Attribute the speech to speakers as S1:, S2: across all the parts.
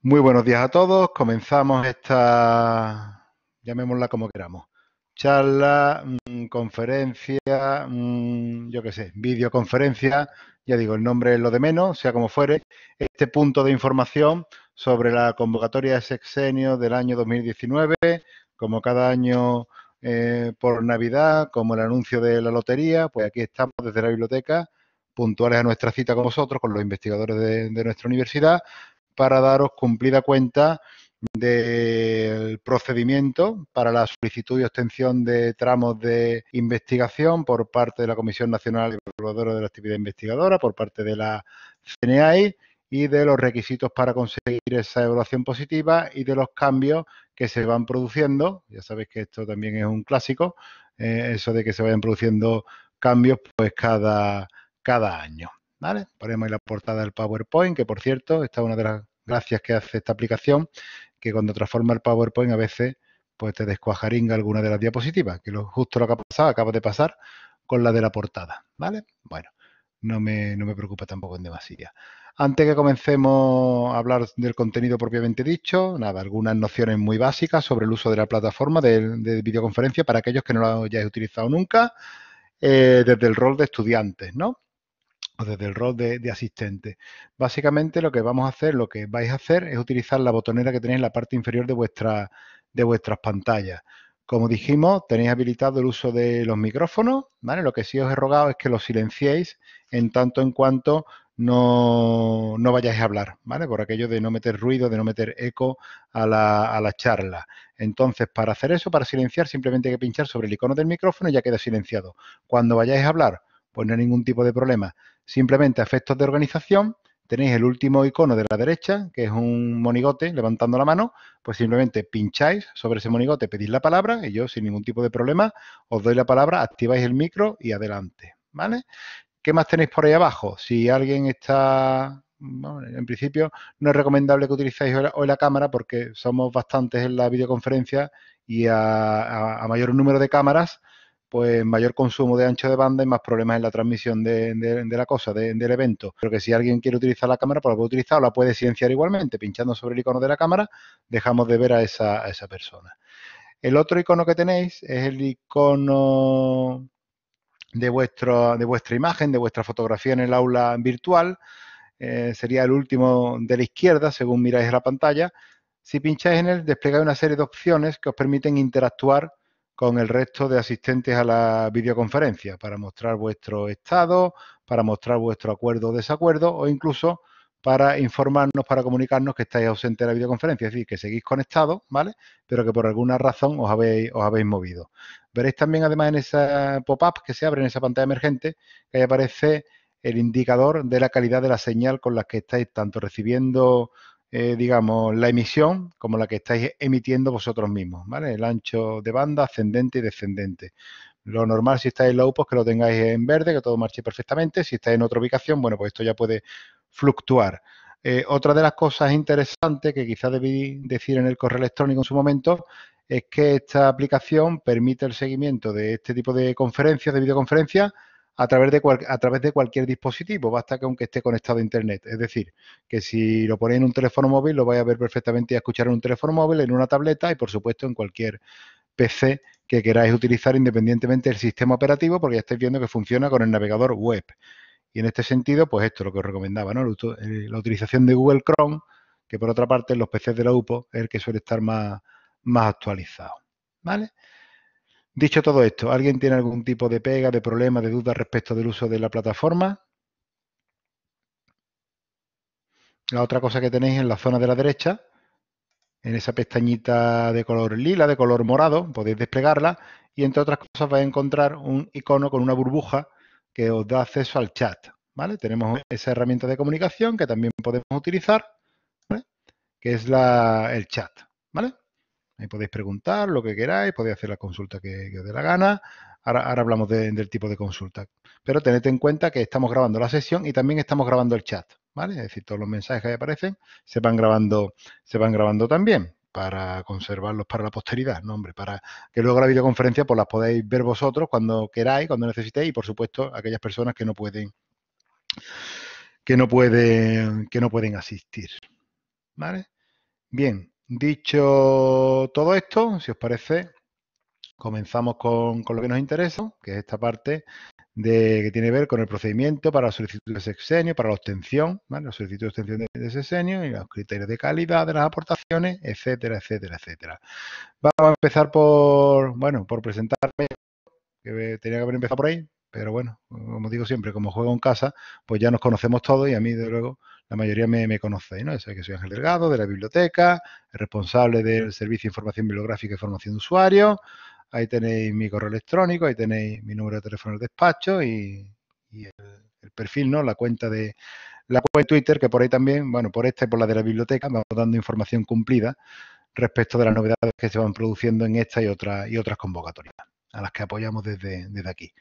S1: Muy buenos días a todos. Comenzamos esta, llamémosla como queramos, charla, mm, conferencia, mm, yo qué sé, videoconferencia, ya digo, el nombre es lo de menos, sea como fuere, este punto de información sobre la convocatoria de sexenio del año 2019, como cada año eh, por Navidad, como el anuncio de la lotería, pues aquí estamos desde la biblioteca, puntuales a nuestra cita con vosotros, con los investigadores de nuestra universidad, para daros cumplida cuenta del procedimiento para la solicitud y obtención de tramos de investigación por parte de la Comisión Nacional Evaluadora de la Actividad Investigadora, por parte de la CNAI y de los requisitos para conseguir esa evaluación positiva y de los cambios que se van produciendo. Ya sabéis que esto también es un clásico, eh, eso de que se vayan produciendo cambios pues cada, cada año. ¿vale? Ponemos ahí la portada del PowerPoint, que por cierto, esta una de las gracias que hace esta aplicación, que cuando transforma el PowerPoint a veces pues te descuajaringa alguna de las diapositivas, que lo, justo lo que ha pasado, acaba de pasar con la de la portada, ¿vale? Bueno, no me, no me preocupa tampoco en demasía. Antes que comencemos a hablar del contenido propiamente dicho, nada, algunas nociones muy básicas sobre el uso de la plataforma de, videoconferencia para aquellos que no la hayáis utilizado nunca, eh, desde el rol de estudiantes, ¿no? o desde el rol de, asistente. Básicamente lo que vamos a hacer, lo que vais a hacer es utilizar la botonera que tenéis en la parte inferior de, vuestra, de vuestras pantallas. Como dijimos, tenéis habilitado el uso de los micrófonos, ¿vale? Lo que sí os he rogado es que los silenciéis en tanto en cuanto no, vayáis a hablar, ¿vale? Por aquello de no meter ruido, de no meter eco a la, a la charla. Entonces, para hacer eso, para silenciar, simplemente hay que pinchar sobre el icono del micrófono y ya queda silenciado. Cuando vayáis a hablar, pues no hay ningún tipo de problema Simplemente a efectos de organización tenéis el último icono de la derecha, que es un monigote levantando la mano, pues simplemente pincháis sobre ese monigote, pedís la palabra y yo sin ningún tipo de problema os doy la palabra, activáis el micro y adelante, ¿vale? ¿Qué más tenéis por ahí abajo? Si alguien está en principio no es recomendable que utilicéis hoy la, cámara porque somos bastantes en la videoconferencia y a mayor número de cámaras, pues mayor consumo de ancho de banda y más problemas en la transmisión de, la cosa, del evento. Pero que si alguien quiere utilizar la cámara, pues la puede utilizar la puede silenciar igualmente. Pinchando sobre el icono de la cámara, dejamos de ver a esa, persona. El otro icono que tenéis es el icono de, vuestro, de vuestra imagen, de vuestra fotografía en el aula virtual. Eh, sería el último de la izquierda, según miráis la pantalla. Si pincháis en él, desplegáis una serie de opciones que os permiten interactuar con el resto de asistentes a la videoconferencia para mostrar vuestro estado, para mostrar vuestro acuerdo o desacuerdo o incluso para informarnos, para comunicarnos que estáis ausentes de la videoconferencia, es decir, que seguís conectados, ¿vale? Pero que por alguna razón os habéis, os habéis movido. Veréis también además en esa pop-up que se abre en esa pantalla emergente, que ahí aparece el indicador de la calidad de la señal con la que estáis tanto recibiendo eh, digamos, la emisión como la que estáis emitiendo vosotros mismos, ¿vale? El ancho de banda ascendente y descendente. Lo normal si estáis en low, es pues que lo tengáis en verde, que todo marche perfectamente. Si estáis en otra ubicación, bueno, pues esto ya puede fluctuar. Eh, otra de las cosas interesantes que quizás debí decir en el correo electrónico en su momento es que esta aplicación permite el seguimiento de este tipo de conferencias, de videoconferencias, a través, de a través de cualquier dispositivo, basta que aunque esté conectado a Internet. Es decir, que si lo ponéis en un teléfono móvil, lo vais a ver perfectamente y a escuchar en un teléfono móvil, en una tableta y, por supuesto, en cualquier PC que queráis utilizar independientemente del sistema operativo, porque ya estáis viendo que funciona con el navegador web. Y en este sentido, pues esto es lo que os recomendaba, ¿no? Eh, la utilización de Google Chrome, que por otra parte en los PCs de la UPO es el que suele estar más, más actualizado. ¿Vale? Dicho todo esto, ¿alguien tiene algún tipo de pega, de problema, de duda respecto del uso de la plataforma? La otra cosa que tenéis en la zona de la derecha, en esa pestañita de color lila, de color morado, podéis desplegarla y entre otras cosas vais a encontrar un icono con una burbuja que os da acceso al chat. ¿vale? Tenemos esa herramienta de comunicación que también podemos utilizar, que es el chat. ¿vale? Ahí podéis preguntar lo que queráis, podéis hacer la consulta que, os dé la gana. Ahora, hablamos del tipo de consulta. Pero tened en cuenta que estamos grabando la sesión y también estamos grabando el chat, ¿vale? Es decir, todos los mensajes que aparecen se van grabando, se van grabando también para conservarlos para la posteridad, para que luego la videoconferencia pues las podáis ver vosotros cuando queráis, cuando necesitéis y por supuesto aquellas personas que no pueden que no pueden que no pueden asistir, ¿vale? Bien, Dicho todo esto, si os parece, comenzamos con, lo que nos interesa, que es esta parte de, que tiene que ver con el procedimiento para la solicitud de sexenio, para la obtención, ¿vale? la solicitud de obtención de, sexenio y los criterios de calidad de las aportaciones, etcétera, etcétera, etcétera. Vamos a empezar por, bueno, por presentarme, que tenía que haber empezado por ahí, pero bueno, como digo siempre, como juego en casa, pues ya nos conocemos todos y a mí, de luego, la mayoría me, conocéis, ¿no? Sé que soy Ángel Delgado, de la biblioteca, responsable del servicio de información bibliográfica y formación de usuarios. Ahí tenéis mi correo electrónico, ahí tenéis mi número de teléfono del despacho y, el, perfil, ¿no? La cuenta de la cuenta de Twitter, que por ahí también, bueno, por esta y por la de la biblioteca, vamos dando información cumplida respecto de las novedades que se van produciendo en esta y, otra, y otras convocatorias a las que apoyamos desde, aquí.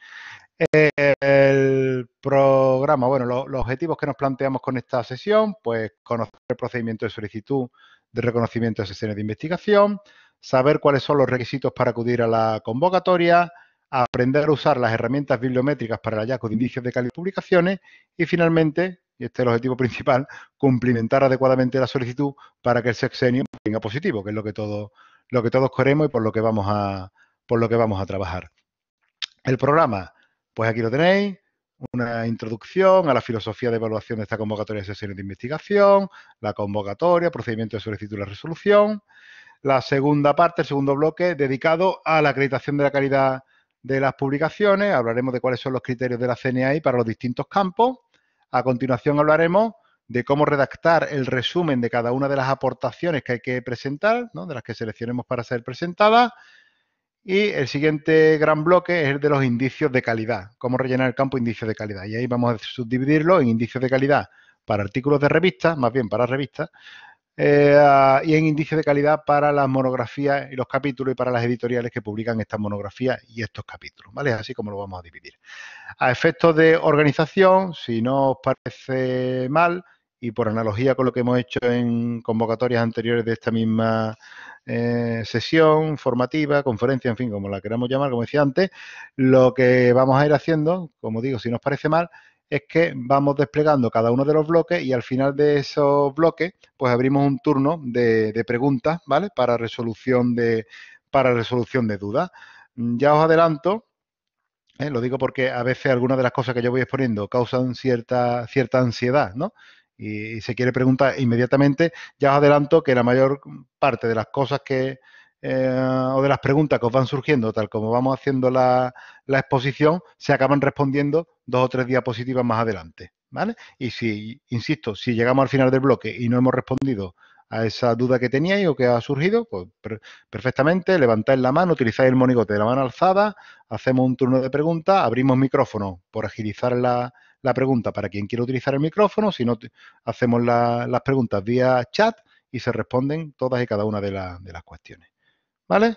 S1: El programa, bueno, los objetivos que nos planteamos con esta sesión, pues conocer el procedimiento de solicitud de reconocimiento de sesiones de investigación, saber cuáles son los requisitos para acudir a la convocatoria, aprender a usar las herramientas bibliométricas para el hallazgo de indicios de calidad de publicaciones y finalmente, y este es el objetivo principal, cumplimentar adecuadamente la solicitud para que el sexenio tenga positivo, que es lo que lo que todos queremos y por lo que vamos a, por lo que vamos a trabajar. El programa, pues aquí lo tenéis, una introducción a la filosofía de evaluación de esta convocatoria de sesiones de investigación, la convocatoria, procedimiento de solicitud y resolución. La segunda parte, el segundo bloque, dedicado a la acreditación de la calidad de las publicaciones. Hablaremos de cuáles son los criterios de la CNI para los distintos campos. A continuación hablaremos de cómo redactar el resumen de cada una de las aportaciones que hay que presentar, de las que seleccionemos para ser presentadas. Y el siguiente gran bloque es el de los indicios de calidad, cómo rellenar el campo indicios de calidad. Y ahí vamos a subdividirlo en indicios de calidad para artículos de revistas, más bien para revistas, eh, y en indicios de calidad para las monografías y los capítulos y para las editoriales que publican estas monografías y estos capítulos, ¿vale? Es así como lo vamos a dividir. A efectos de organización, si no os parece mal, y por analogía con lo que hemos hecho en convocatorias anteriores de esta misma eh, sesión formativa, conferencia, en fin, como la queramos llamar, como decía antes, lo que vamos a ir haciendo, como digo, si nos parece mal, es que vamos desplegando cada uno de los bloques y al final de esos bloques, pues abrimos un turno de, preguntas, ¿vale? Para resolución de, para resolución de dudas. Mm, ya os adelanto eh, lo digo porque a veces algunas de las cosas que yo voy exponiendo causan cierta, cierta ansiedad, ¿no? y, se quiere preguntar inmediatamente, ya os adelanto que la mayor parte de las cosas que eh, o de las preguntas que os van surgiendo, tal como vamos haciendo la, la exposición, se acaban respondiendo dos o tres diapositivas más adelante. ¿vale? Y si, insisto, si llegamos al final del bloque y no hemos respondido a esa duda que teníais o que ha surgido, pues perfectamente levantáis la mano, utilizáis el monigote de la mano alzada, hacemos un turno de preguntas, abrimos micrófono por agilizar la, la pregunta para quien quiera utilizar el micrófono, si no, hacemos las preguntas vía chat y se responden todas y cada una de, las cuestiones. ¿Vale?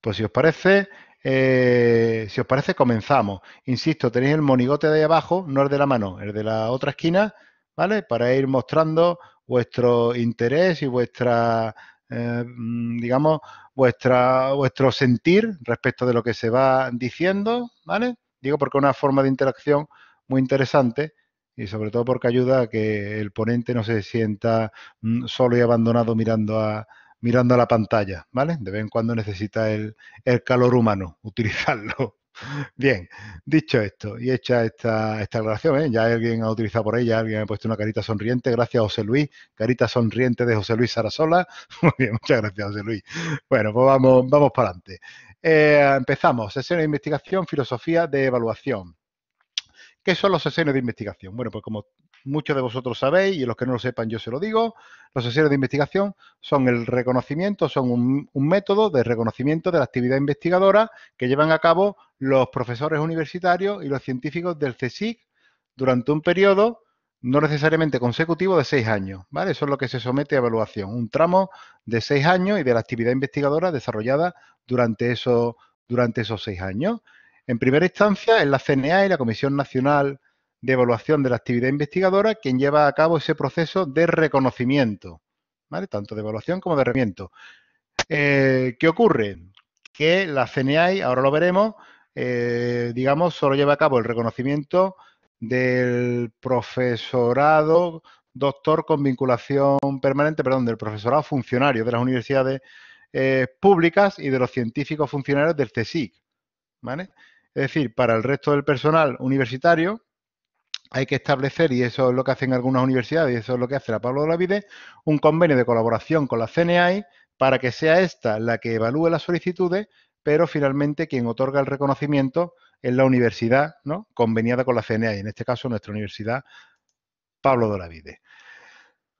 S1: Pues si os parece, eh, si os parece, comenzamos. Insisto, tenéis el monigote de ahí abajo, no el de la mano, el de la otra esquina, ¿vale? Para ir mostrando vuestro interés y vuestra, eh, mm, digamos, vuestra, vuestro sentir respecto de lo que se va diciendo, ¿vale? Digo porque es una forma de interacción muy interesante y sobre todo porque ayuda a que el ponente no se sienta mm, solo y abandonado mirando a, mirando a la pantalla, ¿vale? De vez en cuando necesita el, calor humano, utilizarlo. Bien, dicho esto y hecha esta, esta relación, ¿eh? ya alguien ha utilizado por ella, alguien ha puesto una carita sonriente, gracias José Luis, carita sonriente de José Luis Sarasola. Muy bien, muchas gracias José Luis. Bueno, pues vamos, vamos para adelante. Eh, empezamos, sesión de investigación, filosofía de evaluación. ¿Qué son los sesiones de investigación? Bueno, pues como muchos de vosotros sabéis, y los que no lo sepan yo se lo digo, los sesiones de investigación son el reconocimiento, son un, método de reconocimiento de la actividad investigadora que llevan a cabo los profesores universitarios y los científicos del CSIC durante un periodo no necesariamente consecutivo de seis años, ¿vale? Eso es lo que se somete a evaluación, un tramo de seis años y de la actividad investigadora desarrollada durante, eso, durante esos seis años. En primera instancia, es la CNA la Comisión Nacional de Evaluación de la Actividad Investigadora quien lleva a cabo ese proceso de reconocimiento, tanto de evaluación como de reconocimiento. Eh, ¿Qué ocurre? Que la CNI, ahora lo veremos, eh, digamos, solo lleva a cabo el reconocimiento del profesorado doctor con vinculación permanente, perdón, del profesorado funcionario de las universidades eh, públicas y de los científicos funcionarios del CSIC. ¿vale? Es decir, para el resto del personal universitario hay que establecer, y eso es lo que hacen algunas universidades, y eso es lo que hace la Pablo de un convenio de colaboración con la CNI para que sea esta la que evalúe las solicitudes, pero finalmente quien otorga el reconocimiento es la universidad ¿no? conveniada con la CNI, en este caso nuestra universidad Pablo de la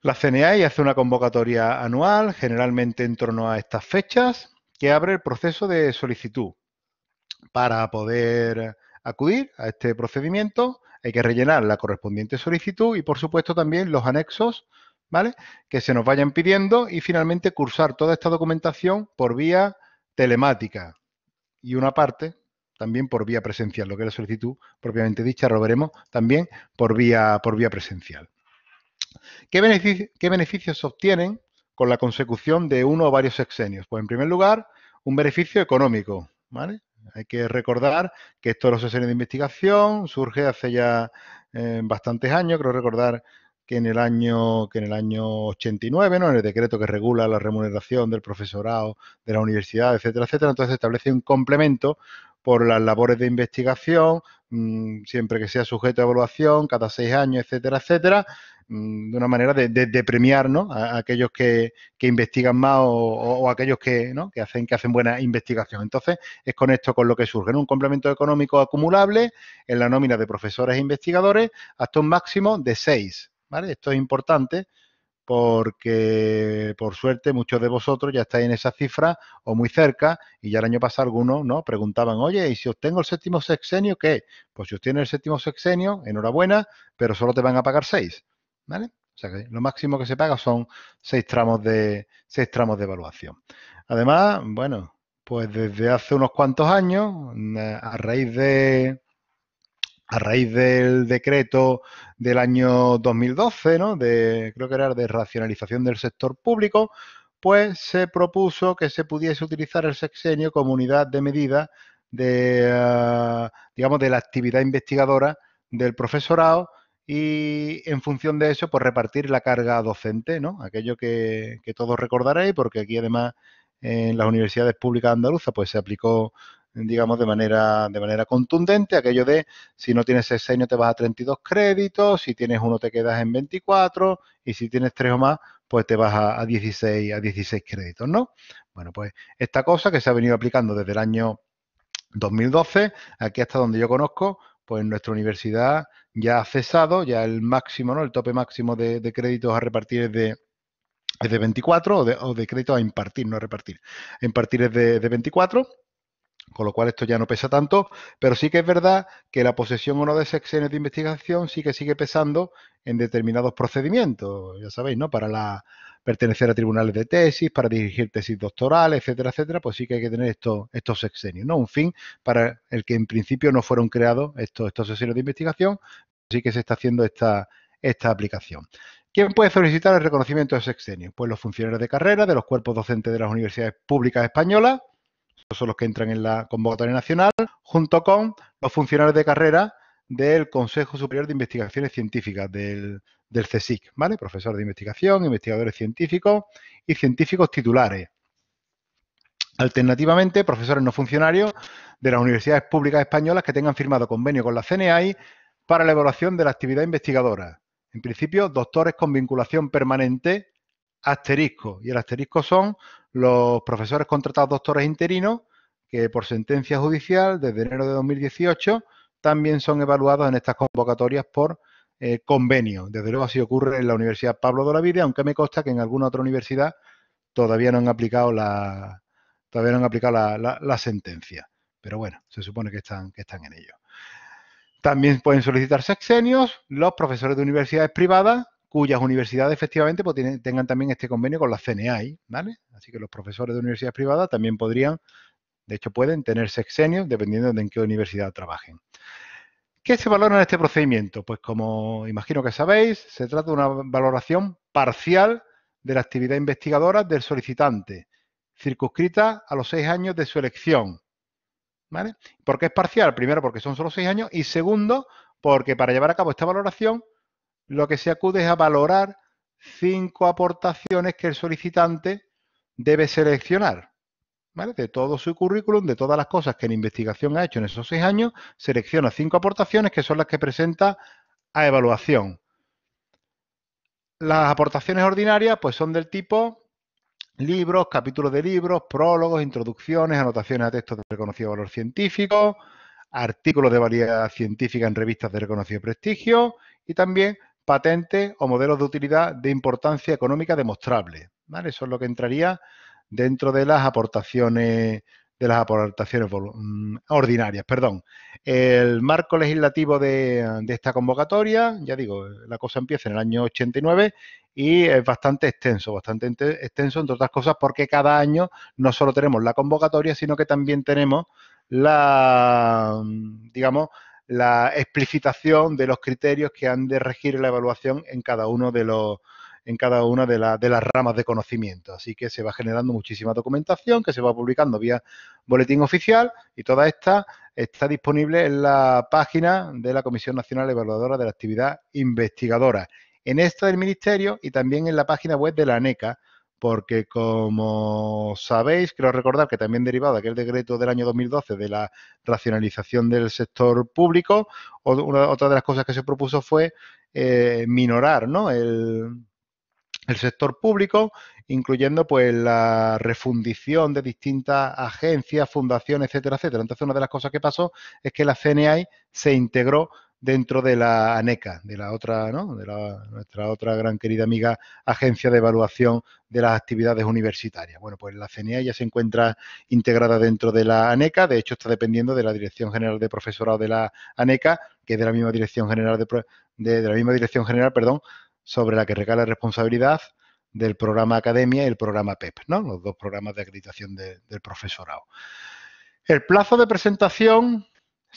S1: La CNI hace una convocatoria anual, generalmente en torno a estas fechas, que abre el proceso de solicitud. Para poder acudir a este procedimiento hay que rellenar la correspondiente solicitud y por supuesto también los anexos ¿vale? que se nos vayan pidiendo y finalmente cursar toda esta documentación por vía telemática y una parte también por vía presencial, lo que es la solicitud propiamente dicha, lo veremos también por vía, por vía presencial. ¿Qué, beneficios se obtienen con la consecución de uno o varios exenios? Pues en primer lugar, un beneficio económico, ¿vale? Hay que recordar que esto de los de investigación surge hace ya eh, bastantes años, creo recordar que en el año que en el año 89, ¿no? en el decreto que regula la remuneración del profesorado de la universidad, etcétera, etcétera, entonces establece un complemento por las labores de investigación, mm, siempre que sea sujeto a evaluación, cada seis años, etcétera, etcétera, mm, de una manera de, premiar a, aquellos que, investigan más o, aquellos que, ¿no? que, hacen, que hacen buena investigación. Entonces, es con esto con lo que surge un complemento económico acumulable en la nómina de profesores e investigadores hasta un máximo de seis. ¿vale? Esto es importante porque por suerte muchos de vosotros ya estáis en esa cifra o muy cerca y ya el año pasado algunos no preguntaban, oye, ¿y si obtengo el séptimo sexenio qué? Pues si obtienes el séptimo sexenio, enhorabuena, pero solo te van a pagar seis, ¿vale? O sea que lo máximo que se paga son seis tramos de, seis tramos de evaluación. Además, bueno, pues desde hace unos cuantos años, mm, a raíz de, a raíz del decreto del año 2012, ¿no? de, creo que era de racionalización del sector público, pues se propuso que se pudiese utilizar el sexenio como unidad de medida de, ah, digamos, de la actividad investigadora del profesorado y en función de eso, pues repartir la carga docente, ¿no? Aquello que, todos recordaréis, porque aquí además en las universidades públicas andaluzas, pues se aplicó digamos, de manera, de manera contundente, aquello de si no tienes 6 no te vas a 32 créditos, si tienes uno te quedas en 24 y si tienes tres o más, pues te vas a, 16, a 16 créditos, ¿no? Bueno, pues esta cosa que se ha venido aplicando desde el año 2012, aquí hasta donde yo conozco, pues nuestra universidad ya ha cesado, ya el máximo, ¿no? El tope máximo de, créditos a repartir es de, de 24 o de, créditos a impartir, no a repartir. A impartir es de, de 24 con lo cual esto ya no pesa tanto, pero sí que es verdad que la posesión o no de sexenios de investigación sí que sigue pesando en determinados procedimientos, ya sabéis, ¿no? Para la, pertenecer a tribunales de tesis, para dirigir tesis doctorales, etcétera, etcétera, pues sí que hay que tener estos, estos sexenios, ¿no? Un fin para el que en principio no fueron creados estos, estos sexenios de investigación, sí que se está haciendo esta, esta aplicación. ¿Quién puede solicitar el reconocimiento de sexenio? Pues los funcionarios de carrera, de los cuerpos docentes de las universidades públicas españolas, son los que entran en la convocatoria nacional, junto con los funcionarios de carrera del Consejo Superior de Investigaciones Científicas, del, CSIC, ¿vale? Profesores de investigación, investigadores científicos y científicos titulares. Alternativamente, profesores no funcionarios de las universidades públicas españolas que tengan firmado convenio con la CNI para la evaluación de la actividad investigadora. En principio, doctores con vinculación permanente asterisco. Y el asterisco son los profesores contratados doctores interinos que por sentencia judicial desde enero de 2018 también son evaluados en estas convocatorias por eh, convenio. Desde luego así ocurre en la Universidad Pablo de la Vida, aunque me consta que en alguna otra universidad todavía no han aplicado la, todavía no han aplicado sentencia. Pero bueno, se supone que están, que están en ello. También pueden solicitar sexenios los profesores de universidades privadas cuyas universidades efectivamente pues, tengan también este convenio con la CNI, ¿vale? Así que los profesores de universidades privadas también podrían, de hecho pueden, tener sexenios dependiendo de en qué universidad trabajen. ¿Qué se valora en este procedimiento? Pues como imagino que sabéis, se trata de una valoración parcial de la actividad investigadora del solicitante, circunscrita a los seis años de su elección. ¿Vale? ¿Por qué es parcial? Primero, porque son solo seis años y segundo, porque para llevar a cabo esta valoración lo que se acude es a valorar cinco aportaciones que el solicitante debe seleccionar. De todo su currículum, de todas las cosas que en investigación ha hecho en esos seis años, selecciona cinco aportaciones que son las que presenta a evaluación. Las aportaciones ordinarias pues, son del tipo libros, capítulos de libros, prólogos, introducciones, anotaciones a textos de reconocido valor científico, artículos de variedad científica en revistas de reconocido prestigio y también patentes o modelos de utilidad de importancia económica demostrable. ¿vale? Eso es lo que entraría dentro de las aportaciones de las aportaciones mm, ordinarias, perdón. El marco legislativo de, de, esta convocatoria, ya digo, la cosa empieza en el año 89 y es bastante extenso, bastante extenso, entre otras cosas, porque cada año no solo tenemos la convocatoria, sino que también tenemos la, digamos, la explicitación de los criterios que han de regir la evaluación en cada uno de los en cada una de, de, las ramas de conocimiento. Así que se va generando muchísima documentación que se va publicando vía boletín oficial y toda esta está disponible en la página de la Comisión Nacional Evaluadora de la Actividad Investigadora, en esta del Ministerio y también en la página web de la ANECA, porque como sabéis, creo recordar que también derivado de aquel decreto del año 2012 de la racionalización del sector público, otra de las cosas que se propuso fue eh, minorar el, sector público, incluyendo pues la refundición de distintas agencias, fundaciones, etcétera, etcétera. Entonces, una de las cosas que pasó es que la CNI se integró dentro de la ANECA, de la otra, de nuestra otra gran querida amiga agencia de evaluación de las actividades universitarias. Bueno, pues la CNEA ya se encuentra integrada dentro de la ANECA, de hecho está dependiendo de la Dirección General de Profesorado de la ANECA, que es de la misma Dirección General de, la misma Dirección General, perdón, sobre la que recala responsabilidad del programa Academia y el programa PEP, ¿no? Los dos programas de acreditación del profesorado. El plazo de presentación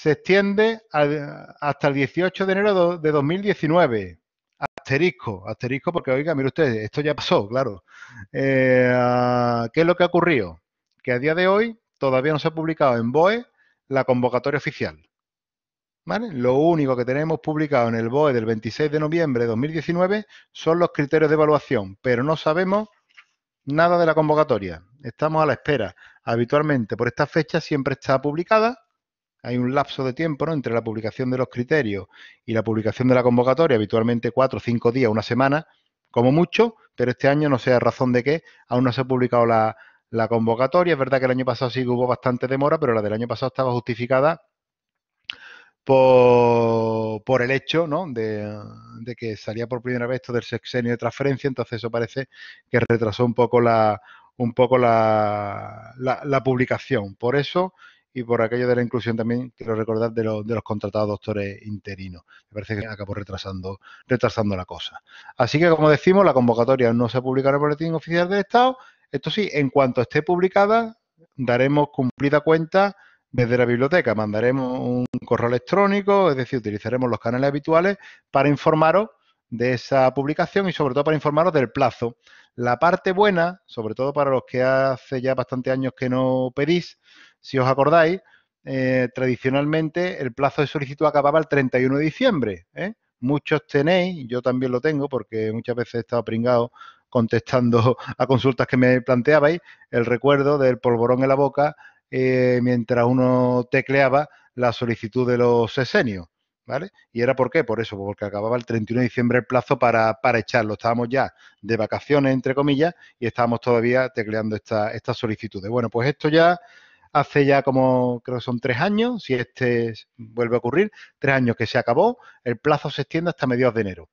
S1: se extiende hasta el 18 de enero de 2019. Asterisco, asterisco, porque oiga, mire usted, esto ya pasó, claro. Eh, ah, ¿Qué es lo que ha ocurrido? Que a día de hoy todavía no se ha publicado en BOE la convocatoria oficial. Lo único que tenemos publicado en el BOE del 26 de noviembre de 2019 son los criterios de evaluación, pero no sabemos nada de la convocatoria. Estamos a la espera. Habitualmente por esta fecha siempre está publicada hay un lapso de tiempo entre la publicación de los criterios y la publicación de la convocatoria, habitualmente cuatro, o cinco días, una semana, como mucho, pero este año no sé razón de qué, aún no se ha publicado la, convocatoria. Es verdad que el año pasado sí hubo bastante demora, pero la del año pasado estaba justificada por, el hecho de, que salía por primera vez esto del sexenio de transferencia, entonces eso parece que retrasó un poco la, un poco la, la publicación. Por eso y por aquello de la inclusión también, quiero recordar, de, los contratados doctores interinos. Me parece que acabo retrasando, retrasando la cosa. Así que, como decimos, la convocatoria no se publicará en el Boletín Oficial del Estado. Esto sí, en cuanto esté publicada, daremos cumplida cuenta desde la biblioteca. Mandaremos un correo electrónico, es decir, utilizaremos los canales habituales para informaros de esa publicación y sobre todo para informaros del plazo. La parte buena, sobre todo para los que hace ya bastante años que no pedís, si os acordáis, eh, tradicionalmente el plazo de solicitud acababa el 31 de diciembre. ¿eh? Muchos tenéis, yo también lo tengo porque muchas veces he estado pringado contestando a consultas que me planteabais, el recuerdo del polvorón en la boca eh, mientras uno tecleaba la solicitud de los sesenios. ¿Vale? ¿Y era por qué? Por eso, porque acababa el 31 de diciembre el plazo para, echarlo. Estábamos ya de vacaciones, entre comillas, y estábamos todavía tecleando estas esta solicitudes. Bueno, pues esto ya hace ya como, creo que son tres años, si este vuelve a ocurrir, tres años que se acabó, el plazo se extiende hasta mediados de enero.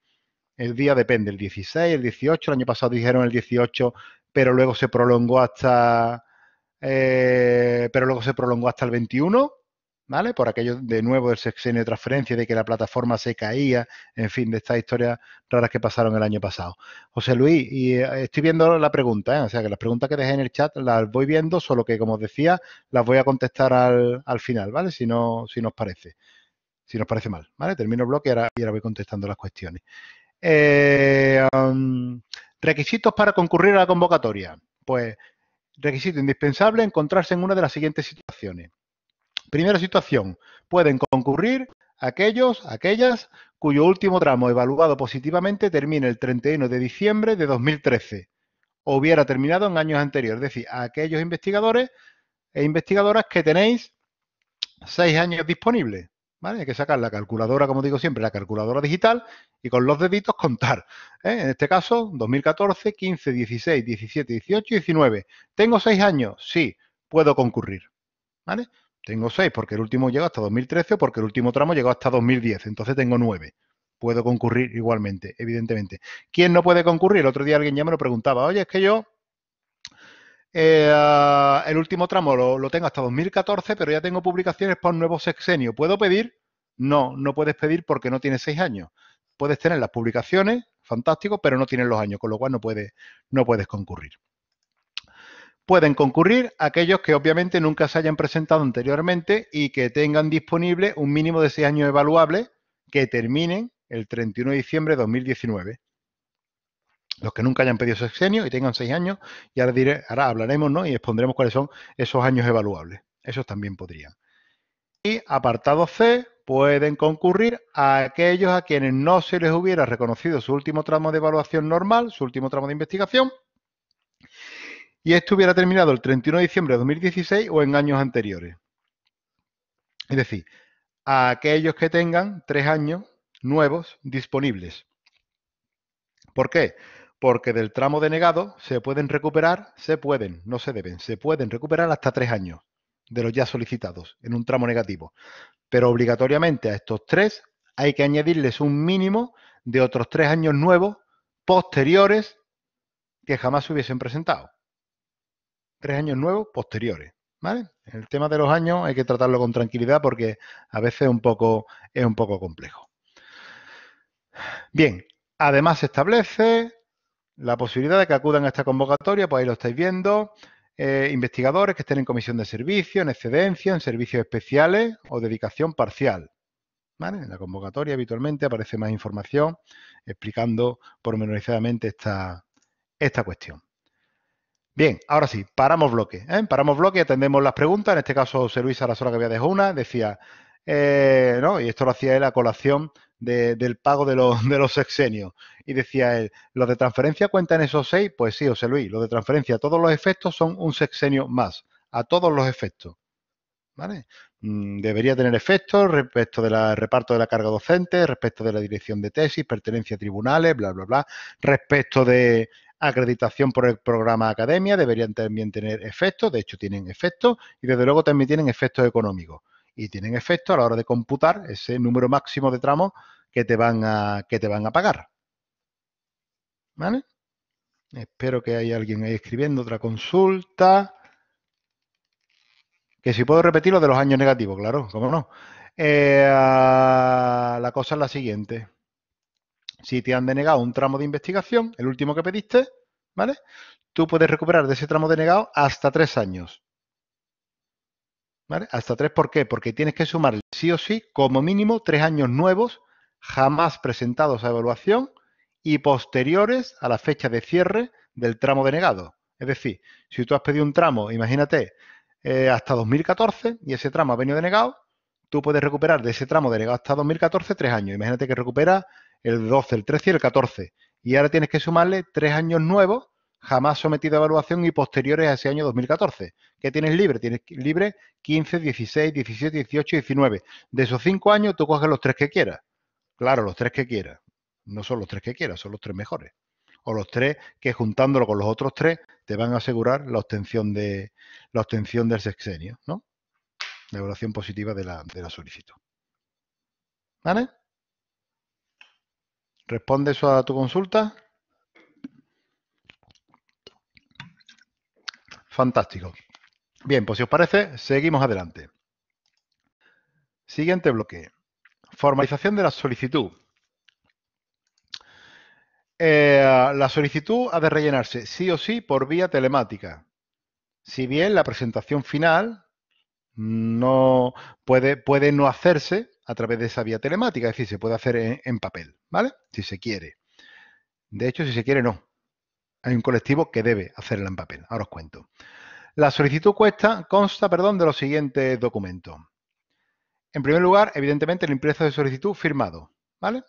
S1: El día depende, el 16, el 18, el año pasado dijeron el 18, pero luego se prolongó hasta, eh, pero luego se prolongó hasta el 21 ¿vale? Por aquello de nuevo del sexenio de transferencia, de que la plataforma se caía, en fin, de estas historias raras que pasaron el año pasado. José Luis, y eh, estoy viendo la pregunta, ¿eh? o sea que las preguntas que dejé en el chat las voy viendo, solo que como os decía, las voy a contestar al, final, ¿vale? Si no, si nos parece, si nos parece mal, ¿vale? Termino el bloque y ahora, voy contestando las cuestiones. Eh, requisitos para concurrir a la convocatoria. Pues requisito indispensable encontrarse en una de las siguientes situaciones. Primera situación, pueden concurrir aquellos, aquellas cuyo último tramo evaluado positivamente termine el 31 de diciembre de 2013 o hubiera terminado en años anteriores. Es decir, aquellos investigadores e investigadoras que tenéis seis años disponibles. ¿Vale? Hay que sacar la calculadora, como digo siempre, la calculadora digital y con los deditos contar. ¿eh? En este caso, 2014, 15, 16, 17, 18, 19. ¿Tengo seis años? Sí, puedo concurrir. ¿Vale? Tengo seis porque el último llegó hasta 2013 o porque el último tramo llegó hasta 2010. Entonces tengo nueve. Puedo concurrir igualmente, evidentemente. ¿Quién no puede concurrir? El otro día alguien ya me lo preguntaba. Oye, es que yo eh, ah, el último tramo lo, tengo hasta 2014, pero ya tengo publicaciones para un nuevo sexenio. ¿Puedo pedir? No, no puedes pedir porque no tienes seis años. Puedes tener las publicaciones, fantástico, pero no tienes los años, con lo cual no, no puedes concurrir pueden concurrir aquellos que obviamente nunca se hayan presentado anteriormente y que tengan disponible un mínimo de seis años evaluables que terminen el 31 de diciembre de 2019. Los que nunca hayan pedido sexenio y tengan seis años, y ahora, diré, ahora hablaremos ¿no? y expondremos cuáles son esos años evaluables. Esos también podrían. Y apartado C, pueden concurrir aquellos a quienes no se les hubiera reconocido su último tramo de evaluación normal, su último tramo de investigación, y esto hubiera terminado el 31 de diciembre de 2016 o en años anteriores. Es decir, a aquellos que tengan tres años nuevos disponibles. ¿Por qué? Porque del tramo denegado se pueden recuperar, se pueden, no se deben, se pueden recuperar hasta tres años de los ya solicitados en un tramo negativo. Pero obligatoriamente a estos tres hay que añadirles un mínimo de otros tres años nuevos posteriores que jamás se hubiesen presentado tres años nuevos posteriores. ¿Vale? El tema de los años hay que tratarlo con tranquilidad porque a veces es un poco, es un poco complejo. Bien, además se establece la posibilidad de que acudan a esta convocatoria, pues ahí lo estáis viendo, eh, investigadores que estén en comisión de servicio, en excedencia, en servicios especiales o dedicación parcial. ¿Vale? En la convocatoria habitualmente aparece más información explicando pormenorizadamente esta, esta cuestión. Bien, ahora sí, paramos bloque. ¿eh? Paramos bloque, atendemos las preguntas. En este caso, José Luis sola que había dejado una, decía, eh, ¿no? y esto lo hacía él a colación del pago de los, sexenios. Y decía él, ¿los de transferencia cuentan esos seis? Pues sí, José Luis, los de transferencia, todos los efectos son un sexenio más, a todos los efectos. ¿Vale? Mm, debería tener efectos respecto del reparto de la carga docente, respecto de la dirección de tesis, pertenencia a tribunales, bla, bla, bla, respecto de acreditación por el programa Academia, deberían también tener efectos, de hecho tienen efectos y desde luego también tienen efectos económicos y tienen efectos a la hora de computar ese número máximo de tramos que te van a, que te van a pagar. ¿Vale? Espero que haya alguien ahí escribiendo otra consulta. Que si puedo repetir lo de los años negativos, claro, cómo no. Eh, ah, la cosa es la siguiente. Si te han denegado un tramo de investigación, el último que pediste, ¿vale? Tú puedes recuperar de ese tramo denegado hasta tres años. ¿Vale? Hasta tres, ¿por qué? Porque tienes que sumar sí o sí, como mínimo, tres años nuevos, jamás presentados a evaluación y posteriores a la fecha de cierre del tramo denegado. Es decir, si tú has pedido un tramo, imagínate, eh, hasta 2014 y ese tramo ha venido denegado, tú puedes recuperar de ese tramo denegado hasta 2014 tres años. Imagínate que recupera el 12, el 13 y el 14. Y ahora tienes que sumarle tres años nuevos, jamás sometidos a evaluación y posteriores a ese año 2014. ¿Qué tienes libre? Tienes libre 15, 16, 17, 18 y 19. De esos cinco años tú coges los tres que quieras. Claro, los tres que quieras. No son los tres que quieras, son los tres mejores. O los tres que juntándolo con los otros tres te van a asegurar la obtención, de, la obtención del sexenio, ¿no? La evaluación positiva de la, de la solicitud. ¿Vale? ¿Responde eso a tu consulta? Fantástico. Bien, pues si os parece, seguimos adelante. Siguiente bloque. Formalización de la solicitud. Eh, la solicitud ha de rellenarse sí o sí por vía telemática. Si bien la presentación final no puede, puede no hacerse a través de esa vía telemática, es decir, se puede hacer en, papel, ¿vale? Si se quiere. De hecho, si se quiere, no. Hay un colectivo que debe hacerla en papel. Ahora os cuento. La solicitud cuesta, consta perdón, de los siguientes documentos. En primer lugar, evidentemente, el impreso de solicitud firmado. ¿Vale?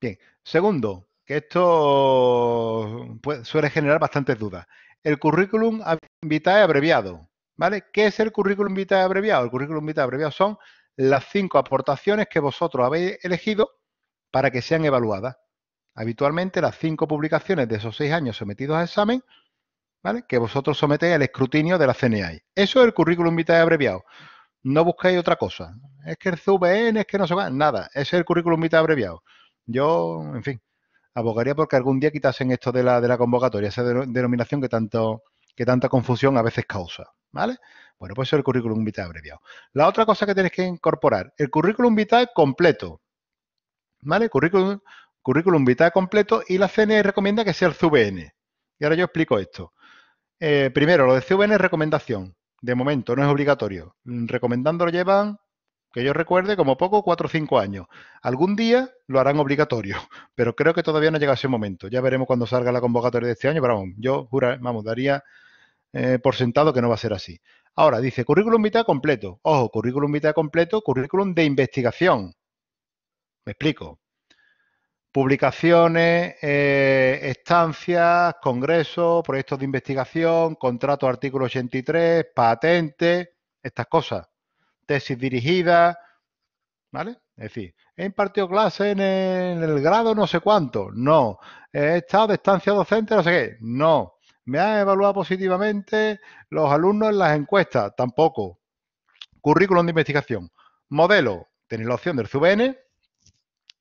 S1: Bien. Segundo, que esto suele generar bastantes dudas. El currículum vitae abreviado. ¿Vale? ¿Qué es el currículum vitae abreviado? El currículum vitae abreviado son las cinco aportaciones que vosotros habéis elegido para que sean evaluadas. Habitualmente las cinco publicaciones de esos seis años sometidos a examen, ¿vale? que vosotros sometéis al escrutinio de la CNI. Eso es el currículum vitae abreviado. No busquéis otra cosa. Es que el CVN, es que no se va, nada. es el currículum vitae abreviado. Yo, en fin, abogaría porque algún día quitasen esto de la, de la convocatoria, esa denominación que, tanto, que tanta confusión a veces causa. ¿Vale? Bueno, pues el currículum vitae abreviado. La otra cosa que tenéis que incorporar, el currículum vitae completo. ¿Vale? Currículum, currículum vitae completo y la CNE recomienda que sea el CVN. Y ahora yo explico esto. Eh, primero, lo de CVN es recomendación. De momento, no es obligatorio. Recomendando llevan, que yo recuerde, como poco, cuatro o cinco años. Algún día lo harán obligatorio, pero creo que todavía no llega ese momento. Ya veremos cuando salga la convocatoria de este año, pero vamos, yo jura, vamos, daría eh, por sentado que no va a ser así. Ahora, dice currículum vitae completo. Ojo, currículum vitae completo, currículum de investigación. Me explico. Publicaciones, eh, estancias, congresos, proyectos de investigación, contrato artículo 83, patente, estas cosas. Tesis dirigida, ¿vale? Es decir, he impartido clase en, en el, grado no sé cuánto, no. He estado de estancia docente, no sé qué, no. Me han evaluado positivamente los alumnos en las encuestas, tampoco. Currículum de investigación. Modelo, tenéis la opción del CVN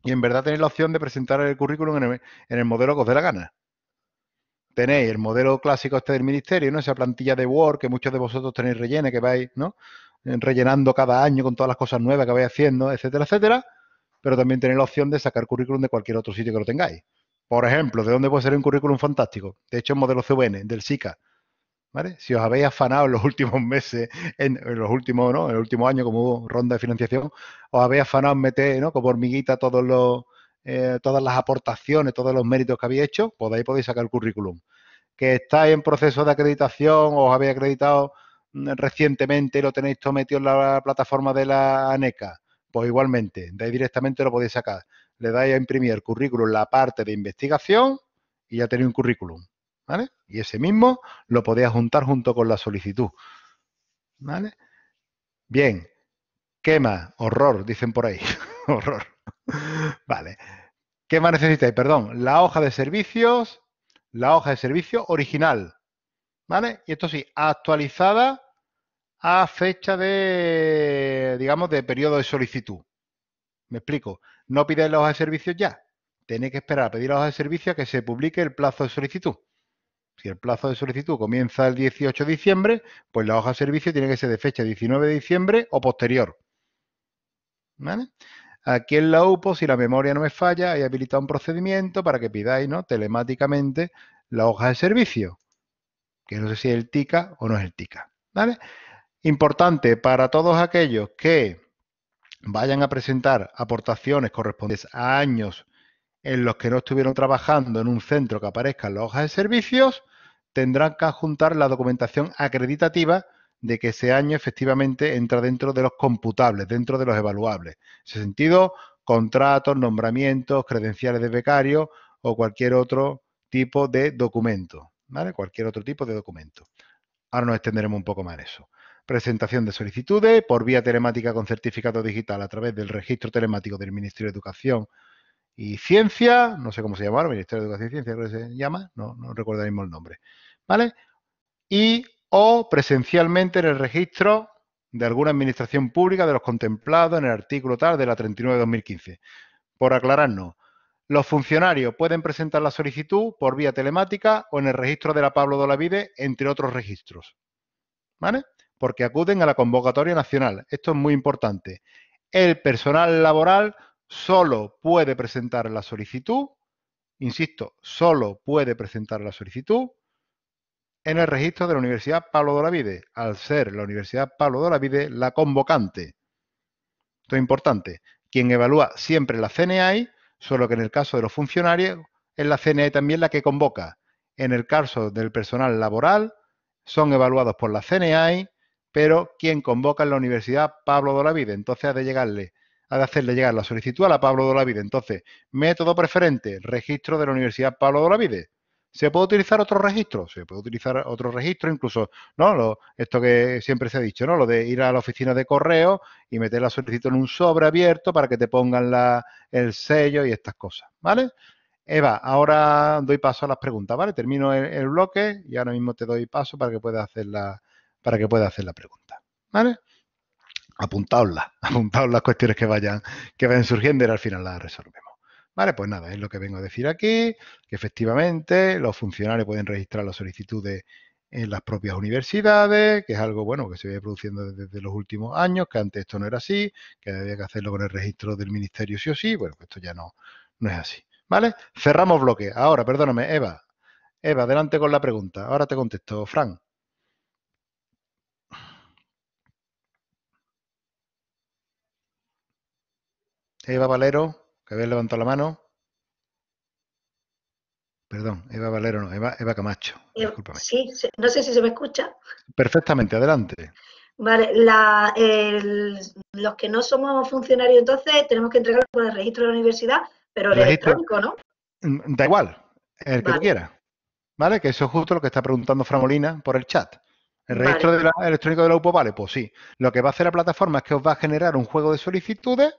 S1: y en verdad tenéis la opción de presentar el currículum en el, modelo que os dé la gana tenéis el modelo clásico este del ministerio, ¿no? Esa plantilla de Word que muchos de vosotros tenéis rellena, que vais, ¿no? Eh, rellenando cada año con todas las cosas nuevas que vais haciendo, etcétera, etcétera. Pero también tenéis la opción de sacar currículum de cualquier otro sitio que lo tengáis. Por ejemplo, ¿de dónde puede ser un currículum fantástico? De hecho, el modelo CVN, del SICA. Si os habéis afanado en los últimos meses, en, los últimos, ¿no? el último año, como hubo ronda de financiación, os habéis afanado en meter, Como hormiguita eh, todas las aportaciones, todos los méritos que habéis hecho, pues ahí podéis sacar el currículum. Que estáis en proceso de acreditación, os habéis acreditado mm, recientemente y lo tenéis todo metido en la plataforma de la ANECA, pues igualmente, de ahí directamente lo podéis sacar le dais a imprimir el currículum la parte de investigación y ya tenéis un currículum. ¿Vale? Y ese mismo lo podéis juntar junto con la solicitud. ¿Vale? Bien. ¿Qué más? Horror, dicen por ahí. Horror. vale. ¿Qué más necesitáis? Perdón. La hoja de servicios, la hoja de servicio original. ¿Vale? Y esto sí, actualizada a fecha de, digamos, de periodo de solicitud. Me explico no pidáis la hoja de servicio ya. Tenéis que esperar a pedir la hoja de servicio a que se publique el plazo de solicitud. Si el plazo de solicitud comienza el 18 de diciembre, pues la hoja de servicio tiene que ser de fecha 19 de diciembre o posterior. Aquí en la UPO, si la memoria no me falla, he habilitado un procedimiento para que pidáis ¿no? telemáticamente la hoja de servicio, que no sé si es el TICA o no es el TICA. ¿Vale? Importante para todos aquellos que vayan a presentar aportaciones correspondientes a años en los que no estuvieron trabajando en un centro que aparezca en las hojas de servicios, tendrán que adjuntar la documentación acreditativa de que ese año efectivamente entra dentro de los computables, dentro de los evaluables. En ese sentido, contratos, nombramientos, credenciales de becario o cualquier otro tipo de documento, ¿vale? Cualquier otro tipo de documento. Ahora nos extenderemos un poco más en eso. Presentación de solicitudes por vía telemática con certificado digital a través del registro telemático del Ministerio de Educación y Ciencia, no sé cómo se llama, Ministerio de Educación y Ciencia creo que se llama, no, no recuerdo el nombre, ¿vale? Y o presencialmente en el registro de alguna administración pública de los contemplados en el artículo tal de la 39 2015. Por aclararnos, los funcionarios pueden presentar la solicitud por vía telemática o en el registro de la Pablo Dolavide, entre otros registros. ¿Vale? porque acuden a la convocatoria nacional. Esto es muy importante. El personal laboral solo puede presentar la solicitud, insisto, solo puede presentar la solicitud en el registro de la Universidad Pablo Dolavide, al ser la Universidad Pablo Dolavide la convocante. Esto es importante. Quien evalúa siempre la CNI, solo que en el caso de los funcionarios es la CNI también la que convoca. En el caso del personal laboral, son evaluados por la CNI pero quien convoca en la universidad, Pablo Dolavide. Entonces ha de llegarle, ha de hacerle llegar la solicitud a la Pablo Dolavide. Entonces, método preferente, registro de la Universidad Pablo Dolavide. ¿Se puede utilizar otro registro? Se puede utilizar otro registro, incluso, ¿no? Lo, esto que siempre se ha dicho, ¿no? Lo de ir a la oficina de correo y meter la solicitud en un sobre abierto para que te pongan el sello y estas cosas, ¿vale? Eva, ahora doy paso a las preguntas, ¿vale? Termino el bloque y ahora mismo te doy paso para que puedas hacer la, para que pueda hacer la pregunta. ¿Vale? Apuntaosla. apuntaos las cuestiones que vayan, que vayan surgiendo y al final las resolvemos. Vale, pues nada, es lo que vengo a decir aquí, que efectivamente los funcionarios pueden registrar las solicitudes en las propias universidades, que es algo bueno que se ve produciendo desde los últimos años, que antes esto no era así, que había que hacerlo con el registro del ministerio sí o sí, bueno, pues esto ya no, no es así. ¿Vale? Cerramos bloque. Ahora, perdóname, Eva. Eva, adelante con la pregunta. Ahora te contesto, Fran. Eva Valero, que habéis levantado la mano. Perdón, Eva Valero no, Eva, Camacho.
S2: Eh, discúlpame. Sí, no sé si se me escucha.
S1: Perfectamente, adelante. Vale, los que no somos funcionarios entonces tenemos que entregarlo por el registro de la universidad, pero el electrónico, ¿no? Mm, da igual, el que quiera. ¿Vale? Que eso es justo lo que está preguntando Framolina por el chat. ¿El registro electrónico de la UPO vale? Pues sí. Lo que va a hacer la plataforma es que os va a generar un juego de solicitudes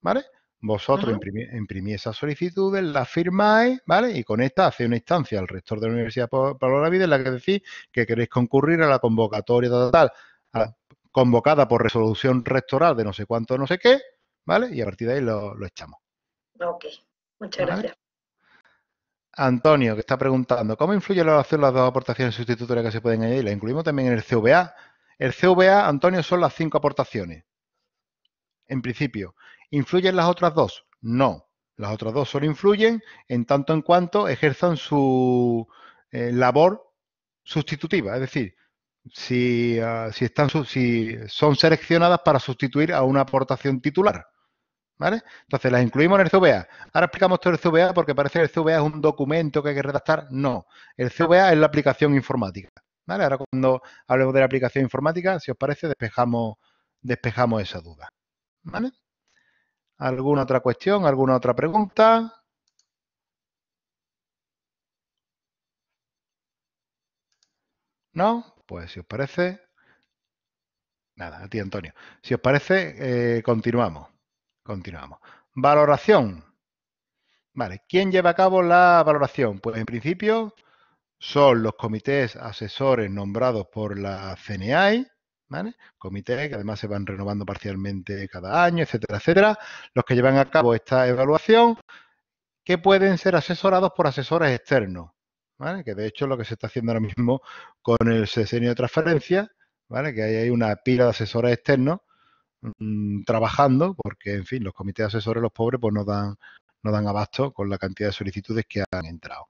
S1: ¿vale? Vosotros imprimís imprimí esas solicitudes, las firmáis, ¿vale? Y con esta hacéis una instancia al rector de la Universidad la Vida en la que decís que queréis concurrir a la convocatoria tal, convocada por resolución rectoral de no sé cuánto, no sé qué, ¿vale? Y a partir de ahí lo, echamos.
S2: Ok, muchas gracias.
S1: Antonio, que está preguntando, ¿cómo influye la oración las dos aportaciones sustitutorias que se pueden añadir? ¿La incluimos también en el CVA? El CVA, Antonio, son las cinco aportaciones. En principio. ¿Influyen las otras dos? No. Las otras dos solo influyen en tanto en cuanto ejerzan su eh, labor sustitutiva. Es decir, si, ah, están, si son seleccionadas para sustituir a una aportación titular. ¿Vale? Entonces las incluimos en el CVA. Ahora explicamos todo el CVA porque parece que el CVA es un documento que hay que redactar. No, el CVA es la aplicación informática. Ahora cuando hablemos de la aplicación informática, si os parece, despejamos, despejamos esa duda. ¿Vale? ¿Alguna otra cuestión? ¿Alguna otra pregunta? ¿No? Pues si os parece... Nada, a ti Antonio. Si os parece, eh, continuamos. Continuamos. Valoración. Vale, ¿quién lleva a cabo la valoración? Pues en principio son los comités asesores nombrados por la CNI Comités que además se van renovando parcialmente cada año, etcétera, etcétera, los que llevan a cabo esta evaluación, que pueden ser asesorados por asesores externos, Que de hecho es lo que se está haciendo ahora mismo con el sesenio de transferencia, Que hay, hay una pila de asesores externos mm, trabajando, porque, en fin, los comités de asesores, los pobres, pues no dan, no dan abasto con la cantidad de solicitudes que han entrado.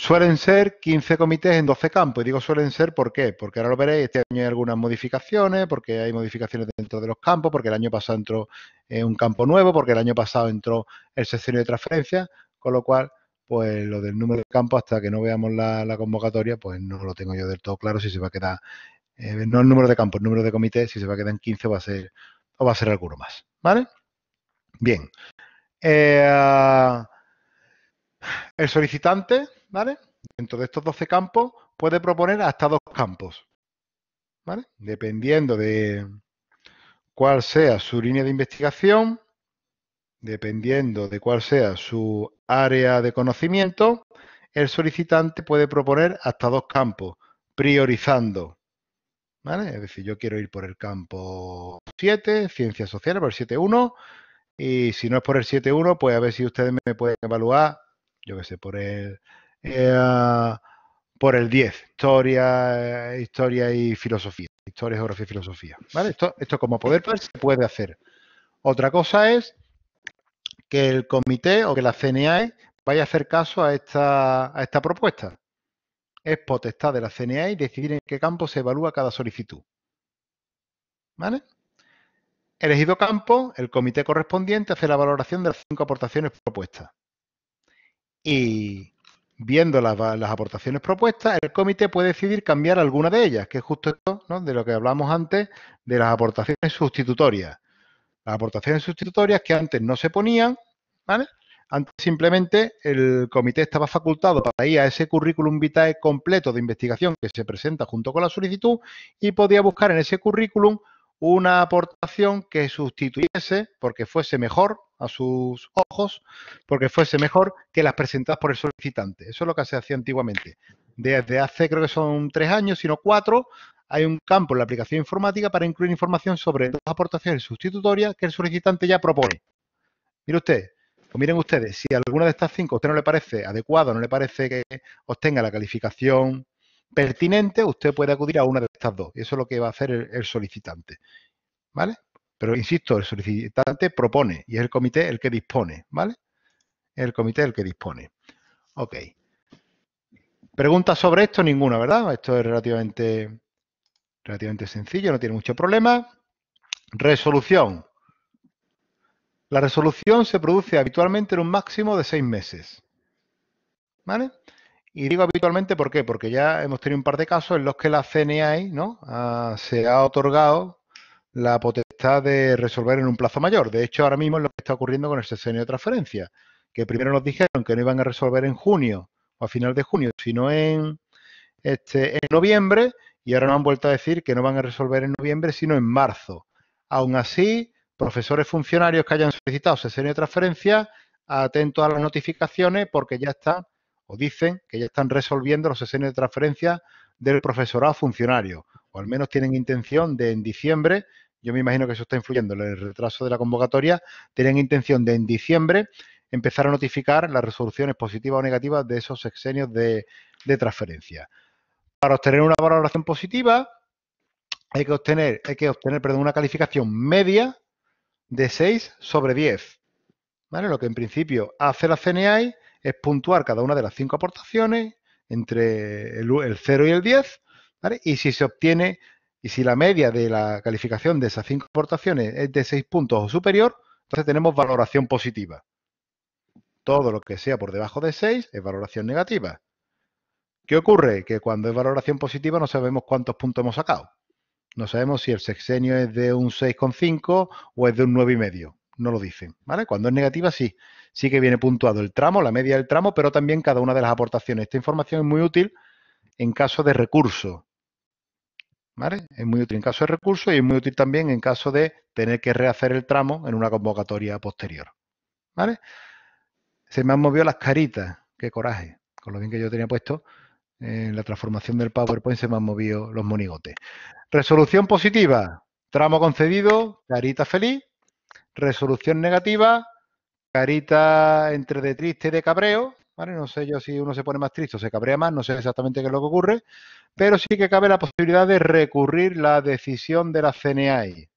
S1: Suelen ser 15 comités en 12 campos. Y digo suelen ser, ¿por qué? Porque ahora lo veréis, este año hay algunas modificaciones, porque hay modificaciones dentro de los campos, porque el año pasado entró eh, un campo nuevo, porque el año pasado entró el sección de transferencia, con lo cual, pues lo del número de campo hasta que no veamos la, convocatoria, pues no lo tengo yo del todo claro si se va a quedar, eh, no el número de campos, el número de comités, si se va a quedar en 15 va a ser, o va a ser alguno más. ¿Vale? Bien. Eh, el solicitante ¿vale? Dentro de estos 12 campos puede proponer hasta dos campos, ¿vale? Dependiendo de cuál sea su línea de investigación, dependiendo de cuál sea su área de conocimiento, el solicitante puede proponer hasta dos campos, priorizando. ¿vale? Es decir, yo quiero ir por el campo 7, ciencias sociales, por el 7.1, y si no es por el 7.1, pues a ver si ustedes me pueden evaluar, yo qué sé, por el eh, por el 10, historia, eh, historia y filosofía, historia, geografía y filosofía. ¿vale? Esto, esto como poder se puede hacer. Otra cosa es que el comité o que la CNAE vaya a hacer caso a esta, a esta propuesta. Es potestad de la CNAE decidir en qué campo se evalúa cada solicitud. ¿Vale? Elegido campo, el comité correspondiente hace la valoración de las cinco aportaciones propuestas. Y Viendo las, aportaciones propuestas, el comité puede decidir cambiar alguna de ellas, que es justo esto de lo que hablamos antes de las aportaciones sustitutorias. Las aportaciones sustitutorias que antes no se ponían, Antes simplemente el comité estaba facultado para ir a ese currículum vitae completo de investigación que se presenta junto con la solicitud y podía buscar en ese currículum una aportación que sustituyese, porque fuese mejor, a sus ojos porque fuese mejor que las presentadas por el solicitante. Eso es lo que se hacía antiguamente. Desde hace creo que son tres años, sino cuatro, hay un campo en la aplicación informática para incluir información sobre dos aportaciones sustitutorias que el solicitante ya propone. Mire usted, o pues miren ustedes, si alguna de estas cinco usted no le parece adecuada, no le parece que obtenga la calificación pertinente, usted puede acudir a una de estas dos. Y eso es lo que va a hacer el solicitante. ¿Vale? Pero insisto, el solicitante propone y es el comité el que dispone, ¿vale? El comité el que dispone. Ok. Preguntas sobre esto, ninguna, ¿verdad? Esto es relativamente, relativamente sencillo, no tiene mucho problema. Resolución. La resolución se produce habitualmente en un máximo de seis meses. ¿Vale? Y digo habitualmente ¿por qué? Porque ya hemos tenido un par de casos en los que la CNI ¿no? Ah, se ha otorgado la potencia está de resolver en un plazo mayor. De hecho, ahora mismo es lo que está ocurriendo con el sesenio de transferencia, que primero nos dijeron que no iban a resolver en junio o a final de junio, sino en, este, en noviembre, y ahora nos han vuelto a decir que no van a resolver en noviembre, sino en marzo. Aún así, profesores funcionarios que hayan solicitado sesenio de transferencia, atentos a las notificaciones porque ya están, o dicen que ya están resolviendo los sesenios de transferencia del profesorado funcionario, o al menos tienen intención de en diciembre yo me imagino que eso está influyendo en el retraso de la convocatoria. Tenían intención de en diciembre empezar a notificar las resoluciones positivas o negativas de esos sexenios de, transferencia. Para obtener una valoración positiva, hay que obtener, hay que obtener perdón, una calificación media de 6 sobre 10. ¿Vale? Lo que en principio hace la CNI es puntuar cada una de las cinco aportaciones entre el, 0 y el 10. Y si se obtiene y si la media de la calificación de esas cinco aportaciones es de 6 puntos o superior, entonces tenemos valoración positiva. Todo lo que sea por debajo de 6 es valoración negativa. ¿Qué ocurre? Que cuando es valoración positiva no sabemos cuántos puntos hemos sacado. No sabemos si el sexenio es de un 6,5 o es de un 9,5. No lo dicen. Cuando es negativa, sí. Sí que viene puntuado el tramo, la media del tramo, pero también cada una de las aportaciones. Esta información es muy útil en caso de recurso. Es muy útil en caso de recurso y es muy útil también en caso de tener que rehacer el tramo en una convocatoria posterior, ¿vale? Se me han movido las caritas, qué coraje, con lo bien que yo tenía puesto en la transformación del PowerPoint se me han movido los monigotes. Resolución positiva, tramo concedido, carita feliz. Resolución negativa, carita entre de triste y de cabreo, no sé yo si uno se pone más triste o se cabrea más, no sé exactamente qué es lo que ocurre, pero sí que cabe la posibilidad de recurrir la decisión de la CNAI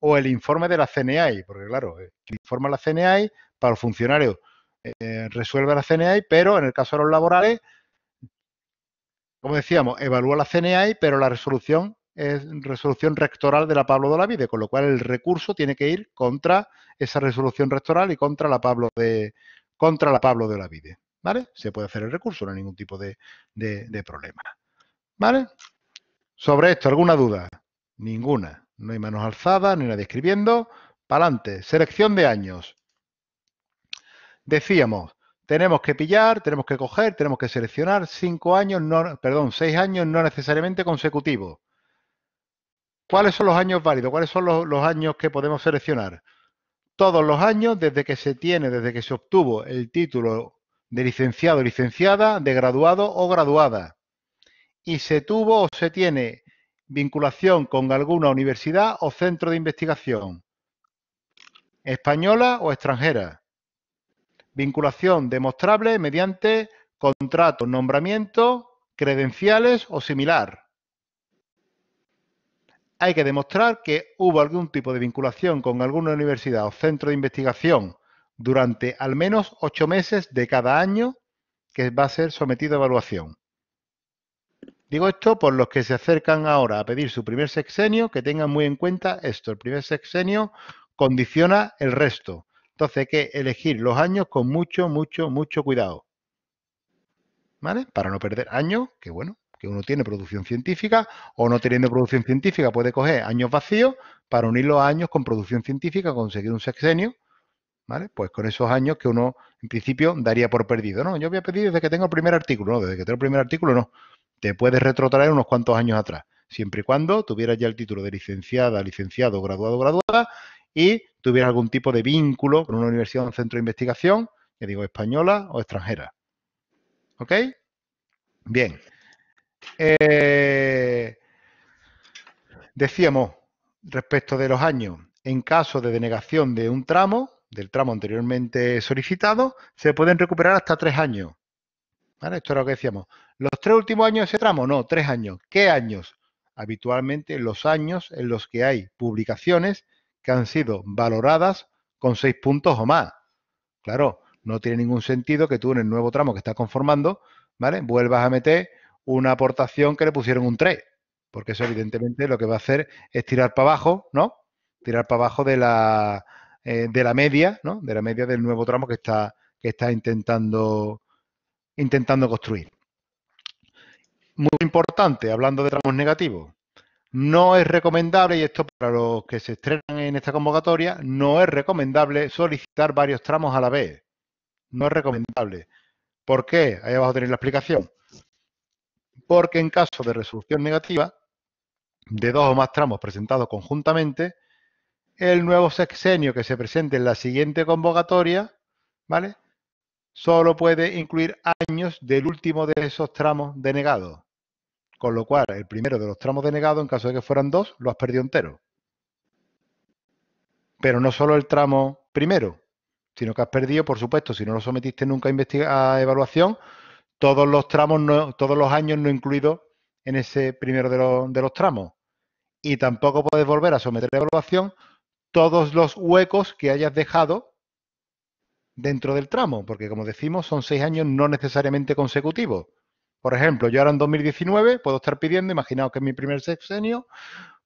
S1: o el informe de la CNAI, porque claro, eh, informa la CNAI para los funcionarios, eh, resuelve la CNAI, pero en el caso de los laborales, como decíamos, evalúa la CNAI, pero la resolución es resolución rectoral de la Pablo de la Vide, con lo cual el recurso tiene que ir contra esa resolución rectoral y contra la Pablo de, contra la Pablo de la Vide. ¿vale? Se puede hacer el recurso, no hay ningún tipo de, problema. ¿Vale? Sobre esto, ¿alguna duda? Ninguna. No hay manos alzadas, ni hay nadie escribiendo. Para adelante. Selección de años. Decíamos, tenemos que pillar, tenemos que coger, tenemos que seleccionar cinco años, perdón, seis años no necesariamente consecutivos. ¿Cuáles son los años válidos? ¿Cuáles son los, los, años que podemos seleccionar? Todos los años desde que se tiene, desde que se obtuvo el título de licenciado, o licenciada, de graduado o graduada, y se tuvo o se tiene vinculación con alguna universidad o centro de investigación, española o extranjera. Vinculación demostrable mediante contrato, nombramiento, credenciales o similar. Hay que demostrar que hubo algún tipo de vinculación con alguna universidad o centro de investigación durante al menos ocho meses de cada año que va a ser sometido a evaluación. Digo esto por los que se acercan ahora a pedir su primer sexenio, que tengan muy en cuenta esto, el primer sexenio condiciona el resto. Entonces hay que elegir los años con mucho, mucho, mucho cuidado. ¿Vale? Para no perder años, que bueno, que uno tiene producción científica o no teniendo producción científica puede coger años vacíos para unir los años con producción científica, conseguir un sexenio pues con esos años que uno en principio daría por perdido. No, yo voy a pedir desde que tengo el primer artículo, no, desde que tengo el primer artículo no. Te puedes retrotraer unos cuantos años atrás, siempre y cuando tuvieras ya el título de licenciada, licenciado, graduado, graduada y tuvieras algún tipo de vínculo con una universidad o un centro de investigación, que digo española o extranjera. ¿Ok? Bien. Eh, decíamos respecto de los años, en caso de denegación de un tramo, del tramo anteriormente solicitado se pueden recuperar hasta tres años. ¿Vale? Esto era lo que decíamos. Los tres últimos años de ese tramo, no, tres años. ¿Qué años? Habitualmente los años en los que hay publicaciones que han sido valoradas con seis puntos o más. Claro, no tiene ningún sentido que tú en el nuevo tramo que estás conformando, ¿vale? Vuelvas a meter una aportación que le pusieron un 3, porque eso evidentemente lo que va a hacer es tirar para abajo, ¿no? Tirar para abajo de la, eh, de la media, ¿no? De la media del nuevo tramo que está, que está intentando, intentando construir. Muy importante, hablando de tramos negativos, no es recomendable, y esto para los que se estrenan en esta convocatoria, no es recomendable solicitar varios tramos a la vez. No es recomendable. ¿Por qué? Ahí abajo tenéis la explicación. Porque en caso de resolución negativa de dos o más tramos presentados conjuntamente, el nuevo sexenio que se presente en la siguiente convocatoria, ¿vale? Solo puede incluir años del último de esos tramos denegados. Con lo cual, el primero de los tramos denegados, en caso de que fueran dos, lo has perdido entero. Pero no solo el tramo primero, sino que has perdido, por supuesto, si no lo sometiste nunca a, evaluación, todos los tramos, todos los años no incluidos en ese primero de, los tramos. Y tampoco puedes volver a someter la evaluación todos los huecos que hayas dejado dentro del tramo, porque como decimos, son seis años no necesariamente consecutivos. Por ejemplo, yo ahora en 2019 puedo estar pidiendo, imaginaos que es mi primer sexenio,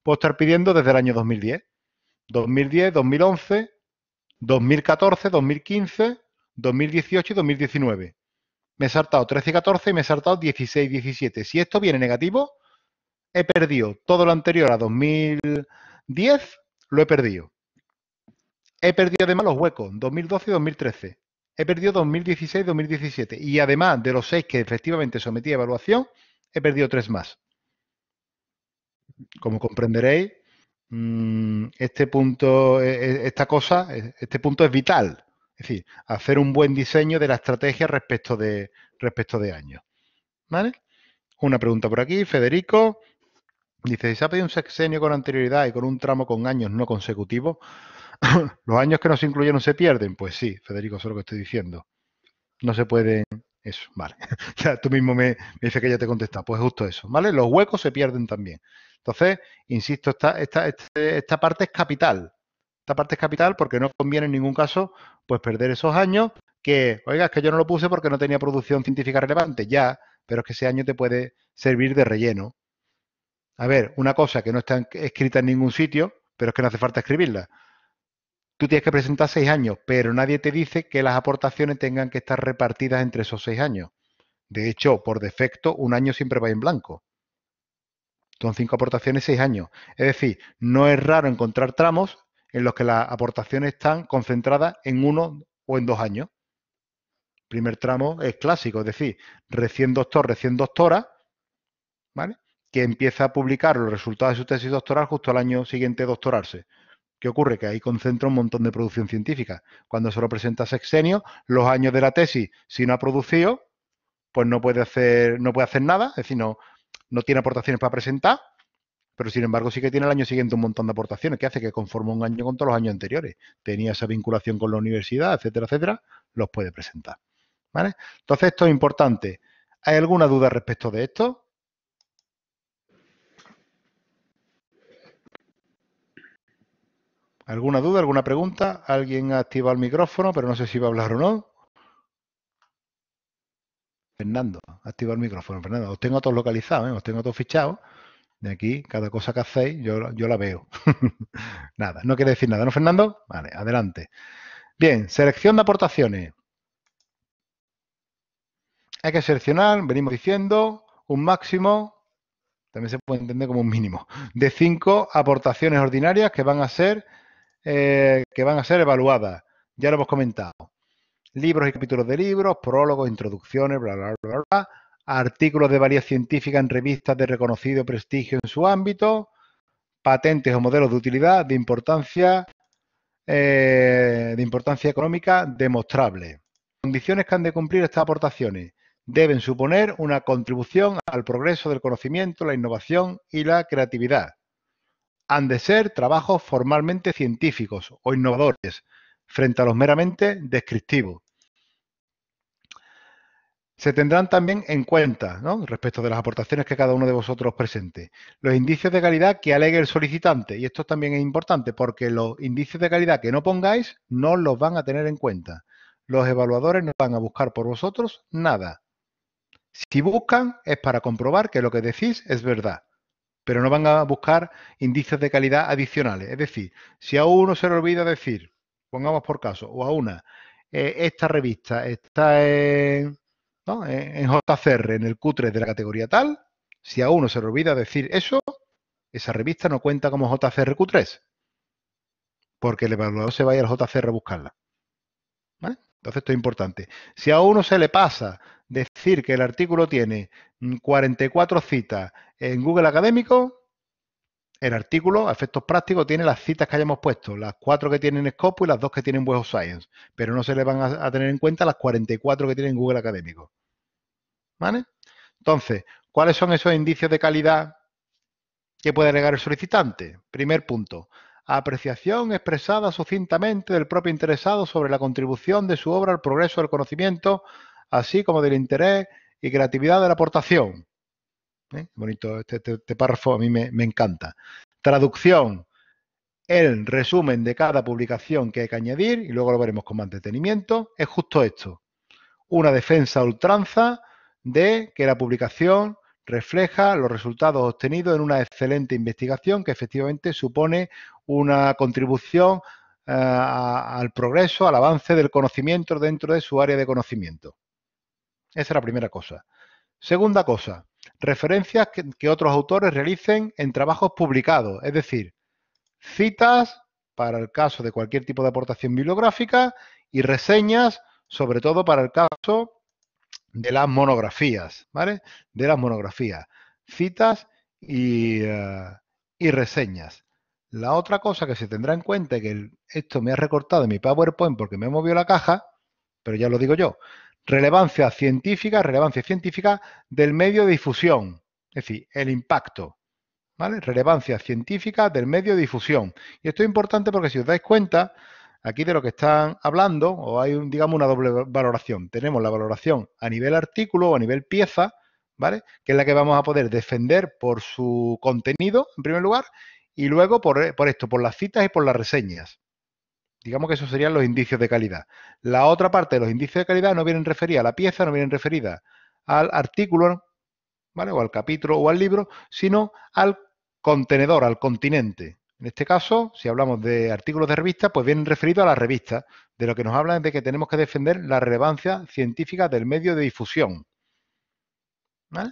S1: puedo estar pidiendo desde el año 2010. 2010, 2011, 2014, 2015, 2018 y 2019. Me he saltado 13 y 14 y me he saltado 16 17. Si esto viene negativo, he perdido todo lo anterior a 2010, lo he perdido. He perdido además los huecos, 2012-2013. y He perdido 2016-2017. Y además de los seis que efectivamente sometí a evaluación, he perdido tres más. Como comprenderéis, mm, este punto, e, e, esta cosa, e, este punto es vital. Es decir, hacer un buen diseño de la estrategia respecto de, respecto de años. ¿Vale? Una pregunta por aquí, Federico. Dice, se ha pedido un sexenio con anterioridad y con un tramo con años no consecutivos, los años que no se incluyeron se pierden. Pues sí, Federico, eso es lo que estoy diciendo. No se pueden. Eso, vale. tú mismo me, dices que ya te contesta. Pues justo eso, ¿vale? Los huecos se pierden también. Entonces, insisto, este, esta, parte es capital. Esta parte es capital porque no conviene en ningún caso pues perder esos años que, oiga, es que yo no lo puse porque no tenía producción científica relevante, ya, pero es que ese año te puede servir de relleno. A ver, una cosa que no está escrita en ningún sitio, pero es que no hace falta escribirla tú tienes que presentar seis años, pero nadie te dice que las aportaciones tengan que estar repartidas entre esos seis años. De hecho, por defecto, un año siempre va en blanco. Son cinco aportaciones, seis años. Es decir, no es raro encontrar tramos en los que las aportaciones están concentradas en uno o en dos años. primer tramo es clásico, es decir, recién doctor, recién doctora, que empieza a publicar los resultados de su tesis doctoral justo al año siguiente de doctorarse. ¿Qué ocurre? Que ahí concentra un montón de producción científica. Cuando se presenta Sexenio, los años de la tesis, si no ha producido, pues no puede hacer, no puede hacer nada, es decir, no, no tiene aportaciones para presentar, pero sin embargo sí que tiene el año siguiente un montón de aportaciones, que hace que conforme un año con todos los años anteriores. Tenía esa vinculación con la universidad, etcétera, etcétera, los puede presentar. ¿vale? Entonces, esto es importante. ¿Hay alguna duda respecto de esto? ¿Alguna duda, alguna pregunta? ¿Alguien ha activado el micrófono, pero no sé si va a hablar o no? Fernando, activa el micrófono, Fernando. Os tengo a todos localizados, ¿eh? os tengo a todos fichados. De aquí, cada cosa que hacéis, yo, yo la veo. nada, no quiere decir nada, ¿no, Fernando? Vale, adelante. Bien, selección de aportaciones. Hay que seleccionar, venimos diciendo, un máximo, también se puede entender como un mínimo, de cinco aportaciones ordinarias que van a ser eh, que van a ser evaluadas. Ya lo hemos comentado. Libros y capítulos de libros, prólogos, introducciones, bla, bla, bla, artículos de valía científica en revistas de reconocido prestigio en su ámbito, patentes o modelos de utilidad de importancia, eh, de importancia económica demostrable. Condiciones que han de cumplir estas aportaciones deben suponer una contribución al progreso del conocimiento, la innovación y la creatividad han de ser trabajos formalmente científicos o innovadores, frente a los meramente descriptivos. Se tendrán también en cuenta, ¿no? respecto de las aportaciones que cada uno de vosotros presente, los indicios de calidad que alegue el solicitante. Y esto también es importante porque los indicios de calidad que no pongáis no los van a tener en cuenta. Los evaluadores no van a buscar por vosotros nada. Si buscan es para comprobar que lo que decís es verdad pero no van a buscar indicios de calidad adicionales. Es decir, si a uno se le olvida decir, pongamos por caso, o a una, eh, esta revista está en, en JCR, en el Q3 de la categoría tal, si a uno se le olvida decir eso, esa revista no cuenta como JCR Q3, porque el evaluador se va a al JCR a buscarla. Entonces esto es importante. Si a uno se le pasa decir que el artículo tiene 44 mm, citas en Google Académico, el artículo, a efectos prácticos, tiene las citas que hayamos puesto, las cuatro que tienen Scopus y las dos que tienen Web of Science, pero no se le van a, tener en cuenta las 44 que tienen Google Académico. ¿Vale? Entonces, ¿cuáles son esos indicios de calidad que puede negar el solicitante? Primer punto, apreciación expresada sucintamente del propio interesado sobre la contribución de su obra al progreso del conocimiento así como del interés y creatividad de la aportación. ¿Eh? Bonito, este, este, este, párrafo a mí me, encanta. Traducción, el resumen de cada publicación que hay que añadir, y luego lo veremos con más detenimiento, es justo esto. Una defensa ultranza de que la publicación refleja los resultados obtenidos en una excelente investigación que efectivamente supone una contribución eh, al progreso, al avance del conocimiento dentro de su área de conocimiento. Esa es la primera cosa. Segunda cosa, referencias que, otros autores realicen en trabajos publicados, es decir, citas para el caso de cualquier tipo de aportación bibliográfica y reseñas, sobre todo para el caso de las monografías, ¿vale? De las monografías, citas y, eh, y reseñas. La otra cosa que se tendrá en cuenta, que esto me ha recortado en mi PowerPoint porque me movió la caja, pero ya lo digo yo, Relevancia científica, relevancia científica del medio de difusión, es decir, el impacto. ¿Vale? Relevancia científica del medio de difusión. Y esto es importante porque si os dais cuenta, aquí de lo que están hablando, o hay, digamos, una doble valoración. Tenemos la valoración a nivel artículo o a nivel pieza, ¿vale? Que es la que vamos a poder defender por su contenido, en primer lugar, y luego por esto, por las citas y por las reseñas. Digamos que esos serían los indicios de calidad. La otra parte de los indicios de calidad no vienen referida a la pieza, no vienen referidas al artículo, ¿vale? O al capítulo o al libro, sino al contenedor, al continente. En este caso, si hablamos de artículos de revista, pues vienen referidos a la revista. De lo que nos hablan es de que tenemos que defender la relevancia científica del medio de difusión. ¿Vale?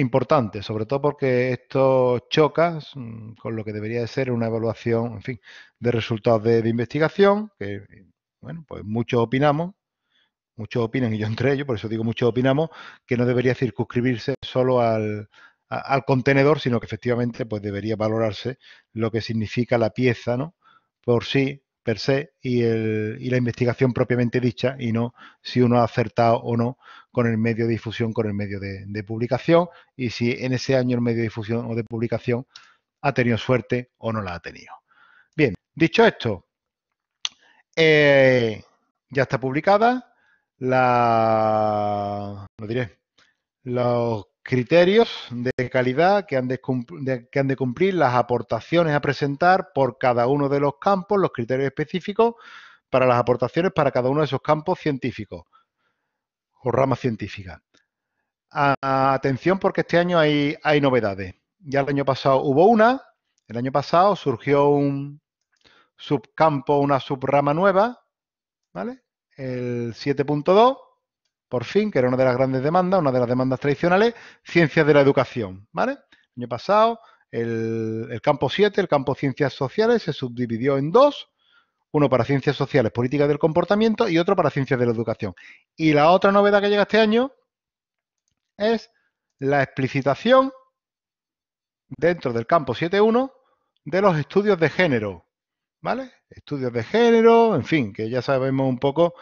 S1: importante, sobre todo porque esto choca mm, con lo que debería de ser una evaluación, en fin, de resultados de, investigación, que, eh, bueno, pues muchos opinamos, muchos opinan, y yo entre ellos, por eso digo muchos opinamos, que no debería circunscribirse solo al, contenedor, sino que efectivamente pues debería valorarse lo que significa la pieza, ¿no? Por sí, per se, y, y la investigación propiamente dicha, y no si uno ha acertado o no con el medio de difusión, con el medio de, publicación y si en ese año el medio de difusión o de publicación ha tenido suerte o no la ha tenido. Bien, dicho esto, eh, ya está publicada la, diré, los criterios de calidad que han de, cumplir las aportaciones a presentar por cada uno de los campos, los criterios específicos para las aportaciones para cada uno de esos campos científicos o rama científica. atención porque este año hay, hay novedades. Ya el año pasado hubo una, el año pasado surgió un subcampo, una subrama nueva, ¿vale? El 7.2, por fin, que era una de las grandes demandas, una de las demandas tradicionales, ciencias de la educación, ¿vale? El año pasado el, el campo 7, el campo ciencias sociales, se subdividió en dos, uno para Ciencias Sociales, Políticas del Comportamiento y otro para Ciencias de la Educación. Y la otra novedad que llega este año es la explicitación dentro del campo 7.1 de los estudios de género. ¿Vale? Estudios de género, en fin, que ya sabemos un poco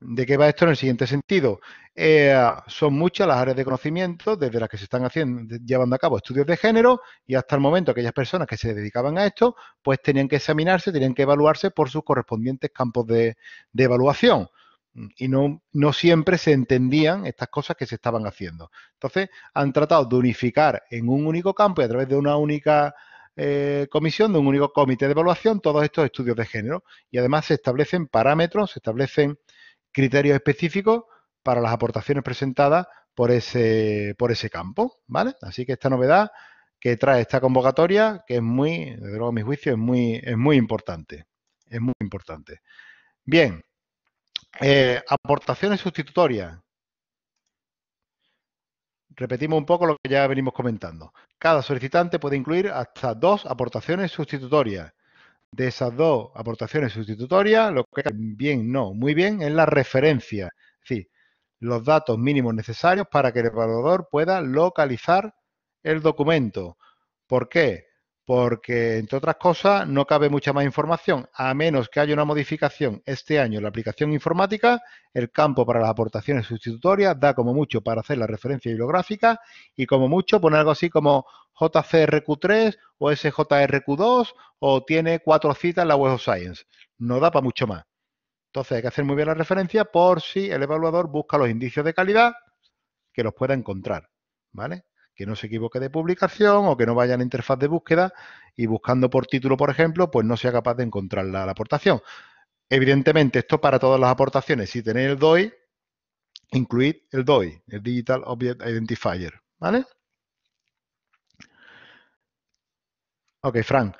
S1: ¿De qué va esto en el siguiente sentido? Eh, son muchas las áreas de conocimiento desde las que se están haciendo, llevando a cabo estudios de género y hasta el momento aquellas personas que se dedicaban a esto, pues tenían que examinarse, tenían que evaluarse por sus correspondientes campos de, evaluación. Y no, no siempre se entendían estas cosas que se estaban haciendo. Entonces, han tratado de unificar en un único campo y a través de una única eh, comisión, de un único comité de evaluación, todos estos estudios de género. Y además se establecen parámetros, se establecen criterios específicos para las aportaciones presentadas por ese, por ese campo, ¿vale? Así que esta novedad que trae esta convocatoria, que es muy, desde luego a mi juicio, es muy, es muy importante. Es muy importante. Bien, eh, aportaciones sustitutorias. Repetimos un poco lo que ya venimos comentando. Cada solicitante puede incluir hasta dos aportaciones sustitutorias de esas dos aportaciones sustitutorias, lo que bien, no, muy bien, es la referencia, es decir, los datos mínimos necesarios para que el evaluador pueda localizar el documento. ¿Por qué? porque, entre otras cosas, no cabe mucha más información, a menos que haya una modificación este año en la aplicación informática, el campo para las aportaciones sustitutorias da como mucho para hacer la referencia bibliográfica y como mucho poner algo así como JCRQ3 o SJRQ2 o tiene cuatro citas en la Web of Science. No da para mucho más. Entonces hay que hacer muy bien la referencia por si el evaluador busca los indicios de calidad que los pueda encontrar. ¿Vale? que no se equivoque de publicación o que no vaya a la interfaz de búsqueda y buscando por título, por ejemplo, pues no sea capaz de encontrar la, aportación. Evidentemente, esto para todas las aportaciones. Si tenéis el DOI, incluid el DOI, el Digital Object Identifier, ¿vale? Ok, Frank.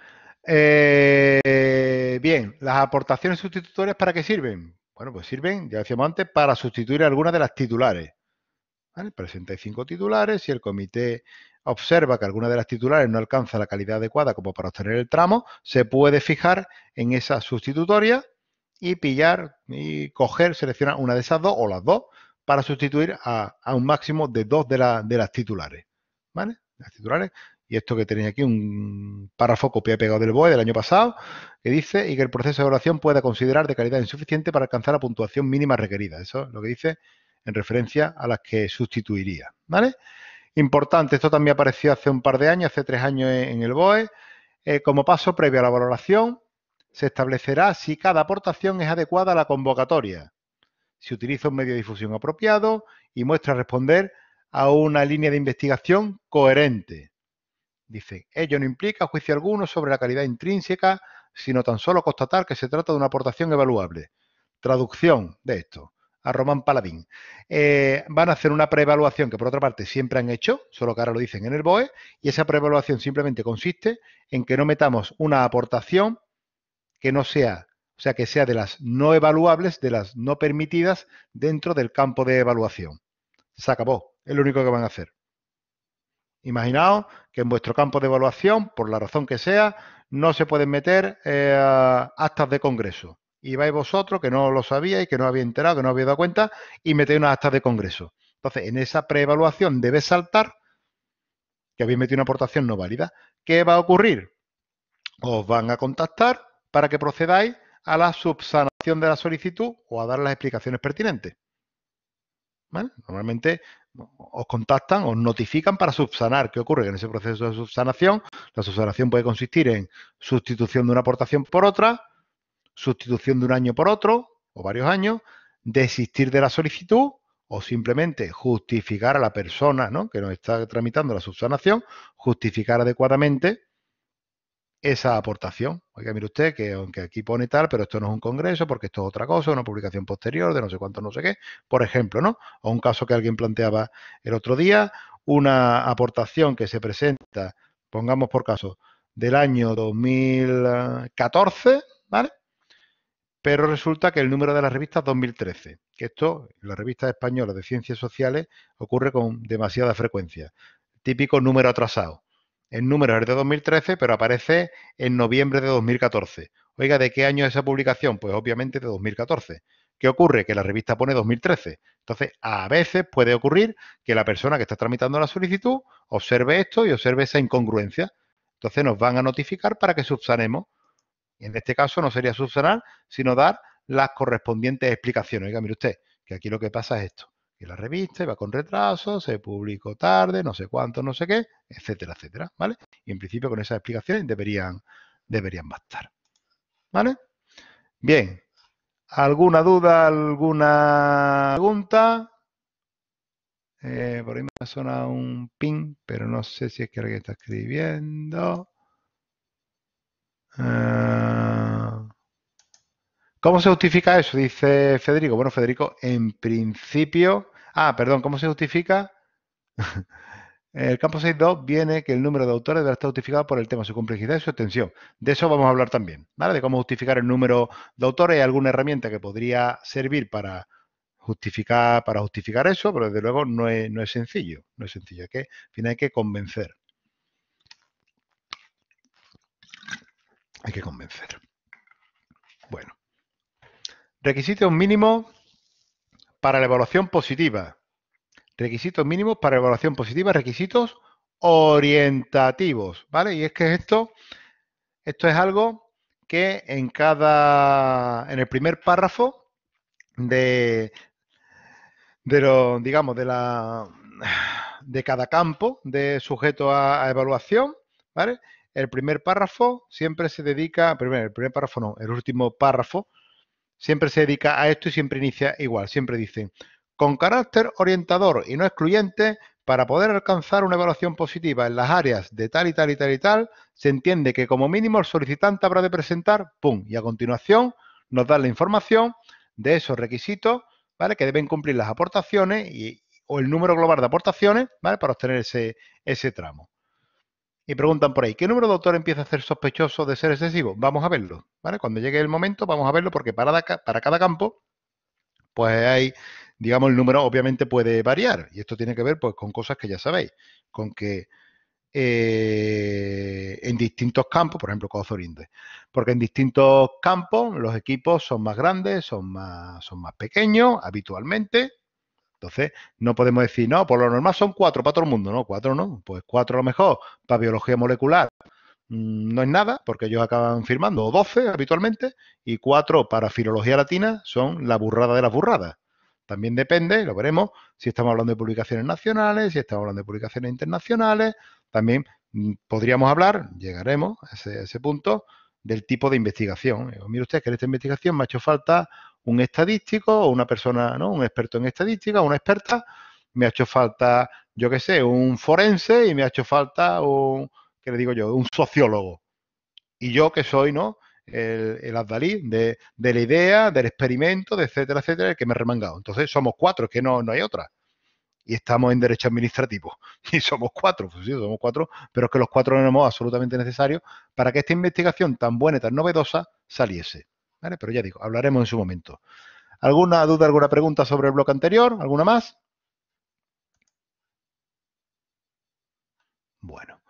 S1: Eh, bien, ¿las aportaciones sustitutorias para qué sirven? Bueno, pues sirven, ya decíamos antes, para sustituir algunas de las titulares. ¿vale? Presenta cinco titulares. y el comité observa que alguna de las titulares no alcanza la calidad adecuada como para obtener el tramo, se puede fijar en esa sustitutoria y pillar y coger, seleccionar una de esas dos o las dos para sustituir a, un máximo de dos de, de las titulares. ¿Vale? Las titulares y esto que tenéis aquí, un párrafo que pegado del BOE del año pasado, que dice y que el proceso de evaluación pueda considerar de calidad insuficiente para alcanzar la puntuación mínima requerida. Eso es lo que dice en referencia a las que sustituiría. ¿Vale? Importante, esto también apareció hace un par de años, hace tres años en el BOE. Eh, como paso previo a la valoración, se establecerá si cada aportación es adecuada a la convocatoria, si utiliza un medio de difusión apropiado y muestra responder a una línea de investigación coherente. Dice, ello no implica juicio alguno sobre la calidad intrínseca, sino tan solo constatar que se trata de una aportación evaluable. Traducción de esto a Román Paladín. Eh, van a hacer una preevaluación que por otra parte siempre han hecho, solo que ahora lo dicen en el BOE, y esa preevaluación simplemente consiste en que no metamos una aportación que no sea, o sea, que sea de las no evaluables, de las no permitidas dentro del campo de evaluación. Se acabó, es lo único que van a hacer. Imaginaos que en vuestro campo de evaluación, por la razón que sea, no se pueden meter eh, actas de congreso y vosotros que no lo sabíais, que no había enterado, que no había dado cuenta, y metéis unas actas de congreso. Entonces, en esa preevaluación debe saltar que habéis metido una aportación no válida. ¿Qué va a ocurrir? Os van a contactar para que procedáis a la subsanación de la solicitud o a dar las explicaciones pertinentes. Normalmente os contactan, os notifican para subsanar. ¿Qué ocurre? Que en ese proceso de subsanación, la subsanación puede consistir en sustitución de una aportación por otra, sustitución de un año por otro o varios años, desistir de la solicitud o simplemente justificar a la persona que nos está tramitando la subsanación, justificar adecuadamente esa aportación. que mire usted que aunque aquí pone tal, pero esto no es un congreso, porque esto es otra cosa, una publicación posterior de no sé cuánto, no sé qué, por ejemplo, ¿no? O un caso que alguien planteaba el otro día, una aportación que se presenta, pongamos por caso, del año 2014, ¿vale? Pero resulta que el número de la revista es 2013, que esto, la revista española de ciencias sociales, ocurre con demasiada frecuencia. Típico número atrasado. El número es de 2013, pero aparece en noviembre de 2014. Oiga, ¿de qué año es esa publicación? Pues obviamente de 2014. ¿Qué ocurre? Que la revista pone 2013. Entonces, a veces puede ocurrir que la persona que está tramitando la solicitud observe esto y observe esa incongruencia. Entonces, nos van a notificar para que subsanemos en este caso no sería subsanar, sino dar las correspondientes explicaciones. Oiga, mire usted, que aquí lo que pasa es esto. Que la revista va con retraso, se publicó tarde, no sé cuánto, no sé qué, etcétera, etcétera, ¿vale? Y en principio con esas explicaciones deberían, deberían bastar, ¿vale? Bien, ¿alguna duda, alguna pregunta? Eh, por ahí me ha sonado un ping, pero no sé si es que alguien está escribiendo. Ah. ¿Cómo se justifica eso? Dice Federico. Bueno, Federico, en principio... Ah, perdón, ¿cómo se justifica? el campo 6.2 viene que el número de autores debe estar justificado por el tema, su complejidad y su extensión. De eso vamos a hablar también, ¿vale? De cómo justificar el número de autores. y alguna herramienta que podría servir para justificar, para justificar eso, pero desde luego no es, sencillo. No es sencillo, al final hay que convencer. Hay que convencer. Bueno. Requisitos mínimos para la evaluación positiva. Requisitos mínimos para evaluación positiva, requisitos orientativos, ¿vale? Y es que esto, esto es algo que en cada, en el primer párrafo de, de lo, digamos, de la, de cada campo de sujeto a, evaluación, ¿vale? El primer párrafo siempre se dedica, primero, el primer párrafo no, el último párrafo Siempre se dedica a esto y siempre inicia igual. Siempre dice, con carácter orientador y no excluyente, para poder alcanzar una evaluación positiva en las áreas de tal y tal y tal y tal, se entiende que como mínimo el solicitante habrá de presentar, ¡pum! Y a continuación nos da la información de esos requisitos, ¿vale? Que deben cumplir las aportaciones y, o el número global de aportaciones, ¿vale? Para obtener ese, ese tramo. Y preguntan por ahí, ¿qué número de autor empieza a ser sospechoso de ser excesivo? Vamos a verlo, ¿vale? Cuando llegue el momento vamos a verlo porque para, para cada campo pues hay, digamos, el número obviamente puede variar. Y esto tiene que ver pues con cosas que ya sabéis, con que eh, en distintos campos, por ejemplo, con Cozorinde, porque en distintos campos los equipos son más grandes, son más, son más pequeños habitualmente, entonces, no podemos decir, no, por lo normal son cuatro para todo el mundo, no, cuatro no, pues cuatro a lo mejor para biología molecular mm, no es nada, porque ellos acaban firmando, o 12 habitualmente, y cuatro para filología latina son la burrada de las burradas. También depende, lo veremos, si estamos hablando de publicaciones nacionales, si estamos hablando de publicaciones internacionales, también mm, podríamos hablar, llegaremos a ese, punto, del tipo de investigación. Mira Mire usted que en esta investigación me ha hecho falta un estadístico o una persona, ¿no? Un experto en estadística, una experta, me ha hecho falta, yo qué sé, un forense y me ha hecho falta un, ¿qué le digo yo? Un sociólogo. Y yo que soy, ¿no? El, el Abdalí de, de, la idea, del experimento, de etcétera, etcétera, que me he remangado. Entonces somos cuatro, es que no, no hay otra. Y estamos en derecho administrativo. Y somos cuatro, pues sí, somos cuatro, pero es que los cuatro no éramos absolutamente necesarios para que esta investigación tan buena y tan novedosa saliese. Pero ya digo, hablaremos en su momento. ¿Alguna duda, alguna pregunta sobre el bloque anterior? ¿Alguna más? Bueno,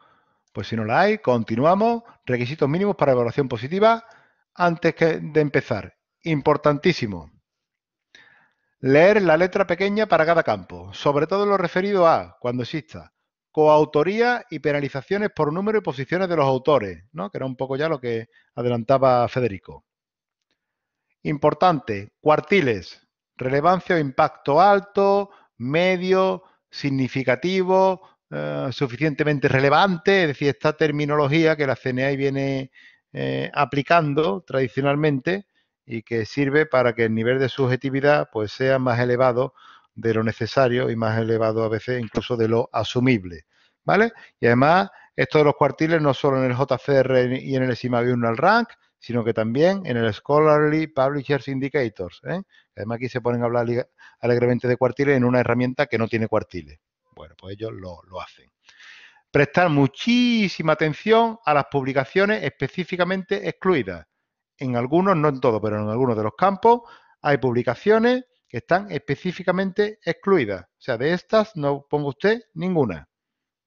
S1: pues si no la hay, continuamos. Requisitos mínimos para evaluación positiva. Antes que de empezar, importantísimo. Leer la letra pequeña para cada campo, sobre todo lo referido a, cuando exista, coautoría y penalizaciones por número y posiciones de los autores, ¿no? que era un poco ya lo que adelantaba Federico. Importante, cuartiles, relevancia o impacto alto, medio, significativo, eh, suficientemente relevante, es decir, esta terminología que la CNI viene eh, aplicando tradicionalmente y que sirve para que el nivel de subjetividad pues, sea más elevado de lo necesario y más elevado a veces incluso de lo asumible. ¿Vale? Y además, esto de los cuartiles no solo en el JCR y en el SIMAB1 al rank, sino que también en el Scholarly Publishers Indicators. ¿eh? Además aquí se ponen a hablar alegremente de cuartiles en una herramienta que no tiene cuartiles. Bueno, pues ellos lo, lo hacen. Prestar muchísima atención a las publicaciones específicamente excluidas. En algunos, no en todos, pero en algunos de los campos hay publicaciones que están específicamente excluidas. O sea, de estas no ponga usted ninguna.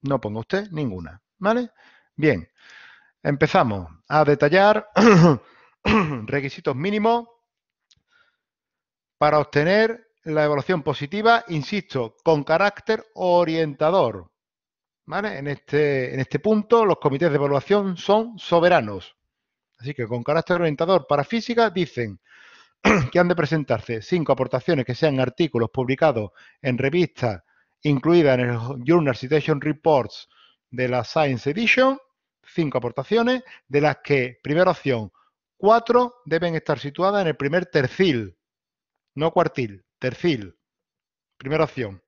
S1: No ponga usted ninguna. ¿Vale? Bien. Empezamos a detallar requisitos mínimos para obtener la evaluación positiva, insisto, con carácter orientador. En, este, en este punto los comités de evaluación son soberanos. Así que con carácter orientador para física dicen que han de presentarse cinco aportaciones que sean artículos publicados en revistas incluidas en el Journal Citation Reports de la Science Edition cinco aportaciones, de las que, primera opción, cuatro deben estar situadas en el primer tercil, no cuartil, tercil. Primera opción,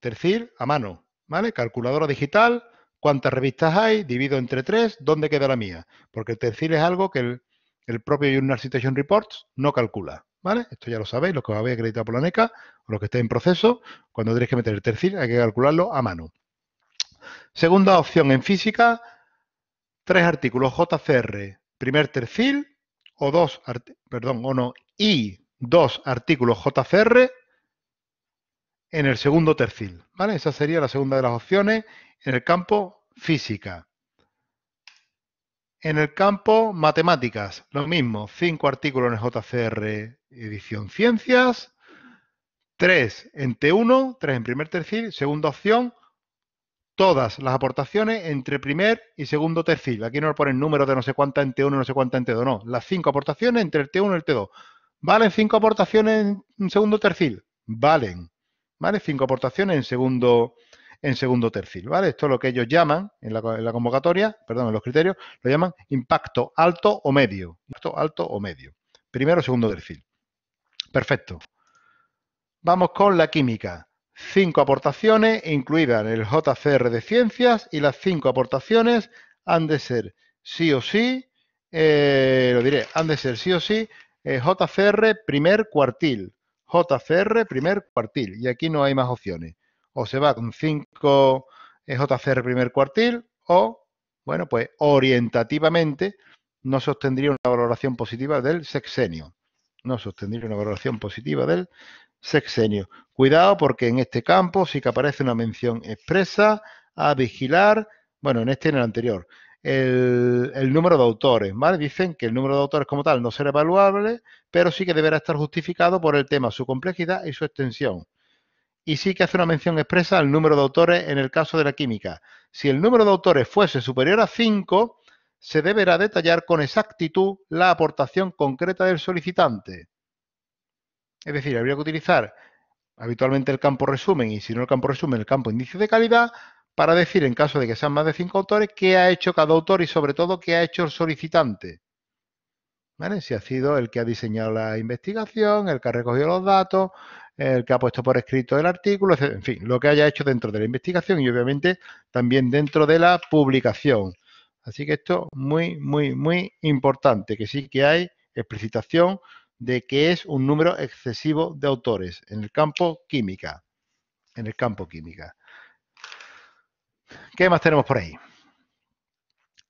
S1: tercil a mano, ¿vale? Calculadora digital, cuántas revistas hay, divido entre tres, ¿dónde queda la mía? Porque el tercil es algo que el, propio Journal Citation Reports no calcula. ¿Vale? Esto ya lo sabéis, los que os habéis acreditado por la NECA o los que estéis en proceso, cuando tenéis que meter el tercil hay que calcularlo a mano. Segunda opción en física, tres artículos JCR, primer tercil, o dos, perdón, o no, y dos artículos JCR en el segundo tercil. ¿vale? Esa sería la segunda de las opciones en el campo física. En el campo matemáticas, lo mismo, cinco artículos en JCR edición ciencias, tres en T1, tres en primer tercil, segunda opción, todas las aportaciones entre primer y segundo tercil. Aquí no nos ponen números de no sé cuánta en T1 no sé cuánta en T2, no. Las cinco aportaciones entre el T1 y el T2. ¿Valen cinco aportaciones en segundo tercil? Valen. ¿Vale? Cinco aportaciones en segundo, en segundo tercil. ¿Vale? Esto es lo que ellos llaman en la, convocatoria, perdón, en los criterios, lo llaman impacto alto o medio. Impacto alto o medio. Primero, o segundo tercil. Perfecto. Vamos con la química cinco aportaciones incluidas en el JCR de Ciencias y las cinco aportaciones han de ser sí o sí, eh, lo diré, han de ser sí o sí eh, JCR primer cuartil. JCR primer cuartil. Y aquí no hay más opciones. O se va con cinco eh, JCR primer cuartil o, bueno, pues orientativamente no sostendría una valoración positiva del sexenio. No sostendría una valoración positiva del sexenio. Cuidado porque en este campo sí que aparece una mención expresa a vigilar, bueno, en este y en el anterior, el, número de autores, Dicen que el número de autores como tal no será evaluable, pero sí que deberá estar justificado por el tema, su complejidad y su extensión. Y sí que hace una mención expresa al número de autores en el caso de la química. Si el número de autores fuese superior a 5, se deberá detallar con exactitud la aportación concreta del solicitante. Es decir, habría que utilizar habitualmente el campo resumen y si no el campo resumen, el campo índice de calidad para decir, en caso de que sean más de cinco autores, qué ha hecho cada autor y sobre todo qué ha hecho el solicitante. ¿Vale? Si ha sido el que ha diseñado la investigación, el que ha recogido los datos, el que ha puesto por escrito el artículo, en fin, lo que haya hecho dentro de la investigación y obviamente también dentro de la publicación. Así que esto muy, muy, muy importante, que sí que hay explicitación de que es un número excesivo de autores en el campo química. En el campo química. ¿Qué más tenemos por ahí?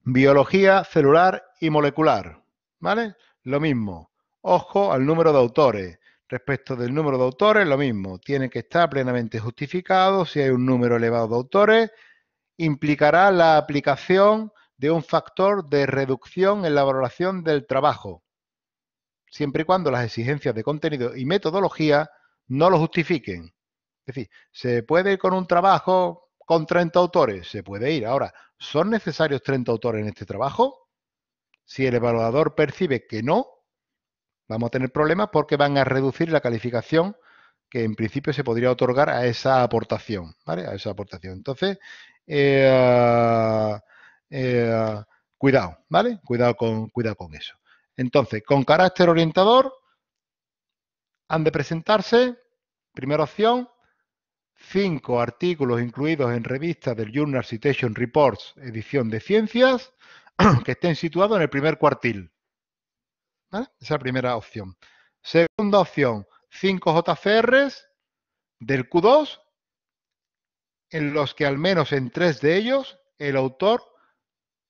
S1: Biología celular y molecular. ¿Vale? Lo mismo. Ojo al número de autores. Respecto del número de autores, lo mismo. Tiene que estar plenamente justificado. Si hay un número elevado de autores, implicará la aplicación de un factor de reducción en la valoración del trabajo siempre y cuando las exigencias de contenido y metodología no lo justifiquen. Es decir, se puede ir con un trabajo con 30 autores, se puede ir. Ahora, ¿son necesarios 30 autores en este trabajo? Si el evaluador percibe que no, vamos a tener problemas porque van a reducir la calificación que en principio se podría otorgar a esa aportación, A esa aportación. Entonces, eh, eh, cuidado, ¿vale? Cuidado con, cuidado con eso. Entonces, con carácter orientador, han de presentarse, primera opción, cinco artículos incluidos en revistas del Journal Citation Reports, edición de ciencias, que estén situados en el primer cuartil. Esa es la primera opción. Segunda opción, cinco JCRs del Q2, en los que al menos en tres de ellos el autor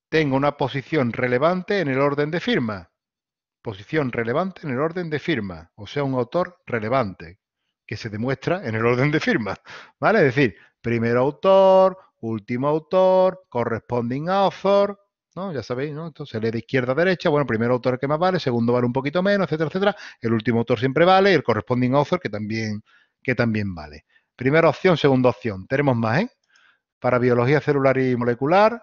S1: tenga una posición relevante en el orden de firma posición relevante en el orden de firma, o sea, un autor relevante, que se demuestra en el orden de firma, ¿vale? Es decir, primer autor, último autor, corresponding author, ¿no? Ya sabéis, ¿no? Entonces se lee de izquierda a derecha, bueno, primer autor que más vale, segundo vale un poquito menos, etcétera, etcétera, el último autor siempre vale, y el corresponding author que también, que también vale. Primera opción, segunda opción, tenemos más, ¿eh? Para biología celular y molecular,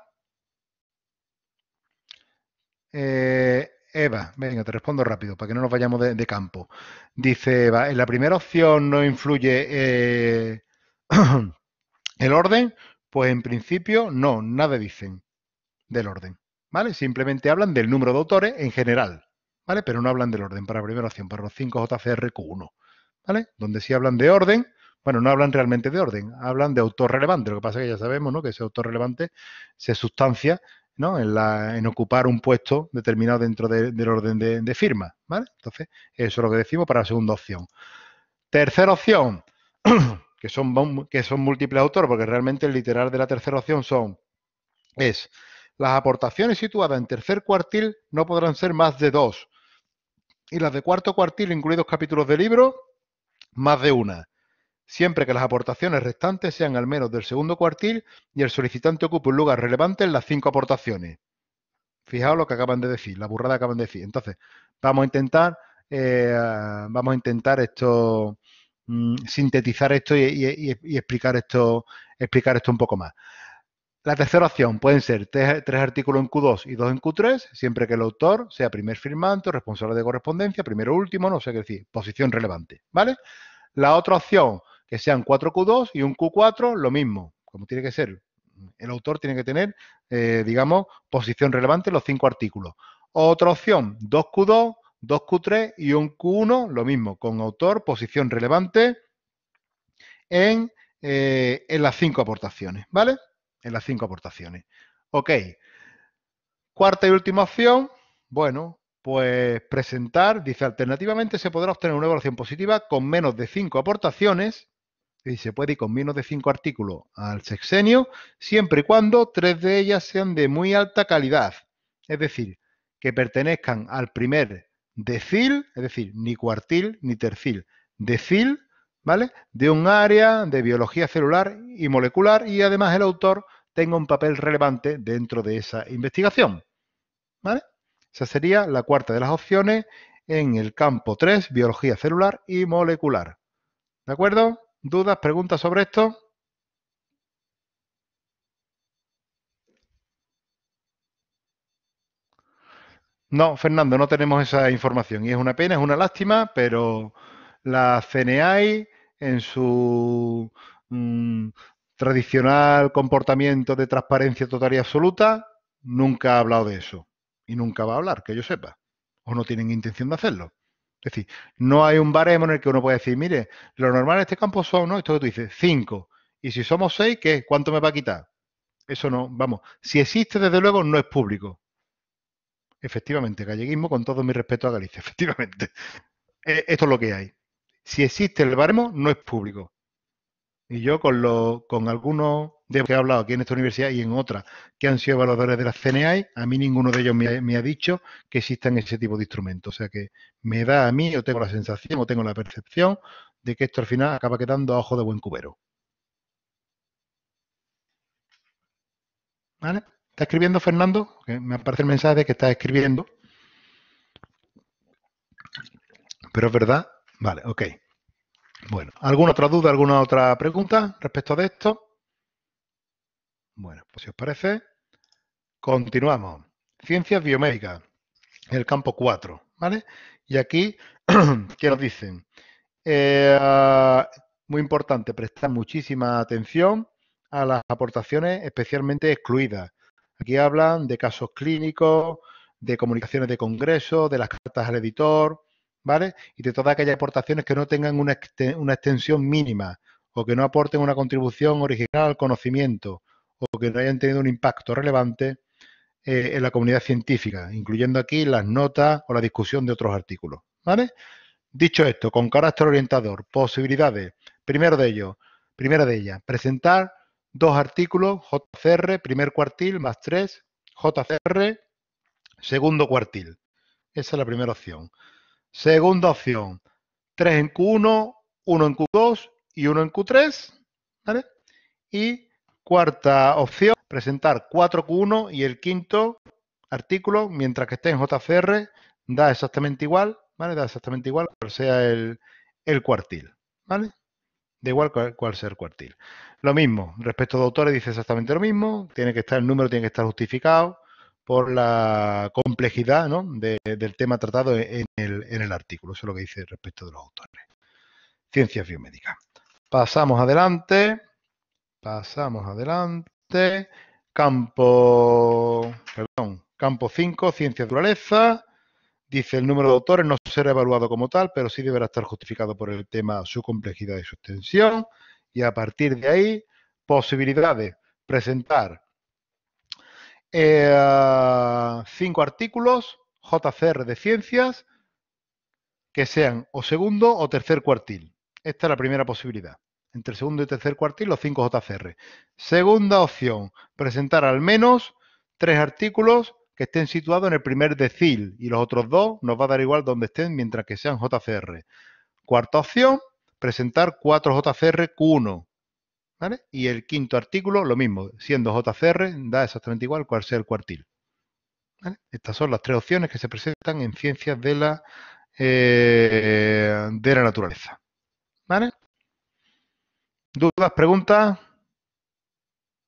S1: eh, Eva, venga, te respondo rápido para que no nos vayamos de, campo. Dice Eva, en la primera opción no influye eh, el orden, pues en principio no, nada dicen del orden, ¿vale? Simplemente hablan del número de autores en general, ¿vale? Pero no hablan del orden para la primera opción, para los 5 JCRQ1, ¿vale? Donde sí hablan de orden, bueno, no hablan realmente de orden, hablan de autor relevante. Lo que pasa es que ya sabemos ¿no? que ese autor relevante se sustancia ¿no? En, la, en, ocupar un puesto determinado dentro del orden de, firma. ¿vale? Entonces, eso es lo que decimos para la segunda opción. Tercera opción, que son, que son múltiples autores, porque realmente el literal de la tercera opción son es las aportaciones situadas en tercer cuartil no podrán ser más de dos. Y las de cuarto cuartil, incluidos capítulos de libro, más de una siempre que las aportaciones restantes sean al menos del segundo cuartil y el solicitante ocupe un lugar relevante en las cinco aportaciones. Fijaos lo que acaban de decir, la burrada que acaban de decir. Entonces, vamos a intentar, eh, vamos a intentar esto, mm, sintetizar esto y, explicar esto, explicar esto un poco más. La tercera opción pueden ser tres, artículos en Q2 y dos en Q3, siempre que el autor sea primer firmante responsable de correspondencia, primero último, no sé qué decir, posición relevante, ¿vale? La otra opción, que sean 4 Q2 y un Q4 lo mismo, como tiene que ser. El autor tiene que tener, eh, digamos, posición relevante en los cinco artículos. Otra opción, 2 Q2, 2 Q3 y un Q1, lo mismo, con autor, posición relevante eh, en, las cinco aportaciones, ¿vale? En las cinco aportaciones. Ok. Cuarta y última opción, bueno, pues presentar, dice, alternativamente se podrá obtener una evaluación positiva con menos de cinco aportaciones y se puede ir con menos de cinco artículos al sexenio, siempre y cuando tres de ellas sean de muy alta calidad, es decir, que pertenezcan al primer decil, es decir, ni cuartil ni tercil, decil, ¿vale? De un área de biología celular y molecular y además el autor tenga un papel relevante dentro de esa investigación, ¿vale? Esa sería la cuarta de las opciones en el campo 3, biología celular y molecular. ¿De acuerdo? ¿Dudas, preguntas sobre esto? No, Fernando, no tenemos esa información y es una pena, es una lástima, pero la CNI en su mm, tradicional comportamiento de transparencia total y absoluta nunca ha hablado de eso y nunca va a hablar, que yo sepa, o no tienen intención de hacerlo. Es decir, no hay un baremo en el que uno pueda decir, mire, lo normal en este campo son, ¿no? Esto que tú dices, cinco. Y si somos seis, ¿qué? ¿Cuánto me va a quitar? Eso no, vamos, si existe, desde luego, no es público. Efectivamente, galleguismo, con todo mi respeto a Galicia, efectivamente. E, esto es lo que hay. Si existe el baremo, no es público. Y yo con, lo, con algunos de que he hablado aquí en esta universidad y en otras que han sido evaluadores de la CNI, a mí ninguno de ellos me ha, dicho que existan ese tipo de instrumentos. O sea que me da a mí, o tengo la sensación, o tengo la percepción de que esto al final acaba quedando a ojo de buen cubero. ¿Vale? ¿Está escribiendo Fernando? Que me aparece el mensaje de que está escribiendo. Pero es verdad. Vale, ok. Bueno, ¿alguna otra duda, alguna otra pregunta respecto de esto? Bueno, pues si os parece, continuamos. Ciencias biomédicas, el campo 4, ¿vale? Y aquí, ¿qué nos dicen? Eh, muy importante, prestar muchísima atención a las aportaciones especialmente excluidas. Aquí hablan de casos clínicos, de comunicaciones de congreso, de las cartas al editor, ¿vale? Y de todas aquellas aportaciones que no tengan una, extensión mínima o que no aporten una contribución original al conocimiento o que hayan tenido un impacto relevante eh, en la comunidad científica, incluyendo aquí las notas o la discusión de otros artículos. ¿Vale? Dicho esto, con carácter orientador, posibilidades. Primero de ellos, primera de ellas, presentar dos artículos, JCR, primer cuartil, más tres, JCR, segundo cuartil. Esa es la primera opción. Segunda opción, tres en Q1, uno en Q2 y uno en Q3. ¿vale? Y Cuarta opción, presentar 4 Q1 y el quinto artículo, mientras que esté en JCR, da exactamente igual, ¿vale? Da exactamente igual cuál sea el, cuartil, ¿vale? Da igual cual, sea el cuartil. Lo mismo, respecto de autores dice exactamente lo mismo, tiene que estar, el número tiene que estar justificado por la complejidad del tema tratado en el, en el artículo. Eso es lo que dice respecto de los autores. Ciencias biomédicas. Pasamos adelante. Pasamos adelante. Campo, perdón, campo 5, ciencia naturaleza. Dice el número de autores no será evaluado como tal, pero sí deberá estar justificado por el tema, su complejidad y su extensión. Y a partir de ahí, posibilidades, presentar eh, cinco artículos JCR de ciencias que sean o segundo o tercer cuartil. Esta es la primera posibilidad entre el segundo y tercer cuartil, los 5 JCR. Segunda opción, presentar al menos tres artículos que estén situados en el primer decil y los otros dos nos va a dar igual donde estén mientras que sean JCR. Cuarta opción, presentar cuatro JCR Q1. ¿vale? Y el quinto artículo, lo mismo, siendo JCR, da exactamente igual cuál sea el cuartil. Estas son las tres opciones que se presentan en ciencias de la, eh, de la naturaleza. ¿Vale? ¿Dudas, preguntas?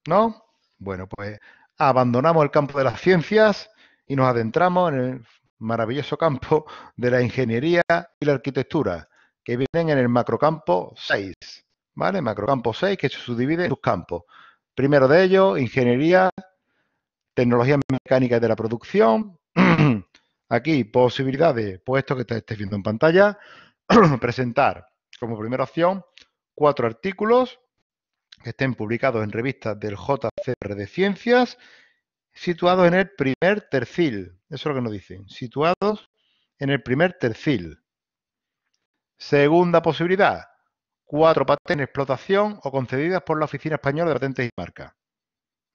S1: ¿No? Bueno, pues abandonamos el campo de las ciencias y nos adentramos en el maravilloso campo de la ingeniería y la arquitectura, que vienen en el macrocampo 6, ¿vale? Macrocampo 6, que se subdivide en sus campos. Primero de ellos, ingeniería, tecnología mecánica de la producción. Aquí, posibilidades, puesto que esté viendo en pantalla, presentar como primera opción cuatro artículos que estén publicados en revistas del JCR de Ciencias, situados en el primer tercil. Eso es lo que nos dicen, situados en el primer tercil. Segunda posibilidad, cuatro patentes en explotación o concedidas por la Oficina Española de Patentes y Marcas.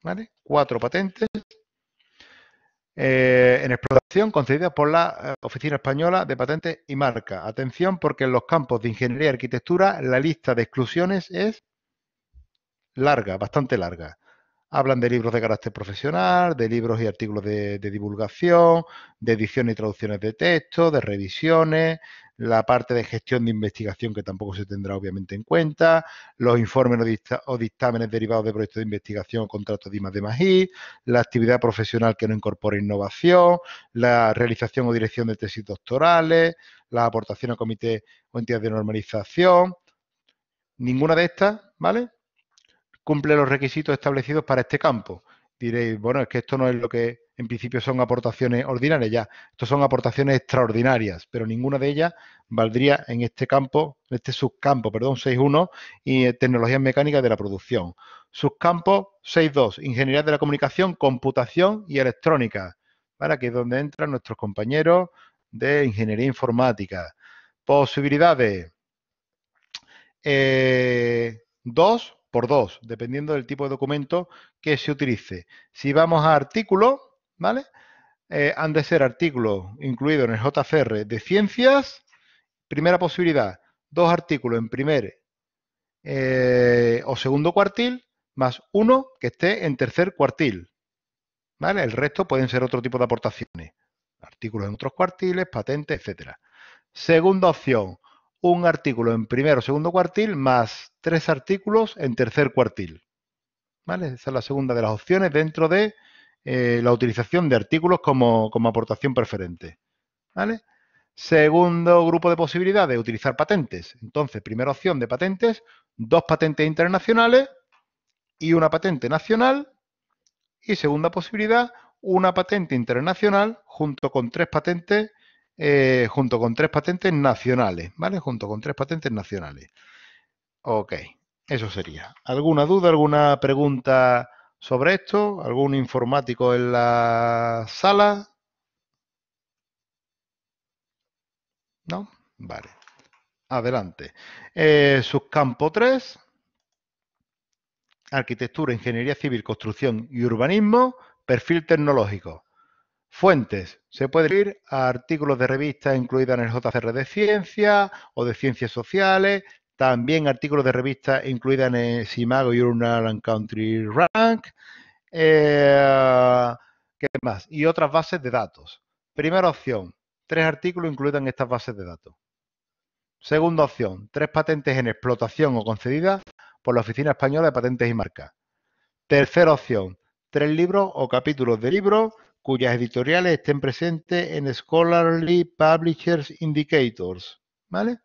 S1: ¿Vale? Cuatro patentes eh, en explotación concedida por la eh, Oficina Española de Patentes y Marcas. Atención porque en los campos de ingeniería y arquitectura la lista de exclusiones es larga, bastante larga. Hablan de libros de carácter profesional, de libros y artículos de, divulgación, de ediciones y traducciones de texto, de revisiones, la parte de gestión de investigación que tampoco se tendrá obviamente en cuenta, los informes o, dictámenes derivados de proyectos de investigación o contratos de de Magí, la actividad profesional que no incorpora innovación, la realización o dirección de tesis doctorales, la aportación a comités o entidades de normalización. Ninguna de estas, ¿vale? Cumple los requisitos establecidos para este campo. Diréis, bueno, es que esto no es lo que en principio son aportaciones ordinarias ya. Estos son aportaciones extraordinarias, pero ninguna de ellas valdría en este campo, en este subcampo, perdón, 6.1 y eh, tecnologías mecánicas de la producción. Subcampo 6.2, ingeniería de la comunicación, computación y electrónica, para que es donde entran nuestros compañeros de ingeniería informática. Posibilidades. 2 eh, por 2, dependiendo del tipo de documento que se utilice. Si vamos a artículo, ¿vale? Eh, han de ser artículos incluidos en el JFR de ciencias. Primera posibilidad, dos artículos en primer eh, o segundo cuartil, más uno que esté en tercer cuartil. ¿Vale? El resto pueden ser otro tipo de aportaciones. Artículos en otros cuartiles, patentes, etcétera. Segunda opción, un artículo en primer o segundo cuartil más tres artículos en tercer cuartil. ¿Vale? Esa es la segunda de las opciones dentro de eh, la utilización de artículos como, aportación preferente. ¿vale? Segundo grupo de posibilidades, utilizar patentes. Entonces, primera opción de patentes, dos patentes internacionales y una patente nacional. Y segunda posibilidad, una patente internacional junto con tres patentes, eh, junto con tres patentes nacionales, ¿vale? Junto con tres patentes nacionales. Ok, eso sería. ¿Alguna duda, alguna pregunta sobre esto? ¿Algún informático en la sala? ¿No? Vale. Adelante. Eh, subcampo 3. Arquitectura, Ingeniería Civil, Construcción y Urbanismo. Perfil tecnológico. Fuentes. Se puede ir a artículos de revistas incluidas en el JCR de Ciencia o de Ciencias Sociales, también artículos de revistas incluidas en Simago Journal and Country Rank. Eh, ¿Qué más? Y otras bases de datos. Primera opción, tres artículos incluidos en estas bases de datos. Segunda opción, tres patentes en explotación o concedidas por la Oficina Española de Patentes y Marcas. Tercera opción, tres libros o capítulos de libros cuyas editoriales estén presentes en Scholarly Publishers Indicators. ¿Vale?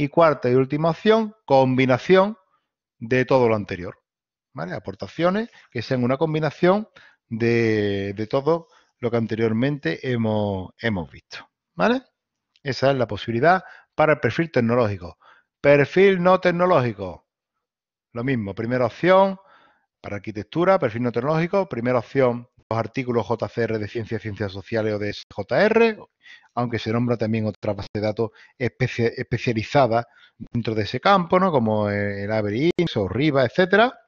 S1: Y cuarta y última opción, combinación de todo lo anterior. ¿vale? Aportaciones que sean una combinación de, todo lo que anteriormente hemos, hemos visto. ¿vale? Esa es la posibilidad para el perfil tecnológico. Perfil no tecnológico. Lo mismo, primera opción para arquitectura, perfil no tecnológico, primera opción los artículos JCR de Ciencias, Ciencias Sociales o de SJR, aunque se nombra también otra base de datos especializada dentro de ese campo, como el abris o RIVA, etcétera.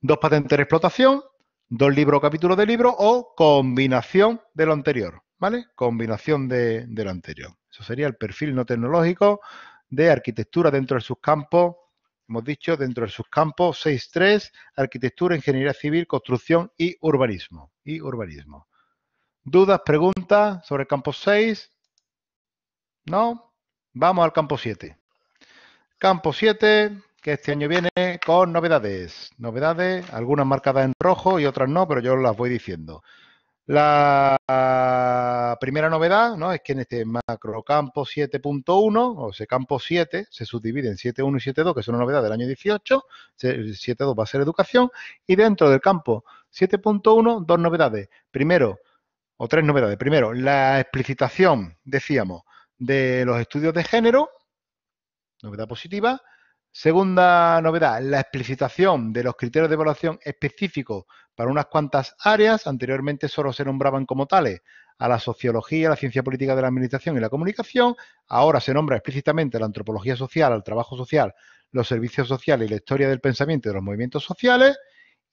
S1: Dos patentes de explotación, dos libros o capítulos de libro o combinación de lo anterior, ¿vale? Combinación de, de lo anterior. Eso sería el perfil no tecnológico de arquitectura dentro de sus campos hemos dicho, dentro del subcampo campos 6.3, arquitectura, ingeniería civil, construcción y urbanismo. Y urbanismo. ¿Dudas, preguntas sobre el campo 6? ¿No? Vamos al campo 7. Campo 7, que este año viene con novedades. Novedades, algunas marcadas en rojo y otras no, pero yo las voy diciendo. La primera novedad ¿no? es que en este macrocampo 7.1 o ese campo 7 se subdivide en 7.1 y 7.2, que es una novedad del año 18, 7.2 va a ser educación, y dentro del campo 7.1 dos novedades. Primero, o tres novedades. Primero, la explicitación, decíamos, de los estudios de género, novedad positiva. Segunda novedad, la explicitación de los criterios de evaluación específicos para unas cuantas áreas. Anteriormente solo se nombraban como tales a la sociología, la ciencia política de la administración y la comunicación. Ahora se nombra explícitamente a la antropología social, al trabajo social, los servicios sociales y la historia del pensamiento y de los movimientos sociales.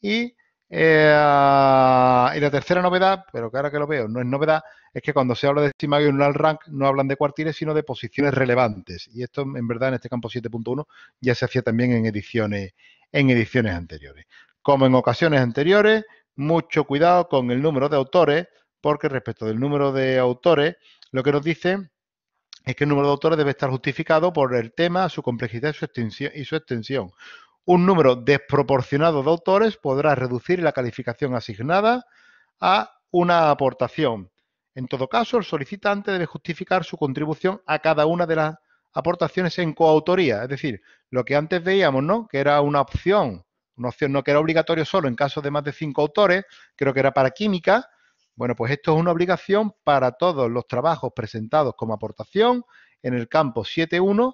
S1: Y eh, y la tercera novedad, pero que ahora que lo veo, no es novedad, es que cuando se habla de estimado y al rank no hablan de cuartiles, sino de posiciones relevantes. Y esto, en verdad, en este campo 7.1 ya se hacía también en ediciones, en ediciones anteriores. Como en ocasiones anteriores, mucho cuidado con el número de autores, porque respecto del número de autores, lo que nos dice es que el número de autores debe estar justificado por el tema, su complejidad su extensión. Y su extensión. Un número desproporcionado de autores podrá reducir la calificación asignada a una aportación. En todo caso, el solicitante debe justificar su contribución a cada una de las aportaciones en coautoría. Es decir, lo que antes veíamos, ¿no? Que era una opción, una opción no que era obligatorio solo en caso de más de cinco autores, creo que era para química. Bueno, pues esto es una obligación para todos los trabajos presentados como aportación en el campo 7.1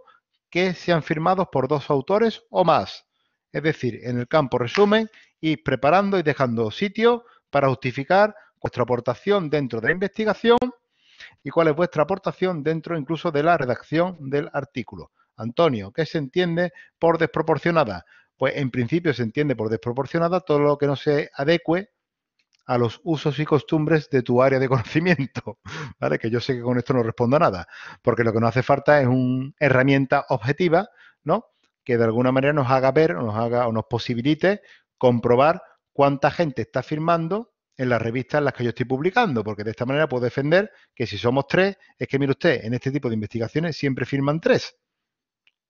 S1: que sean firmados por dos autores o más es decir, en el campo resumen, ir preparando y dejando sitio para justificar vuestra aportación dentro de la investigación y cuál es vuestra aportación dentro incluso de la redacción del artículo. Antonio, ¿qué se entiende por desproporcionada? Pues en principio se entiende por desproporcionada todo lo que no se adecue a los usos y costumbres de tu área de conocimiento, ¿vale? Que yo sé que con esto no respondo a nada, porque lo que no hace falta es una herramienta objetiva, ¿no? que de alguna manera nos haga ver o nos, haga, o nos posibilite comprobar cuánta gente está firmando en las revistas en las que yo estoy publicando, porque de esta manera puedo defender que si somos tres, es que mire usted, en este tipo de investigaciones siempre firman tres.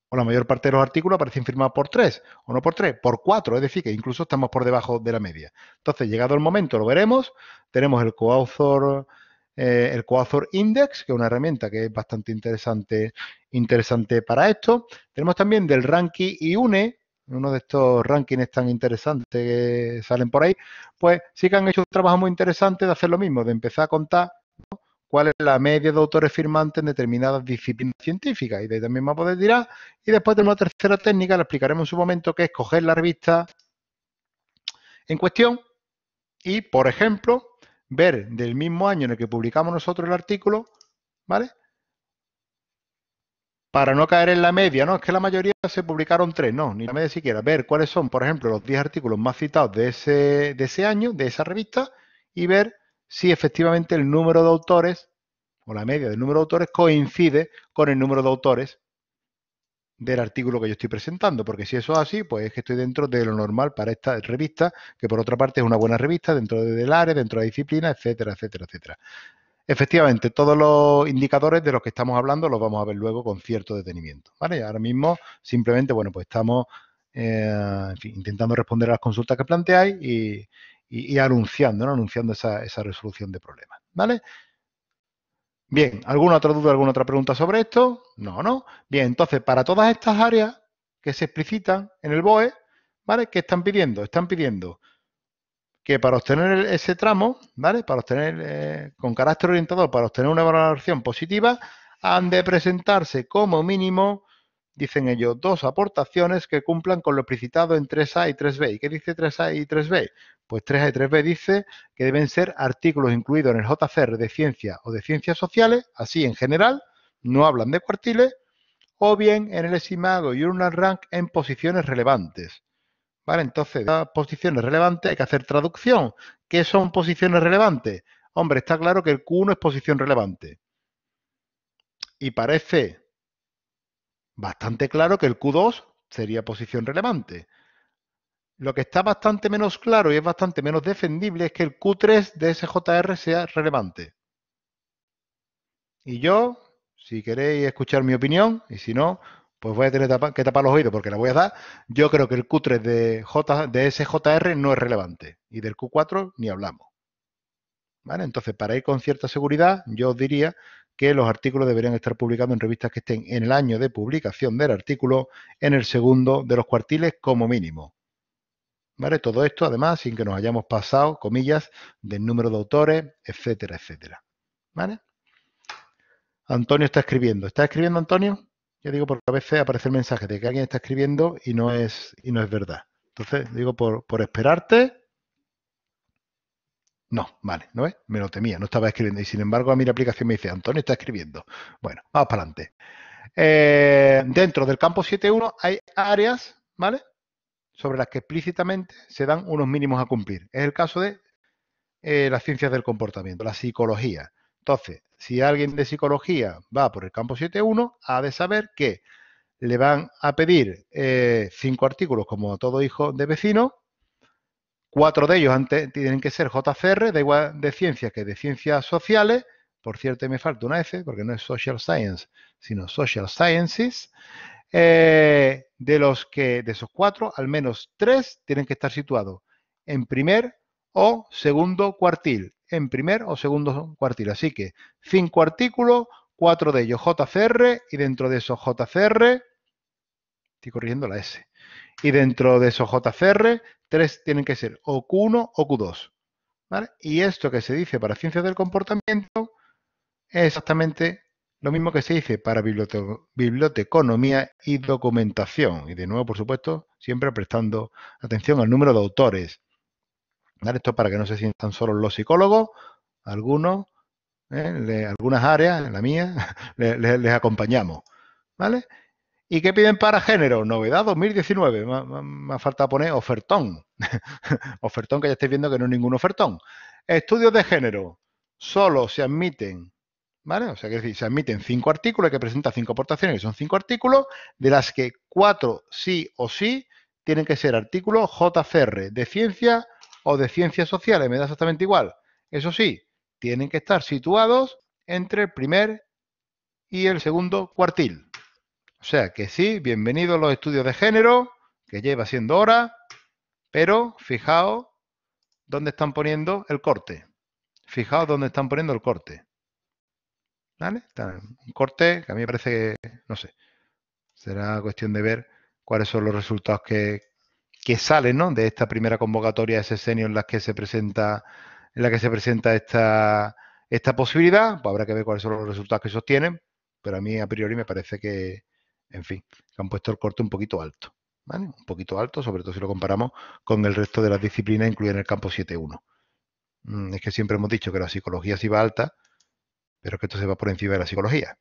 S1: O la mayor parte de los artículos aparecen firmados por tres, o no por tres, por cuatro, es decir, que incluso estamos por debajo de la media. Entonces, llegado el momento, lo veremos, tenemos el coautor... Eh, el CoAuthor Index, que es una herramienta que es bastante interesante, interesante para esto. Tenemos también del Ranking y UNE, uno de estos rankings tan interesantes que salen por ahí, pues sí que han hecho un trabajo muy interesante de hacer lo mismo, de empezar a contar cuál es la media de autores firmantes en determinadas disciplinas científicas. Y de ahí también vamos a poder Y después tenemos una tercera técnica, la explicaremos en su momento, que es coger la revista en cuestión y, por ejemplo, ver del mismo año en el que publicamos nosotros el artículo, ¿vale? Para no caer en la media, ¿no? Es que la mayoría se publicaron tres, no, ni la media siquiera. Ver cuáles son, por ejemplo, los 10 artículos más citados de ese, de ese año, de esa revista, y ver si efectivamente el número de autores o la media del número de autores coincide con el número de autores del artículo que yo estoy presentando, porque si eso es así, pues es que estoy dentro de lo normal para esta revista, que por otra parte es una buena revista dentro del área, dentro de la disciplina, etcétera, etcétera, etcétera. Efectivamente, todos los indicadores de los que estamos hablando los vamos a ver luego con cierto detenimiento. ¿vale? ahora mismo simplemente, bueno, pues estamos eh, intentando responder a las consultas que planteáis y, anunciando, ¿no? anunciando esa, esa resolución de problemas. ¿vale? Bien, ¿alguna otra duda, alguna otra pregunta sobre esto? No, no. Bien, entonces, para todas estas áreas que se explicitan en el BOE, ¿vale? ¿Qué están pidiendo? Están pidiendo que para obtener ese tramo, ¿vale? Para obtener, eh, con carácter orientador, para obtener una valoración positiva, han de presentarse como mínimo dicen ellos, dos aportaciones que cumplan con lo explicitado en 3A y 3B. ¿Y qué dice 3A y 3B? Pues 3A y 3B dice que deben ser artículos incluidos en el JCR de ciencia o de ciencias sociales, así en general, no hablan de cuartiles, o bien en el estimado y un Rank en posiciones relevantes. ¿Vale? Entonces, posiciones relevantes hay que hacer traducción. ¿Qué son posiciones relevantes? Hombre, está claro que el Q1 es posición relevante. Y parece bastante claro que el Q2 sería posición relevante. Lo que está bastante menos claro y es bastante menos defendible es que el Q3 de SJR sea relevante. Y yo, si queréis escuchar mi opinión, y si no, pues voy a tener que tapar los oídos porque la voy a dar. Yo creo que el Q3 de, J, de SJR no es relevante y del Q4 ni hablamos. ¿Vale? Entonces, para ir con cierta seguridad, yo os diría que los artículos deberían estar publicados en revistas que estén en el año de publicación del artículo, en el segundo de los cuartiles como mínimo. ¿Vale? Todo esto, además, sin que nos hayamos pasado, comillas, del número de autores, etcétera, etcétera. ¿Vale? Antonio está escribiendo. ¿Está escribiendo, Antonio? Yo digo porque a veces aparece el mensaje de que alguien está escribiendo y no es, y no es verdad. Entonces, digo, por, por esperarte, no, vale, ¿no ves? Me lo temía, no estaba escribiendo. Y sin embargo, a mí la aplicación me dice, Antonio está escribiendo. Bueno, vamos para adelante. Eh, dentro del campo 7.1 hay áreas, ¿vale? Sobre las que explícitamente se dan unos mínimos a cumplir. Es el caso de eh, las ciencias del comportamiento, la psicología. Entonces, si alguien de psicología va por el campo 7.1, ha de saber que le van a pedir eh, cinco artículos, como a todo hijo de vecino, Cuatro de ellos antes tienen que ser JCR, da igual de ciencias que de ciencias sociales. Por cierto, me falta una F, porque no es Social Science, sino Social Sciences. Eh, de los que, de esos cuatro, al menos tres tienen que estar situados en primer o segundo cuartil. En primer o segundo cuartil. Así que cinco artículos, cuatro de ellos JCR y dentro de esos JCR, estoy corrigiendo la S, y dentro de esos JCR, tres tienen que ser o Q1 o Q2. ¿vale? Y esto que se dice para ciencias del comportamiento es exactamente lo mismo que se dice para biblioteconomía y documentación. Y de nuevo, por supuesto, siempre prestando atención al número de autores. Esto para que no se sientan solo los psicólogos, algunos, ¿eh? algunas áreas, la mía, les acompañamos. ¿Vale? ¿Y qué piden para género? Novedad 2019. Me falta poner ofertón. ofertón que ya estáis viendo que no es ningún ofertón. Estudios de género. Solo se admiten, ¿vale? O sea, que decir, se admiten cinco artículos, que presenta cinco aportaciones, y son cinco artículos, de las que cuatro sí o sí tienen que ser artículos JCR de ciencia o de ciencias sociales. Me da exactamente igual. Eso sí, tienen que estar situados entre el primer y el segundo cuartil. O sea que sí, bienvenidos a los estudios de género, que lleva siendo hora, pero fijaos dónde están poniendo el corte. Fijaos dónde están poniendo el corte. ¿Vale? Un corte que a mí me parece que, no sé, será cuestión de ver cuáles son los resultados que, que salen ¿no? de esta primera convocatoria de sesenio en la que se presenta, en la que se presenta esta, esta posibilidad. Pues habrá que ver cuáles son los resultados que sostienen, pero a mí a priori me parece que, en fin, que han puesto el corte un poquito alto. ¿vale? Un poquito alto, sobre todo si lo comparamos con el resto de las disciplinas incluidas en el campo 7.1. Mm, es que siempre hemos dicho que la psicología sí va alta, pero que esto se va por encima de la psicología.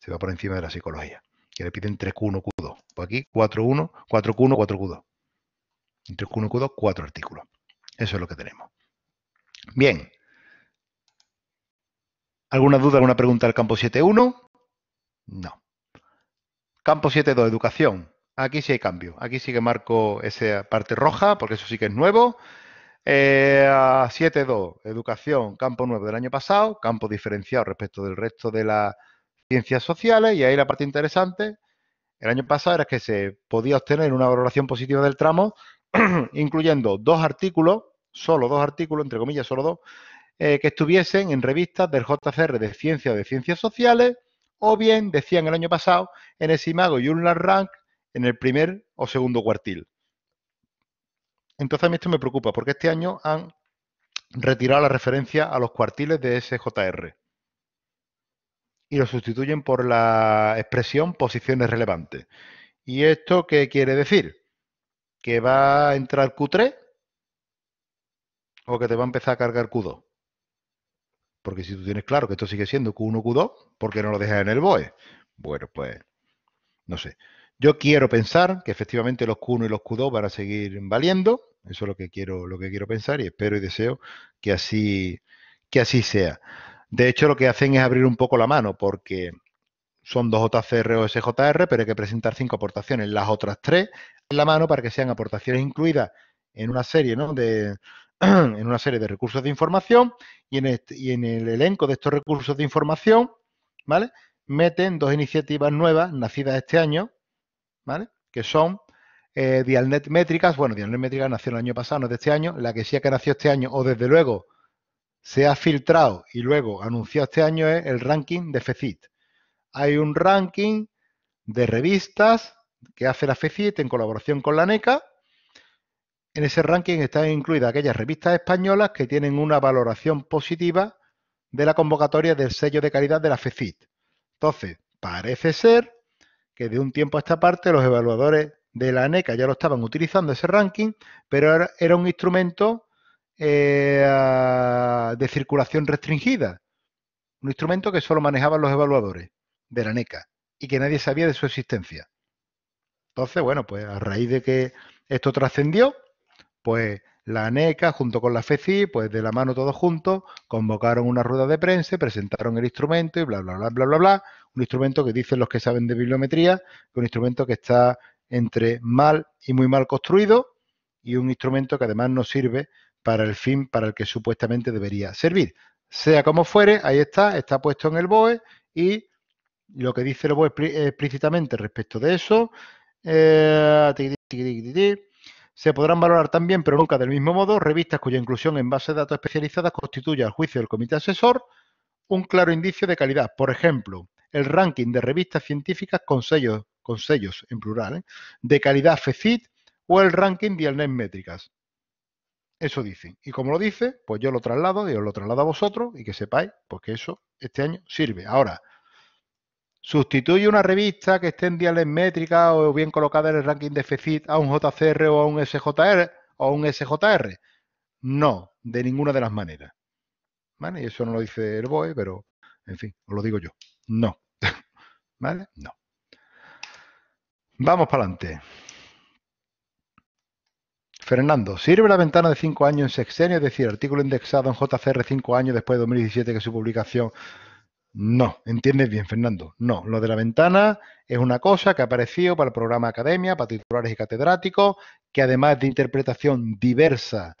S1: Se va por encima de la psicología. Que le piden 3Q1, Q2. Pues aquí 4 4 4Q1, 4Q2. 3Q1, Q2, 4 artículos. Eso es lo que tenemos. Bien. ¿Alguna duda, alguna pregunta del campo 7.1? No. Campo 7.2, educación. Aquí sí hay cambio. Aquí sí que marco esa parte roja, porque eso sí que es nuevo. 7.2, eh, educación, campo nuevo del año pasado, campo diferenciado respecto del resto de las ciencias sociales. Y ahí la parte interesante, el año pasado era que se podía obtener una valoración positiva del tramo, incluyendo dos artículos, solo dos artículos, entre comillas, solo dos, eh, que estuviesen en revistas del JCR de ciencias de Ciencias Sociales o bien decían el año pasado en el Simago y un Rank en el primer o segundo cuartil. Entonces a mí esto me preocupa porque este año han retirado la referencia a los cuartiles de SJR y lo sustituyen por la expresión posiciones relevantes. ¿Y esto qué quiere decir? ¿Que va a entrar Q3 o que te va a empezar a cargar Q2? Porque si tú tienes claro que esto sigue siendo Q1, Q2, ¿por qué no lo dejas en el BOE? Bueno, pues no sé. Yo quiero pensar que efectivamente los Q1 y los Q2 van a seguir valiendo. Eso es lo que quiero, lo que quiero pensar y espero y deseo que así, que así sea. De hecho, lo que hacen es abrir un poco la mano, porque son dos JCR o SJR, pero hay que presentar cinco aportaciones. Las otras tres en la mano para que sean aportaciones incluidas en una serie ¿no? de, en una serie de recursos de información y en, el elenco de estos recursos de información, ¿vale? Meten dos iniciativas nuevas nacidas este año, ¿vale? Que son eh, Dialnet Métricas, bueno, Dialnet Métricas nació el año pasado, no de este año, la que sí que nació este año, o desde luego se ha filtrado y luego anunció este año es el ranking de FECIT. Hay un ranking de revistas que hace la FECIT en colaboración con la NECA, en ese ranking están incluidas aquellas revistas españolas que tienen una valoración positiva de la convocatoria del sello de calidad de la FECIT. Entonces, parece ser que de un tiempo a esta parte los evaluadores de la NECA ya lo estaban utilizando ese ranking, pero era, un instrumento eh, de circulación restringida, un instrumento que solo manejaban los evaluadores de la NECA y que nadie sabía de su existencia. Entonces, bueno, pues a raíz de que esto trascendió, pues la ANECA junto con la FECI, pues de la mano todos juntos, convocaron una rueda de prensa, presentaron el instrumento y bla, bla, bla, bla, bla, bla. Un instrumento que dicen los que saben de bibliometría, un instrumento que está entre mal y muy mal construido y un instrumento que además no sirve para el fin para el que supuestamente debería servir. Sea como fuere, ahí está, está puesto en el BOE y lo que dice el BOE explícitamente respecto de eso. Eh, se podrán valorar también, pero nunca del mismo modo, revistas cuya inclusión en bases de datos especializadas constituya, al juicio del comité asesor, un claro indicio de calidad. Por ejemplo, el ranking de revistas científicas con sellos, con sellos en plural, ¿eh? de calidad FECIT o el ranking de Alnet Métricas. Eso dicen. Y como lo dice, pues yo lo traslado y os lo traslado a vosotros y que sepáis porque que eso este año sirve. Ahora, Sustituye una revista que esté en diales métrica o bien colocada en el ranking de déficit a un JCR o a un SJR o un SJR. No, de ninguna de las maneras. ¿Vale? Y eso no lo dice el BOE, pero en fin, os lo digo yo. No. ¿Vale? No. Vamos para adelante. Fernando, ¿sirve la ventana de 5 años en sexenio? Es decir, artículo indexado en JCR 5 años después de 2017 que su publicación no, entiendes bien, Fernando. No, lo de la ventana es una cosa que ha aparecido para el programa Academia, para titulares y catedráticos, que además de interpretación diversa,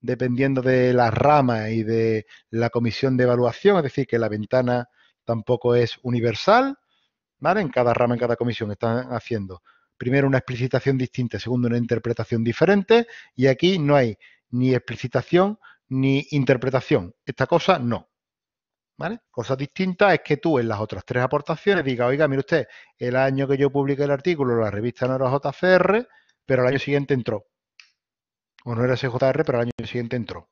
S1: dependiendo de la rama y de la comisión de evaluación, es decir, que la ventana tampoco es universal, ¿vale? En cada rama, en cada comisión están haciendo primero una explicitación distinta, segundo una interpretación diferente, y aquí no hay ni explicitación ni interpretación. Esta cosa no. ¿Vale? Cosas distintas es que tú en las otras tres aportaciones digas, oiga, mire usted, el año que yo publiqué el artículo, la revista no era JCR, pero el año siguiente entró. O no era SJR, pero el año siguiente entró.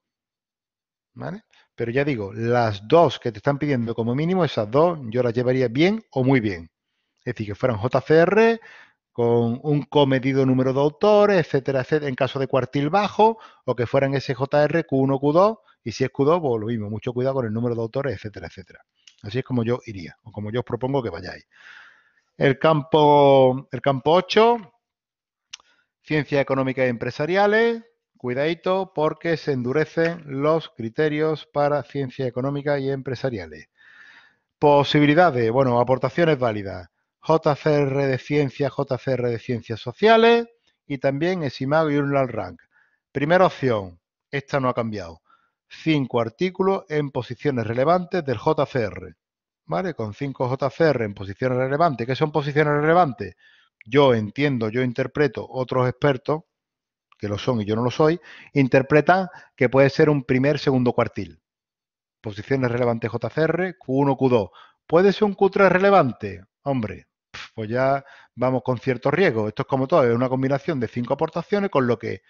S1: ¿Vale? Pero ya digo, las dos que te están pidiendo como mínimo, esas dos yo las llevaría bien o muy bien. Es decir, que fueran JCR con un comedido número de autores, etcétera, etcétera, en caso de cuartil bajo, o que fueran SJR Q1, Q2, y si es q pues lo mismo, mucho cuidado con el número de autores, etcétera, etcétera. Así es como yo iría, o como yo os propongo que vayáis. El campo, el campo 8, ciencias económicas y empresariales, cuidadito porque se endurecen los criterios para ciencias económicas y empresariales. Posibilidades, bueno, aportaciones válidas. JCR de Ciencias, JCR de Ciencias Sociales y también Simag y Journal Rank. Primera opción, esta no ha cambiado cinco artículos en posiciones relevantes del JCR. ¿Vale? Con cinco JCR en posiciones relevantes. ¿Qué son posiciones relevantes? Yo entiendo, yo interpreto, otros expertos, que lo son y yo no lo soy, interpretan que puede ser un primer, segundo cuartil. Posiciones relevantes JCR, Q1, Q2. ¿Puede ser un Q3 relevante? Hombre, pues ya vamos con cierto riesgo. Esto es como todo, es una combinación de cinco aportaciones con lo que,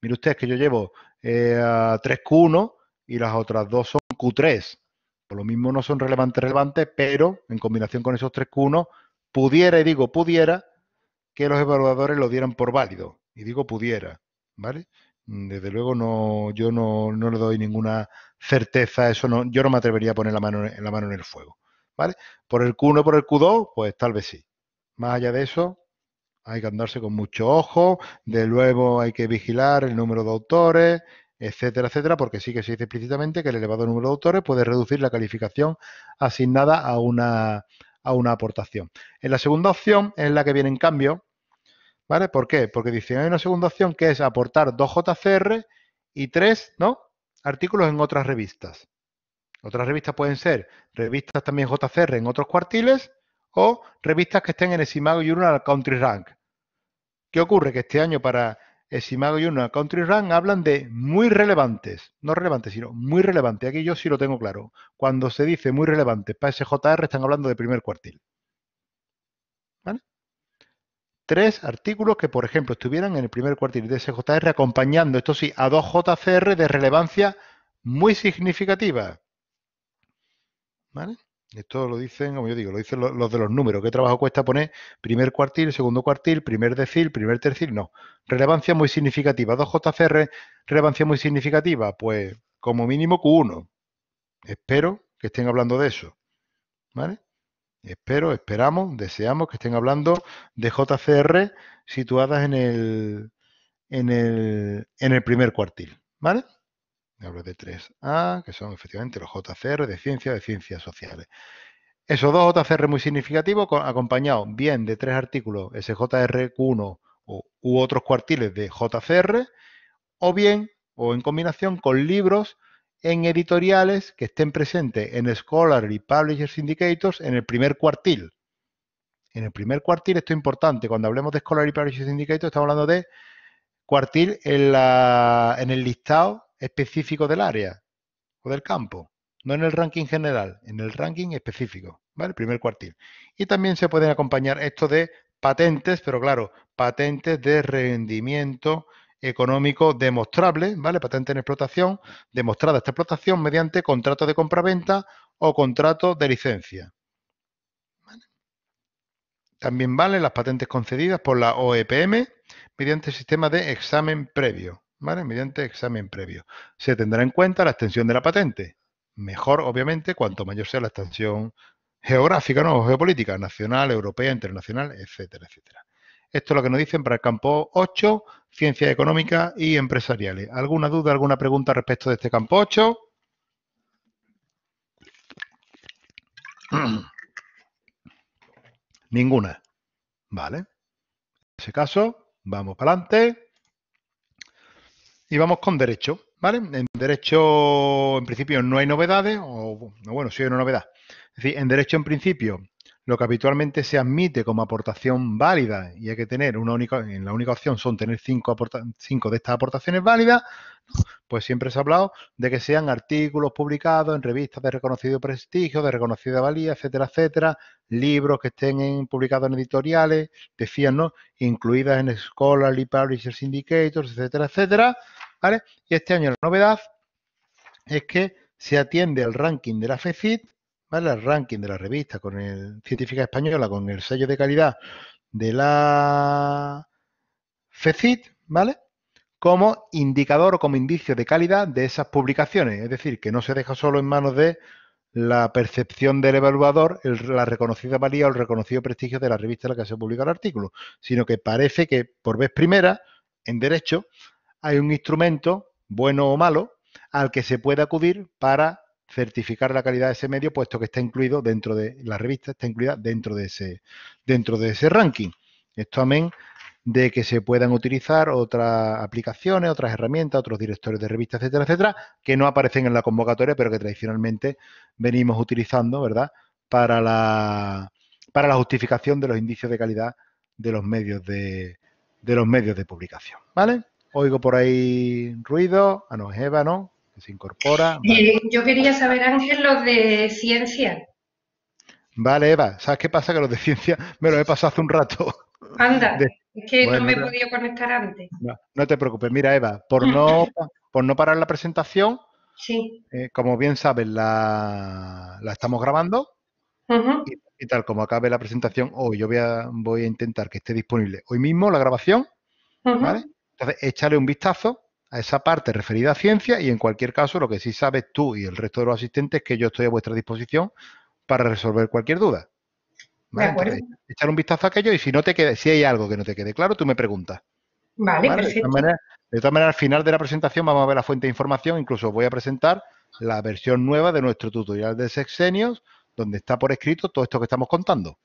S1: mire usted, que yo llevo eh, a 3Q1 y las otras dos son Q3. Por lo mismo no son relevantes, relevantes, pero en combinación con esos tres Q1, pudiera, y digo pudiera, que los evaluadores lo dieran por válido. Y digo pudiera, ¿vale? Mm, desde luego no, yo no, le doy ninguna certeza, eso no, yo no me atrevería a poner la mano en la mano en el fuego. ¿Vale? Por el Q1 por el Q2, pues tal vez sí. Más allá de eso, hay que andarse con mucho ojo, de luego hay que vigilar el número de autores, etcétera, etcétera, porque sí que se dice explícitamente que el elevado número de autores puede reducir la calificación asignada a una, aportación. En la segunda opción es la que viene en cambio, ¿vale? ¿Por qué? Porque dice, hay una segunda opción que es aportar dos JCR y tres, ¿no? Artículos en otras revistas. Otras revistas pueden ser revistas también JCR en otros cuartiles o revistas que estén en el Simago Journal Country Rank. ¿Qué ocurre? Que este año para Esimago y una Country Run hablan de muy relevantes, no relevantes, sino muy relevantes. Aquí yo sí lo tengo claro. Cuando se dice muy relevantes para SJR, están hablando de primer cuartil. ¿Vale? Tres artículos que, por ejemplo, estuvieran en el primer cuartil de SJR acompañando, esto sí, a dos JCR de relevancia muy significativa. ¿Vale? Esto lo dicen, como yo digo, lo dicen los, de los números. ¿Qué trabajo cuesta poner primer cuartil, segundo cuartil, primer decil, primer tercil? No. Relevancia muy significativa. ¿Dos jcr relevancia muy significativa. Pues como mínimo Q1. Espero que estén hablando de eso. ¿Vale? Espero, esperamos, deseamos que estén hablando de JCR situadas en el, en el, en el primer cuartil. ¿Vale? hablo de 3A, que son efectivamente los JCR de ciencia, de ciencias sociales. Esos dos JCR muy significativos, acompañados bien de tres artículos, SJRQ1 u otros cuartiles de JCR, o bien, o en combinación con libros en editoriales que estén presentes en Scholarly Publishers Indicators en el primer cuartil. En el primer cuartil, esto es importante, cuando hablemos de Scholarly Publishers Indicators estamos hablando de cuartil en, en el listado específico del área o del campo. No en el ranking general, en el ranking específico, ¿vale? Primer cuartil. Y también se pueden acompañar esto de patentes, pero claro, patentes de rendimiento económico demostrable, ¿vale? Patente en explotación, demostrada esta explotación mediante contrato de compraventa o contrato de licencia. También valen las patentes concedidas por la OEPM mediante el sistema de examen previo. ¿vale? Mediante examen previo. Se tendrá en cuenta la extensión de la patente. Mejor, obviamente, cuanto mayor sea la extensión geográfica, ¿no? geopolítica, nacional, europea, internacional, etcétera, etcétera. Esto es lo que nos dicen para el campo 8, ciencias económicas y empresariales. ¿Alguna duda, alguna pregunta respecto de este campo 8? Ninguna. Vale. En ese caso, vamos para adelante. Y vamos con derecho, ¿vale? En derecho, en principio, no hay novedades, o bueno, sí hay una novedad. Es decir, en derecho, en principio, lo que habitualmente se admite como aportación válida y hay que tener una única, en la única opción son tener cinco, cinco de estas aportaciones válidas, pues siempre se ha hablado de que sean artículos publicados en revistas de reconocido prestigio, de reconocida valía, etcétera, etcétera, libros que estén publicados en editoriales, decían, ¿no? Incluidas en Scholarly Publishers Indicators, etcétera, etcétera, ¿vale? Y este año la novedad es que se atiende al ranking de la FECIT el ranking de la revista con el Científica Española, con el sello de calidad de la FECIT, ¿vale? Como indicador o como indicio de calidad de esas publicaciones. Es decir, que no se deja solo en manos de la percepción del evaluador, la reconocida valía o el reconocido prestigio de la revista en la que se publica el artículo, sino que parece que por vez primera, en derecho, hay un instrumento, bueno o malo, al que se puede acudir para certificar la calidad de ese medio, puesto que está incluido dentro de la revista, está incluida dentro de ese, dentro de ese ranking. Esto amén de que se puedan utilizar otras aplicaciones, otras herramientas, otros directores de revistas, etcétera, etcétera, que no aparecen en la convocatoria, pero que tradicionalmente venimos utilizando, ¿verdad? Para la, para la justificación de los indicios de calidad de los medios de, de los medios de publicación, ¿vale? Oigo por ahí ruido. Ah, no, es Eva, ¿no? se incorpora.
S2: Yo quería saber, Ángel, los de ciencia.
S1: Vale, Eva, ¿sabes qué pasa? Que los de ciencia me lo he pasado hace un rato. Anda, es que no me he
S2: podido conectar antes.
S1: No, te preocupes, mira, Eva, por no, por no parar la presentación, sí. Eh, como bien sabes, la, la estamos grabando. y, tal como acabe la presentación hoy, yo voy a, voy a intentar que esté disponible hoy mismo la grabación, ¿vale? Entonces, échale un vistazo a esa parte referida a ciencia y en cualquier caso lo que sí sabes tú y el resto de los asistentes es que yo estoy a vuestra disposición para resolver cualquier duda. ¿Vale? echar un vistazo a aquello y si no te si hay algo que no te quede claro, tú me preguntas.
S2: Vale, perfecto. De todas,
S1: maneras, de todas maneras, al final de la presentación vamos a ver la fuente de información, incluso voy a presentar la versión nueva de nuestro tutorial de sexenios, donde está por escrito todo esto que estamos contando.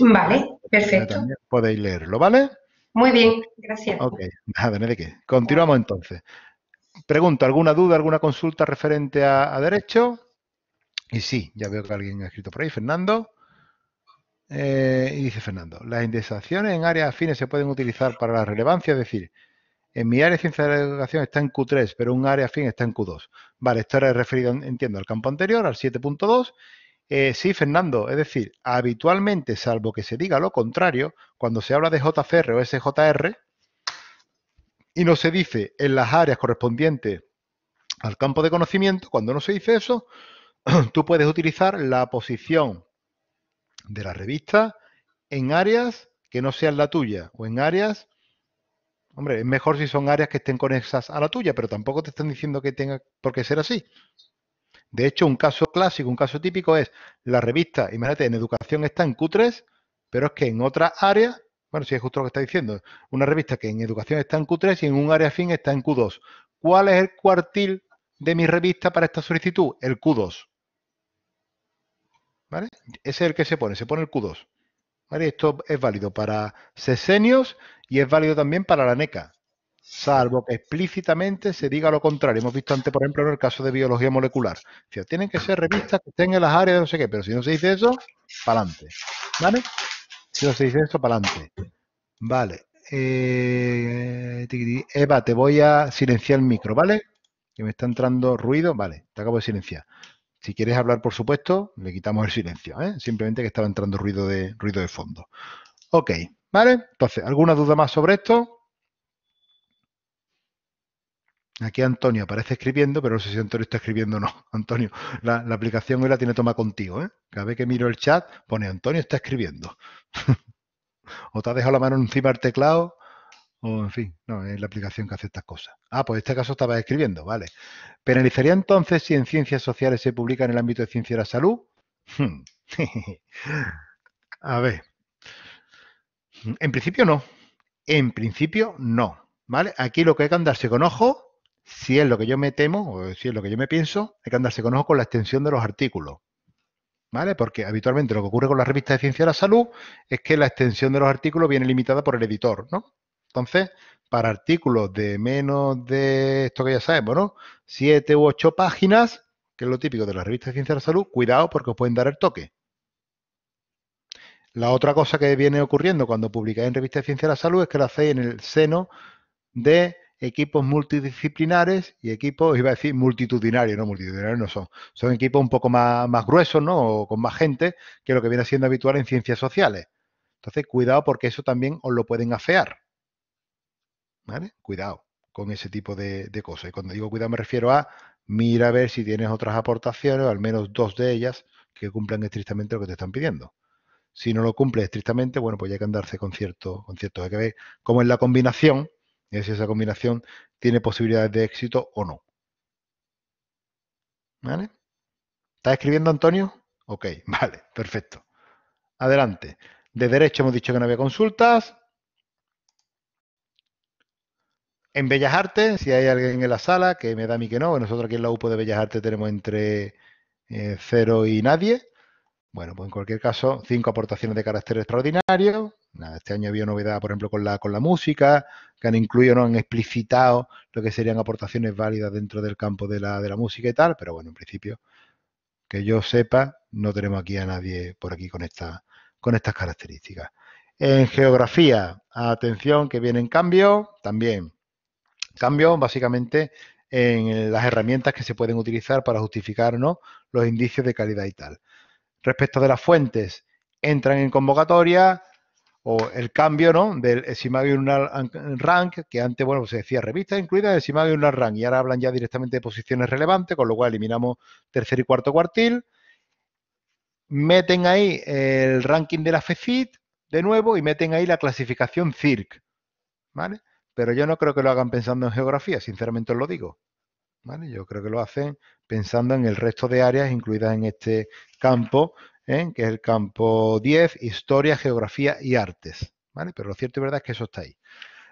S1: Vale, perfecto. Podéis leerlo, ¿vale? Muy bien, gracias. Ok, nada, de qué. Continuamos entonces. Pregunto, ¿alguna duda, alguna consulta referente a, derecho? Y sí, ya veo que alguien ha escrito por ahí, Fernando. Eh, y dice Fernando, las indexaciones en áreas afines se pueden utilizar para la relevancia, es decir, en mi área de ciencia de la educación está en Q3, pero un área afín está en Q2. Vale, esto era referido, entiendo, al campo anterior, al 7.2, eh, sí, Fernando, es decir, habitualmente, salvo que se diga lo contrario, cuando se habla de JCR o SJR y no se dice en las áreas correspondientes al campo de conocimiento, cuando no se dice eso, tú puedes utilizar la posición de la revista en áreas que no sean la tuya o en áreas Hombre, es mejor si son áreas que estén conexas a la tuya, pero tampoco te están diciendo que tenga por qué ser así. De hecho, un caso clásico, un caso típico es la revista, imagínate, en educación está en Q3, pero es que en otra área, bueno, si es justo lo que está diciendo, una revista que en educación está en Q3 y en un área fin está en Q2. ¿Cuál es el cuartil de mi revista para esta solicitud? El Q2. ¿Vale? Ese es el que se pone, se pone el Q2. ¿Vale? Esto es válido para sesenios y es válido también para la NECA salvo que explícitamente se diga lo contrario. Hemos visto antes, por ejemplo, en el caso de biología molecular. tienen que ser revistas que estén en las áreas de no sé qué, pero si no se dice eso, para adelante. ¿Vale? Si no se dice eso, para adelante. Vale. Eh, Eva, te voy a silenciar el micro, ¿vale? Que me está entrando ruido. Vale, te acabo de silenciar. Si quieres hablar, por supuesto, le quitamos el silencio. ¿eh? Simplemente que estaba entrando ruido de, ruido de fondo. Ok, ¿vale? Entonces, ¿alguna duda más sobre esto? Aquí Antonio aparece escribiendo, pero no sé si Antonio está escribiendo o no. Antonio, la, aplicación hoy la tiene toma contigo. ¿eh? Cada vez que miro el chat pone Antonio está escribiendo. o te ha dejado la mano encima del teclado, o en fin, no, es la aplicación que hace estas cosas. Ah, pues en este caso estaba escribiendo, vale. ¿Penalizaría entonces si en ciencias sociales se publica en el ámbito de ciencia de la salud? Hmm. A ver. En principio no. En principio no. ¿Vale? Aquí lo que hay que andarse con ojo si es lo que yo me temo o si es lo que yo me pienso, hay que andarse con ojo con la extensión de los artículos. ¿Vale? Porque habitualmente lo que ocurre con las revistas de ciencia de la salud es que la extensión de los artículos viene limitada por el editor, ¿no? Entonces, para artículos de menos de esto que ya sabemos, ¿no? Siete u ocho páginas, que es lo típico de las revistas de ciencia de la salud, cuidado porque os pueden dar el toque. La otra cosa que viene ocurriendo cuando publicáis en revistas de ciencia de la salud es que lo hacéis en el seno de equipos multidisciplinares y equipos, iba a decir multitudinarios, no multitudinarios no son, son equipos un poco más, más gruesos, ¿no? O con más gente que lo que viene siendo habitual en ciencias sociales. Entonces, cuidado porque eso también os lo pueden afear. ¿Vale? Cuidado con ese tipo de, cosas. Y cuando digo cuidado me refiero a mira a ver si tienes otras aportaciones, o al menos dos de ellas, que cumplan estrictamente lo que te están pidiendo. Si no lo cumple estrictamente, bueno, pues ya hay que andarse con, cierto, con ciertos. Hay que ver cómo es la combinación es si esa combinación tiene posibilidades de éxito o no. ¿Vale? ¿Estás escribiendo, Antonio? Ok, vale, perfecto. Adelante. De derecho hemos dicho que no había consultas. En Bellas Artes, si hay alguien en la sala que me da a mí que no, nosotros aquí en la UPO de Bellas Artes tenemos entre eh, cero y nadie. Bueno, pues en cualquier caso, cinco aportaciones de carácter extraordinario. Este año había novedad, por ejemplo, con la, música, que han incluido, no han explicitado lo que serían aportaciones válidas dentro del campo de la, música y tal, pero bueno, en principio, que yo sepa, no tenemos aquí a nadie por aquí con, esta, estas características. En geografía, atención que vienen cambios, también cambios básicamente en las herramientas que se pueden utilizar para justificar ¿no? los indicios de calidad y tal respecto de las fuentes entran en convocatoria o el cambio ¿no? del UNAL Rank, que antes bueno, se decía revistas incluidas el Simagiurnal Rank, y ahora hablan ya directamente de posiciones relevantes, con lo cual eliminamos tercer y cuarto cuartil. Meten ahí el ranking de la FECIT de nuevo y meten ahí la clasificación CIRC. ¿vale? Pero yo no creo que lo hagan pensando en geografía, sinceramente os lo digo. Yo creo que lo hacen pensando en el resto de áreas incluidas en este campo, ¿eh? que es el campo 10, historia, geografía y artes. Pero lo cierto y verdad es que eso está ahí.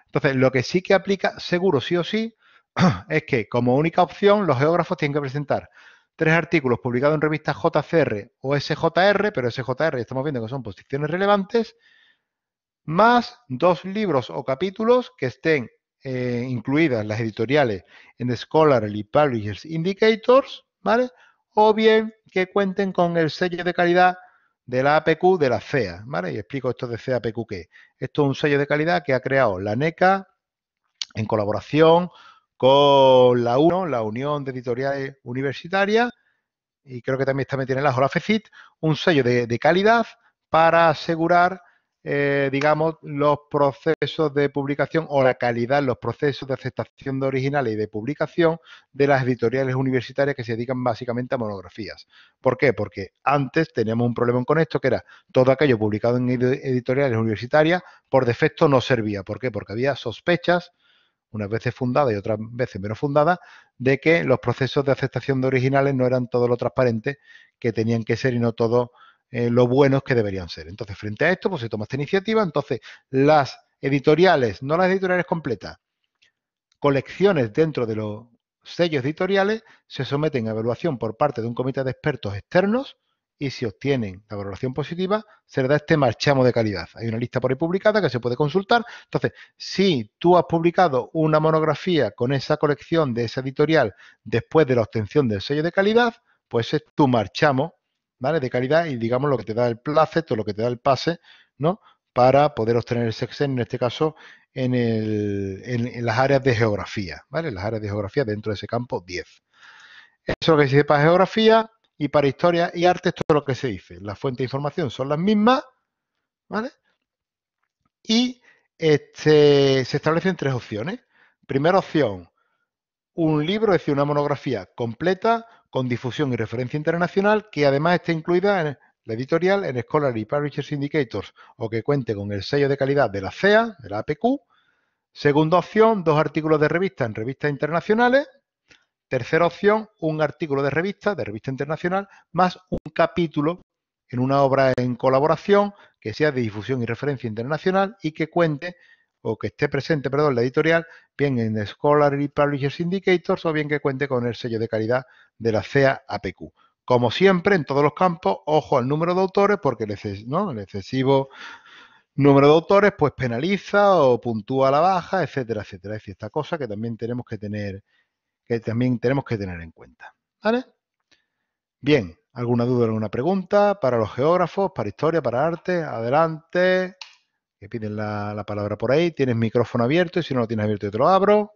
S1: Entonces, lo que sí que aplica seguro sí o sí es que como única opción los geógrafos tienen que presentar tres artículos publicados en revistas JCR o SJR, pero SJR estamos viendo que son posiciones relevantes, más dos libros o capítulos que estén eh, incluidas las editoriales en Scholarly Publishers Indicators, ¿vale? O bien que cuenten con el sello de calidad de la APQ de la CEA, ¿vale? Y explico esto de CEAPQ. APQ qué. Esto es un sello de calidad que ha creado la NECA en colaboración con la UNO, la Unión de Editoriales Universitarias, y creo que también está metida en la JOLAFECIT, un sello de calidad para asegurar eh, digamos, los procesos de publicación o la calidad, los procesos de aceptación de originales y de publicación de las editoriales universitarias que se dedican básicamente a monografías. ¿Por qué? Porque antes teníamos un problema con esto que era todo aquello publicado en editoriales universitarias por defecto no servía. ¿Por qué? Porque había sospechas unas veces fundadas y otras veces menos fundadas, de que los procesos de aceptación de originales no eran todo lo transparente que tenían que ser y no todo eh, lo buenos que deberían ser. Entonces, frente a esto, pues se toma esta iniciativa. Entonces, las editoriales, no las editoriales completas, colecciones dentro de los sellos editoriales se someten a evaluación por parte de un comité de expertos externos y si obtienen la valoración positiva, se les da este marchamo de calidad. Hay una lista por ahí publicada que se puede consultar. Entonces, si tú has publicado una monografía con esa colección de esa editorial después de la obtención del sello de calidad, pues es tu marchamo ¿vale? De calidad y digamos lo que te da el placer, todo lo que te da el pase, ¿no? Para poder obtener el sexen, en este caso, en, el, en, las áreas de geografía, ¿vale? las áreas de geografía dentro de ese campo 10. Eso es lo que se dice para geografía y para historia y arte, esto es lo que se dice. Las fuentes de información son las mismas, ¿vale? Y este, se establecen tres opciones. Primera opción, un libro, es decir, una monografía completa con difusión y referencia internacional que además esté incluida en la editorial en Scholarly Publishers Indicators o que cuente con el sello de calidad de la CEA, de la APQ. Segunda opción, dos artículos de revista en revistas internacionales. Tercera opción, un artículo de revista, de revista internacional, más un capítulo en una obra en colaboración que sea de difusión y referencia internacional y que cuente o que esté presente, perdón, la editorial, bien en Scholarly Publishers Indicators o bien que cuente con el sello de calidad de la CEA APQ. Como siempre, en todos los campos, ojo al número de autores, porque el, excesivo número de autores pues penaliza o puntúa la baja, etcétera, etcétera. Es esta cosa que también tenemos que tener, que también tenemos que tener en cuenta. Bien, ¿alguna duda, alguna pregunta? Para los geógrafos, para historia, para arte, adelante que piden la, palabra por ahí. Tienes micrófono abierto y si no lo tienes abierto, yo te lo abro.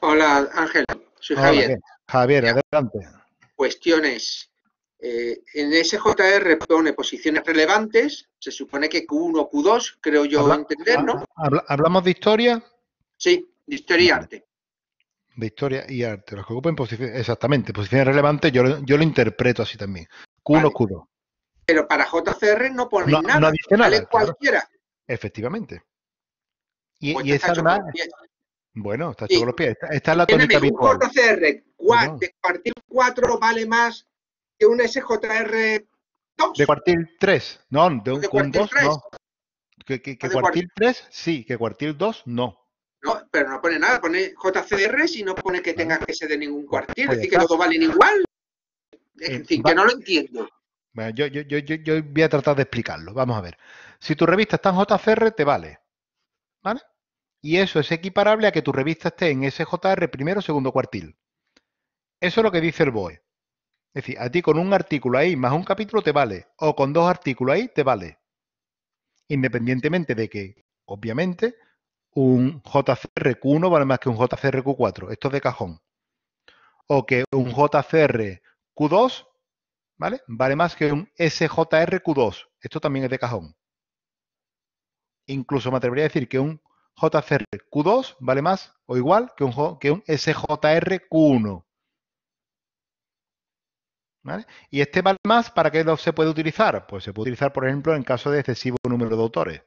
S3: Hola, Ángel. Soy Javier.
S1: Javier, adelante.
S3: Cuestiones. Eh, en SJR pone posiciones relevantes, se supone que Q1 Q2, creo yo a entender, ¿no?
S1: ¿Hablamos de historia?
S3: Sí, de historia y arte.
S1: De historia y arte, los que ocupen posiciones, exactamente, posiciones relevantes, yo, lo interpreto así también. Q1 o Q2. Pero
S3: para JCR no pone nada, no dice nada, cualquiera.
S1: Efectivamente. Y, pues y esa Bueno, está sí. con los pies. Esta, esta es la tónica Un JCR 4 de cuartil 4 vale más que un SJR 2. ¿De cuartil 3? No, de un, 2 no. Que, ah, cuartil 3 sí, que cuartil 2 no.
S3: No, pero no pone nada, pone JCR si no pone que ah. tenga que ser de ningún cuartil, es eh, decir, que todos valen igual.
S1: En fin, que no lo entiendo yo, voy a tratar de explicarlo. Vamos a ver. Si tu revista está en JCR, te vale. ¿Vale? Y eso es equiparable a que tu revista esté en SJR primero, segundo cuartil. Eso es lo que dice el BOE. Es decir, a ti con un artículo ahí más un capítulo te vale. O con dos artículos ahí te vale. Independientemente de que, obviamente, un JCR q 1 vale más que un JCR q 4 Esto es de cajón. O que un JCR q 2 ¿vale? Vale más que un SJRQ2. Esto también es de cajón. Incluso me atrevería a decir que un JCRQ2 vale más o igual que un, que un SJRQ1. ¿Vale? Y este vale más, ¿para qué se puede utilizar? Pues se puede utilizar, por ejemplo, en caso de excesivo número de autores.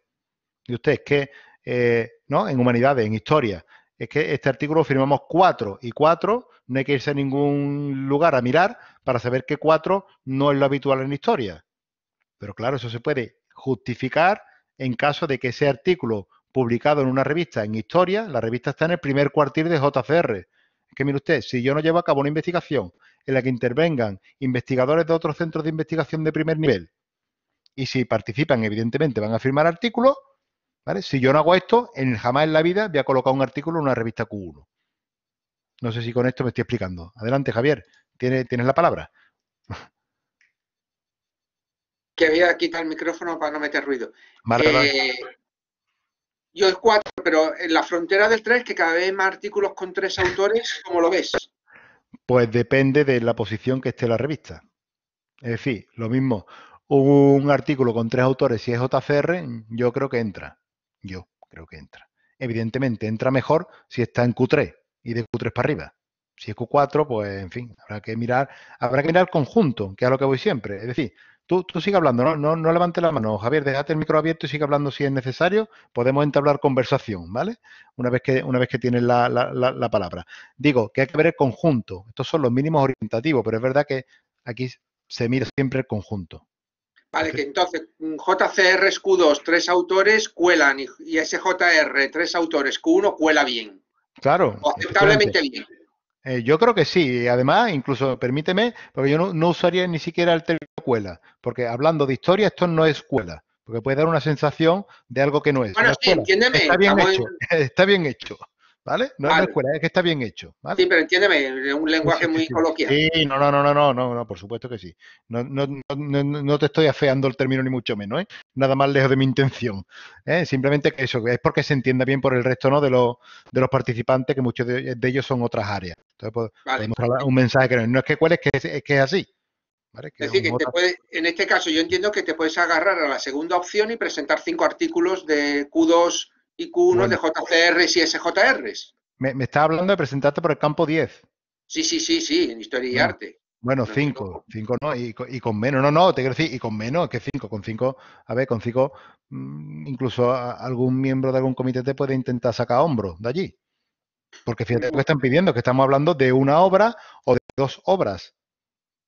S1: Y ustedes, ¿qué? Eh, ¿no? En humanidades, en historia, es que este artículo firmamos cuatro y cuatro no hay que irse a ningún lugar a mirar para saber que cuatro no es lo habitual en historia. Pero claro, eso se puede justificar en caso de que ese artículo publicado en una revista en historia, la revista está en el primer cuartil de JCR. Es que mire usted, si yo no llevo a cabo una investigación en la que intervengan investigadores de otros centros de investigación de primer nivel y si participan, evidentemente van a firmar artículos, si yo no hago esto, en, jamás en la vida voy a colocar un artículo en una revista Q1. No sé si con esto me estoy explicando. Adelante, Javier. Tienes, la palabra.
S3: Que voy a quitar el micrófono para no meter ruido. Eh, yo es 4, pero en la frontera del tres, que cada vez hay más artículos con tres autores, ¿cómo lo ves?
S1: Pues depende de la posición que esté la revista. Es decir, lo mismo, un artículo con tres autores, si es JCR, yo creo que entra. Yo creo que entra. Evidentemente, entra mejor si está en Q3 y de Q3 para arriba. Si es Q4, pues en fin, habrá que mirar, habrá que mirar conjunto, que es a lo que voy siempre. Es decir, tú, tú sigue hablando, no, no, levante la mano, Javier, déjate el micro abierto y sigue hablando si es necesario, podemos entablar conversación, ¿vale? Una vez que, una vez que tienes la palabra. Digo, que hay que ver el conjunto, estos son los mínimos orientativos, pero es verdad que aquí se mira siempre el conjunto
S3: entonces mm, JCR Q2, tres autores cuelan y, SJR, tres autores Q1 cuela bien.
S1: Claro. aceptablemente bien. Eh, yo creo que sí. Además, incluso, permíteme, porque yo no, usaría ni siquiera el término cuela, porque hablando de historia, esto no es cuela, porque puede dar una sensación de algo que no es. Bueno, sí, entiéndeme. Está bien, hecho, está bien hecho. ¿Vale? No es la escuela, es que está bien hecho. Sí, pero entiéndeme, es un lenguaje muy coloquial. Sí, no, no, no, no, no, no, por supuesto que sí. No, te estoy afeando el término ni mucho menos, ¿eh? Nada más lejos de mi intención. ¿eh? Simplemente que eso, es porque se entienda bien por el resto de, los, participantes, que muchos de, ellos son otras áreas. Entonces, pues, podemos un mensaje que no, es que cuál es que es, que es así.
S3: es que en este caso yo entiendo que te puedes agarrar a la segunda opción y presentar cinco artículos de Q2 y Q1 de JCRs y SJRs.
S1: Me, está hablando de presentarte por el campo 10.
S3: Sí, sí, sí, sí, en historia y arte.
S1: Bueno, 5, 5 no, y, con menos, no, no, te quiero decir, y con menos, que 5, con 5, a ver, con 5, mm, incluso algún miembro de algún comité te puede intentar sacar hombro de allí. Porque fíjate lo que están pidiendo, que estamos hablando de una obra o de dos obras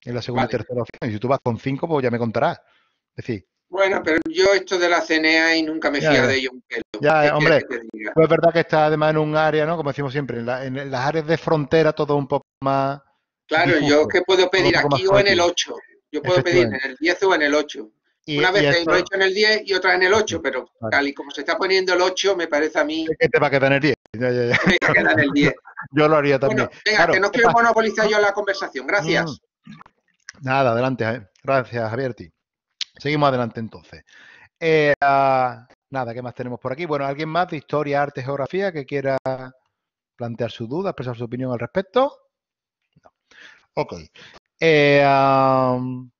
S1: en la segunda y tercera opción. Y si tú vas con 5, pues ya me contarás. Es decir,
S3: bueno, pero yo esto de la CNA y nunca me fía de ello Ya, hombre, pues es
S1: verdad que está además en un área, ¿no? Como decimos siempre, en, las áreas de frontera todo un poco más... Claro, yo que puedo pedir aquí o en el 8. Yo puedo pedir en el
S3: 10 o en el 8. Una vez lo he hecho en el 10 y otra en el 8, pero tal y como se está poniendo el 8, me parece a mí...
S1: Es que te va a quedar en el 10. yo lo haría también.
S3: venga, que no quiero monopolizar yo la conversación. Gracias.
S1: Mm. Nada, adelante. Gracias, Javier. Seguimos adelante entonces. Eh, ah, nada, ¿qué más tenemos por aquí? Bueno, ¿alguien más de historia, arte, geografía que quiera plantear su duda, expresar su opinión al respecto? No. Ok. Eh, vamos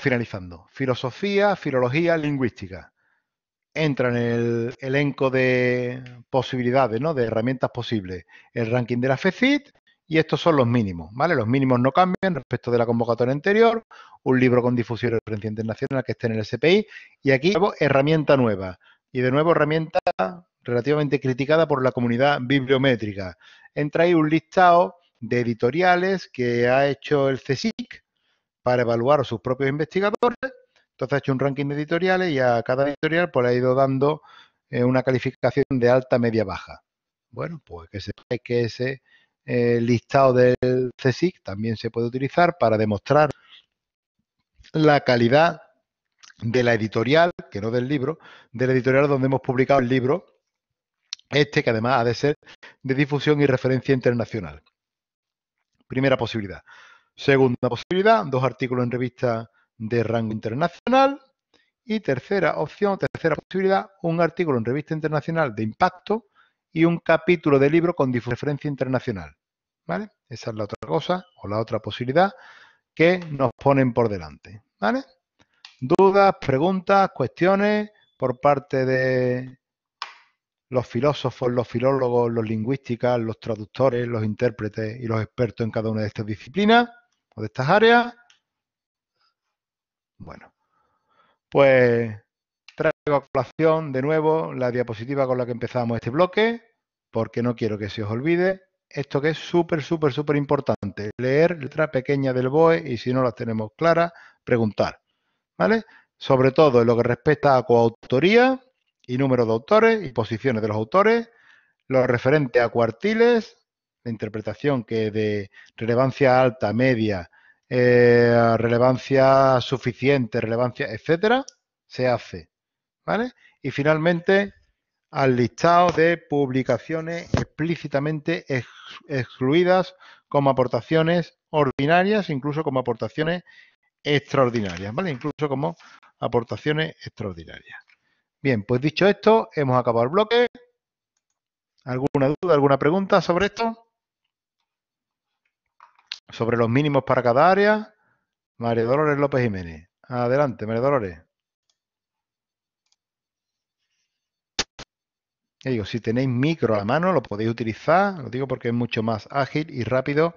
S1: finalizando. Filosofía, filología, lingüística. Entra en el elenco de posibilidades, ¿no? De herramientas posibles. El ranking de la FECIT y estos son los mínimos, ¿vale? Los mínimos no cambian respecto de la convocatoria anterior, un libro con difusión de referencia internacional que esté en el SPI, y aquí nuevo, herramienta nueva, y de nuevo herramienta relativamente criticada por la comunidad bibliométrica. Entra ahí un listado de editoriales que ha hecho el CSIC para evaluar a sus propios investigadores, entonces ha hecho un ranking de editoriales y a cada editorial pues, le ha ido dando eh, una calificación de alta, media, baja. Bueno, pues que sepáis que ese el listado del CSIC también se puede utilizar para demostrar la calidad de la editorial, que no del libro, de la editorial donde hemos publicado el libro, este que además ha de ser de difusión y referencia internacional. Primera posibilidad. Segunda posibilidad, dos artículos en revista de rango internacional. Y tercera opción, tercera posibilidad, un artículo en revista internacional de impacto y un capítulo de libro con diferencia internacional. ¿Vale? Esa es la otra cosa o la otra posibilidad que nos ponen por delante. ¿Vale? Dudas, preguntas, cuestiones por parte de los filósofos, los filólogos, los lingüísticas, los traductores, los intérpretes y los expertos en cada una de estas disciplinas o de estas áreas. Bueno, pues de nuevo la diapositiva con la que empezamos este bloque, porque no quiero que se os olvide esto que es súper, súper, súper importante. Leer letra pequeña del BOE y si no las tenemos claras, preguntar. ¿Vale? Sobre todo en lo que respecta a coautoría y número de autores y posiciones de los autores, lo referente a cuartiles, la interpretación que de relevancia alta, media, eh, relevancia suficiente, relevancia, etcétera, se hace y finalmente al listado de publicaciones explícitamente excluidas como aportaciones ordinarias, incluso como aportaciones extraordinarias, ¿vale? Incluso como aportaciones extraordinarias. Bien, pues dicho esto, hemos acabado el bloque. ¿Alguna duda, alguna pregunta sobre esto? Sobre los mínimos para cada área. María Dolores López Jiménez. Adelante, María Dolores. si tenéis micro a la mano, lo podéis utilizar, lo digo porque es mucho más ágil y rápido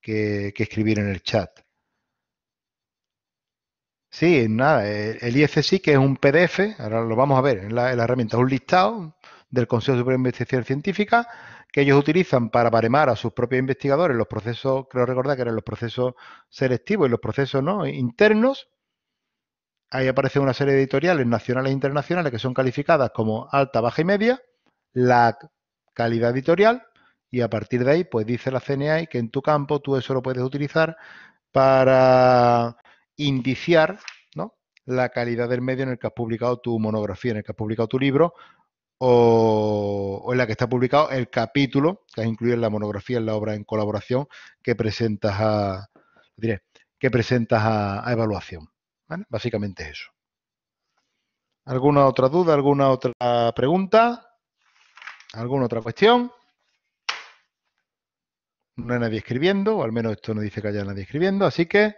S1: que, escribir en el chat. Sí, nada, el sí que es un PDF, ahora lo vamos a ver en la, herramienta, es un listado del Consejo Superior de Investigación Científica que ellos utilizan para baremar a sus propios investigadores los procesos, creo recordar que eran los procesos selectivos y los procesos internos. Ahí aparece una serie de editoriales nacionales e internacionales que son calificadas como alta, baja y media la calidad editorial y a partir de ahí, pues dice la CNI que en tu campo tú eso lo puedes utilizar para indiciar ¿no? la calidad del medio en el que has publicado tu monografía, en el que has publicado tu libro o, en la que está publicado el capítulo que has incluido en la monografía, en la obra en colaboración que presentas a, diré, que presentas a, evaluación. Básicamente eso. ¿Alguna otra duda, alguna otra pregunta? ¿Alguna otra cuestión? No hay nadie escribiendo, o al menos esto no dice que haya nadie escribiendo, así que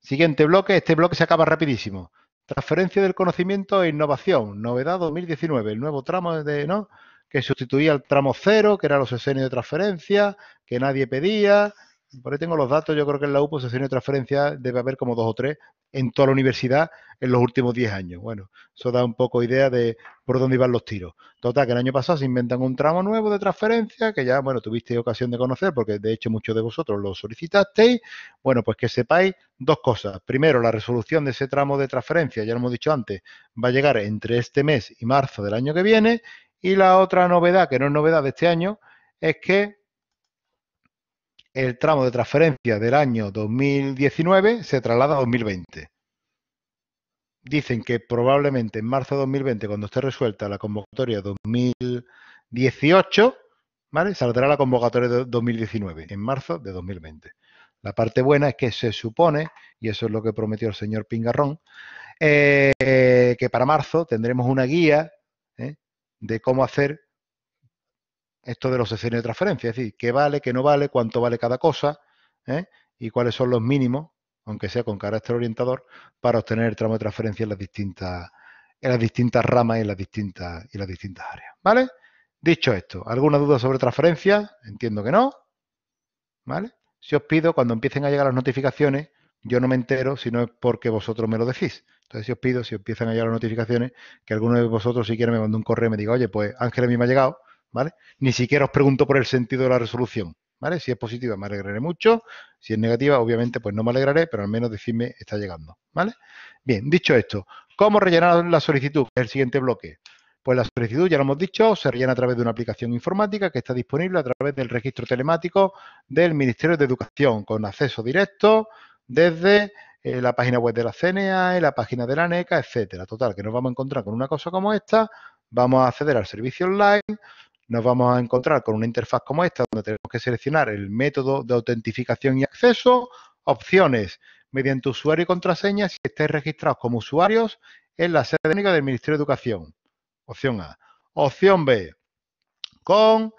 S1: siguiente bloque, este bloque se acaba rapidísimo. Transferencia del conocimiento e innovación, novedad 2019, el nuevo tramo de, ¿no? que sustituía al tramo cero, que era los escenarios de transferencia, que nadie pedía, por ahí tengo los datos, yo creo que en la U pues, sesión de transferencia debe haber como dos o tres en toda la universidad en los últimos diez años. Bueno, eso da un poco idea de por dónde iban los tiros. Total, que el año pasado se inventan un tramo nuevo de transferencia que ya, bueno, tuviste ocasión de conocer porque de hecho muchos de vosotros lo solicitasteis. Bueno, pues que sepáis dos cosas. Primero, la resolución de ese tramo de transferencia, ya lo hemos dicho antes, va a llegar entre este mes y marzo del año que viene. Y la otra novedad, que no es novedad de este año, es que el tramo de transferencia del año 2019 se traslada a 2020. Dicen que probablemente en marzo de 2020, cuando esté resuelta la convocatoria 2018, ¿vale? saldrá la convocatoria de 2019, en marzo de 2020. La parte buena es que se supone, y eso es lo que prometió el señor Pingarrón, eh, que para marzo tendremos una guía ¿eh? de cómo hacer esto de los escenarios de transferencia, es decir, qué vale, qué no vale, cuánto vale cada cosa ¿eh? y cuáles son los mínimos, aunque sea con carácter orientador, para obtener el tramo de transferencia en las distintas, ramas y en las distintas, y áreas. ¿Vale? Dicho esto, ¿alguna duda sobre transferencia? Entiendo que no. ¿Vale? Si os pido, cuando empiecen a llegar las notificaciones, yo no me entero si no es porque vosotros me lo decís. Entonces, si os pido, si empiezan a llegar las notificaciones, que alguno de vosotros, si quiere, me mande un correo y me diga, oye, pues Ángel a mí me ha llegado, ni siquiera os pregunto por el sentido de la resolución, ¿vale? Si es positiva me alegraré mucho, si es negativa obviamente pues no me alegraré, pero al menos decidme está llegando, ¿vale? Bien, dicho esto, ¿cómo rellenar la solicitud? el siguiente bloque. Pues la solicitud, ya lo hemos dicho, se rellena a través de una aplicación informática que está disponible a través del registro telemático del Ministerio de Educación, con acceso directo desde eh, la página web de la CNA, la página de la NECA, etcétera. Total, que nos vamos a encontrar con una cosa como esta, vamos a acceder al servicio online, nos vamos a encontrar con una interfaz como esta, donde tenemos que seleccionar el método de autentificación y acceso, opciones mediante usuario y contraseña si estáis registrados como usuarios en la sede técnica del Ministerio de Educación. Opción A. Opción B, con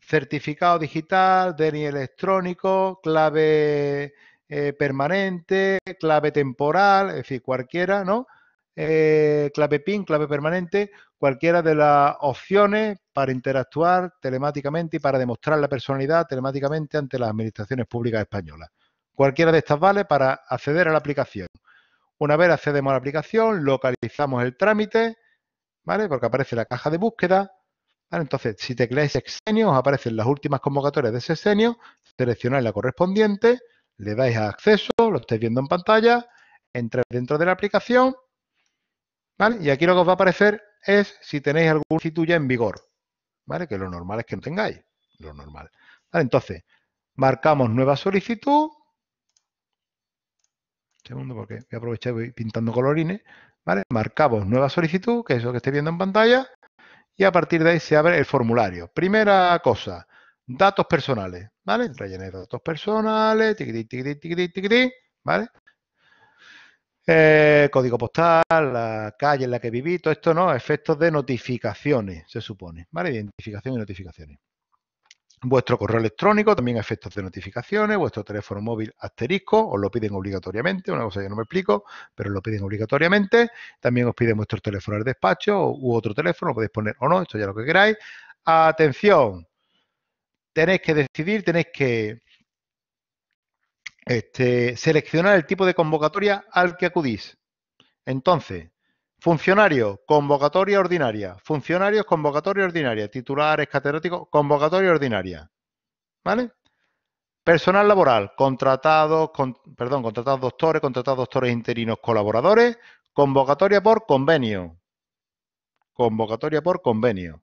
S1: certificado digital, DNI electrónico, clave eh, permanente, clave temporal, es decir, cualquiera, ¿no? Eh, clave PIN, clave permanente, cualquiera de las opciones para interactuar telemáticamente y para demostrar la personalidad telemáticamente ante las administraciones públicas españolas. Cualquiera de estas vale para acceder a la aplicación. Una vez accedemos a la aplicación, localizamos el trámite, ¿vale? Porque aparece la caja de búsqueda. Entonces, si tecleáis exenio, os aparecen las últimas convocatorias de exenio. seleccionáis la correspondiente, le dais a acceso, lo estáis viendo en pantalla, entráis dentro de la aplicación y aquí lo que os va a aparecer es si tenéis algún sitio ya en vigor. ¿Vale? Que lo normal es que no tengáis. Lo normal. Entonces, marcamos nueva solicitud. Un segundo, porque voy a aprovechar voy pintando colorines. Marcamos nueva solicitud, que es lo que estáis viendo en pantalla. Y a partir de ahí se abre el formulario. Primera cosa, datos personales. ¿Vale? Rellené datos personales. ¿Vale? Eh, código postal, la calle en la que viví, todo esto, ¿no? Efectos de notificaciones, se supone, ¿vale? Identificación y notificaciones. Vuestro correo electrónico, también efectos de notificaciones, vuestro teléfono móvil asterisco, os lo piden obligatoriamente, una cosa que no me explico, pero lo piden obligatoriamente. También os piden vuestro teléfono al despacho u otro teléfono, podéis poner o no, esto ya lo que queráis. Atención, tenéis que decidir, tenéis que este, seleccionar el tipo de convocatoria al que acudís. Entonces, funcionario, convocatoria ordinaria, funcionarios, convocatoria ordinaria, titulares, catedráticos, convocatoria ordinaria. ¿Vale? Personal laboral, contratados, perdón, contratados doctores, contratados doctores interinos, colaboradores, convocatoria por convenio. Convocatoria por convenio.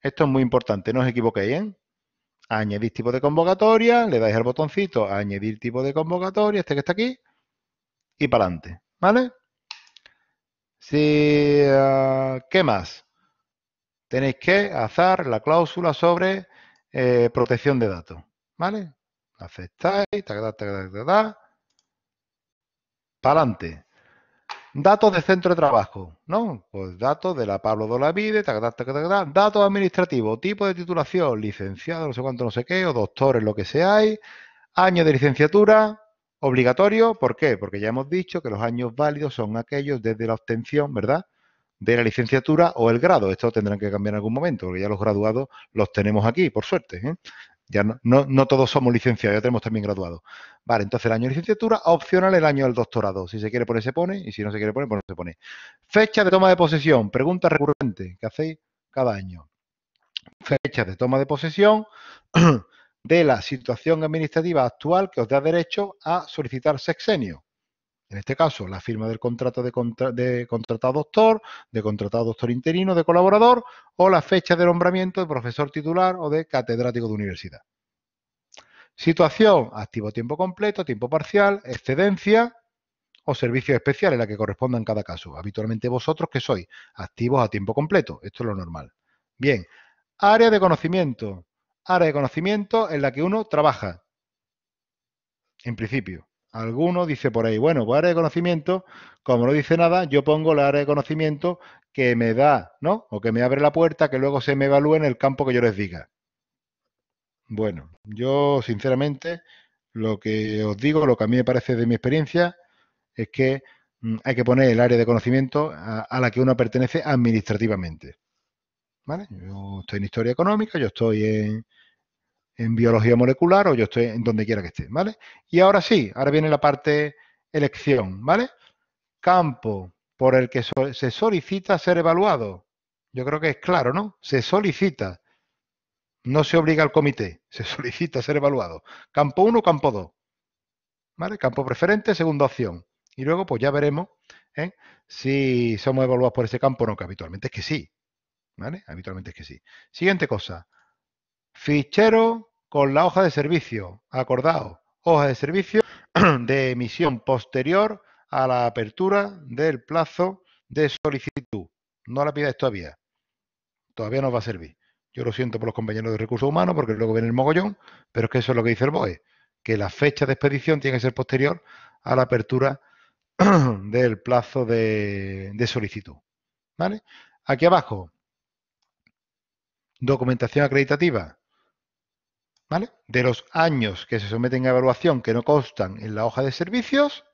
S1: Esto es muy importante, no os equivoquéis, ¿eh? añadir tipo de convocatoria, le dais al botoncito añadir tipo de convocatoria, este que está aquí, y para adelante, ¿vale? Si, ah, ¿Qué más? Tenéis que hacer la cláusula sobre eh, protección de datos, ¿vale? Aceptáis, ta, para adelante. Datos de centro de trabajo, ¿no? Pues datos de la Pablo Dolavide, tac, ta, ta, datos administrativos, tipo de titulación, licenciado, no sé cuánto, no sé qué, o doctor lo que sea año de licenciatura, obligatorio, ¿por qué? Porque ya hemos dicho que los años válidos son aquellos desde la obtención, ¿verdad? De la licenciatura o el grado. Esto tendrán que cambiar en algún momento, porque ya los graduados los tenemos aquí, por suerte. ¿eh? Ya no, todos somos licenciados, ya tenemos también graduados. Vale, entonces el año de licenciatura, opcional el año del doctorado. Si se quiere poner, se pone, y si no se quiere poner, pues no se pone. Fecha de toma de posesión, pregunta recurrente que hacéis cada año. Fecha de toma de posesión de la situación administrativa actual que os da derecho a solicitar sexenio. En este caso, la firma del contrato de, contratado doctor, de contratado doctor interino, de colaborador o la fecha de nombramiento de profesor titular o de catedrático de universidad. Situación, activo tiempo completo, tiempo parcial, excedencia o servicio especial en la que corresponda en cada caso. Habitualmente vosotros que sois activos a tiempo completo, esto es lo normal. Bien, área de conocimiento, área de conocimiento en la que uno trabaja, en principio. Alguno dice por ahí, bueno, pues área de conocimiento, como no dice nada, yo pongo la área de conocimiento que me da, ¿no? O que me abre la puerta, que luego se me evalúe en el campo que yo les diga. Bueno, yo sinceramente lo que os digo, lo que a mí me parece de mi experiencia, es que mm, hay que poner el área de conocimiento a, a la que uno pertenece administrativamente. ¿Vale? Yo estoy en historia económica, yo estoy en, en biología molecular o yo estoy en donde quiera que esté, ¿vale? Y ahora sí, ahora viene la parte elección, ¿vale? Campo por el que se solicita ser evaluado. Yo creo que es claro, ¿no? Se solicita. No se obliga al comité, se solicita ser evaluado. Campo 1, campo 2. ¿Vale? Campo preferente, segunda opción. Y luego, pues ya veremos ¿eh? si somos evaluados por ese campo o no, que habitualmente es que sí. ¿Vale? Habitualmente es que sí. Siguiente cosa, Fichero con la hoja de servicio, Acordado. hoja de servicio de emisión posterior a la apertura del plazo de solicitud. No la pidáis todavía. Todavía no va a servir. Yo lo siento por los compañeros de recursos humanos porque luego viene el mogollón, pero es que eso es lo que dice el BOE, que la fecha de expedición tiene que ser posterior a la apertura del plazo de, solicitud. ¿Vale? Aquí abajo, documentación acreditativa. De los años que se someten a evaluación que no constan en la hoja de servicios,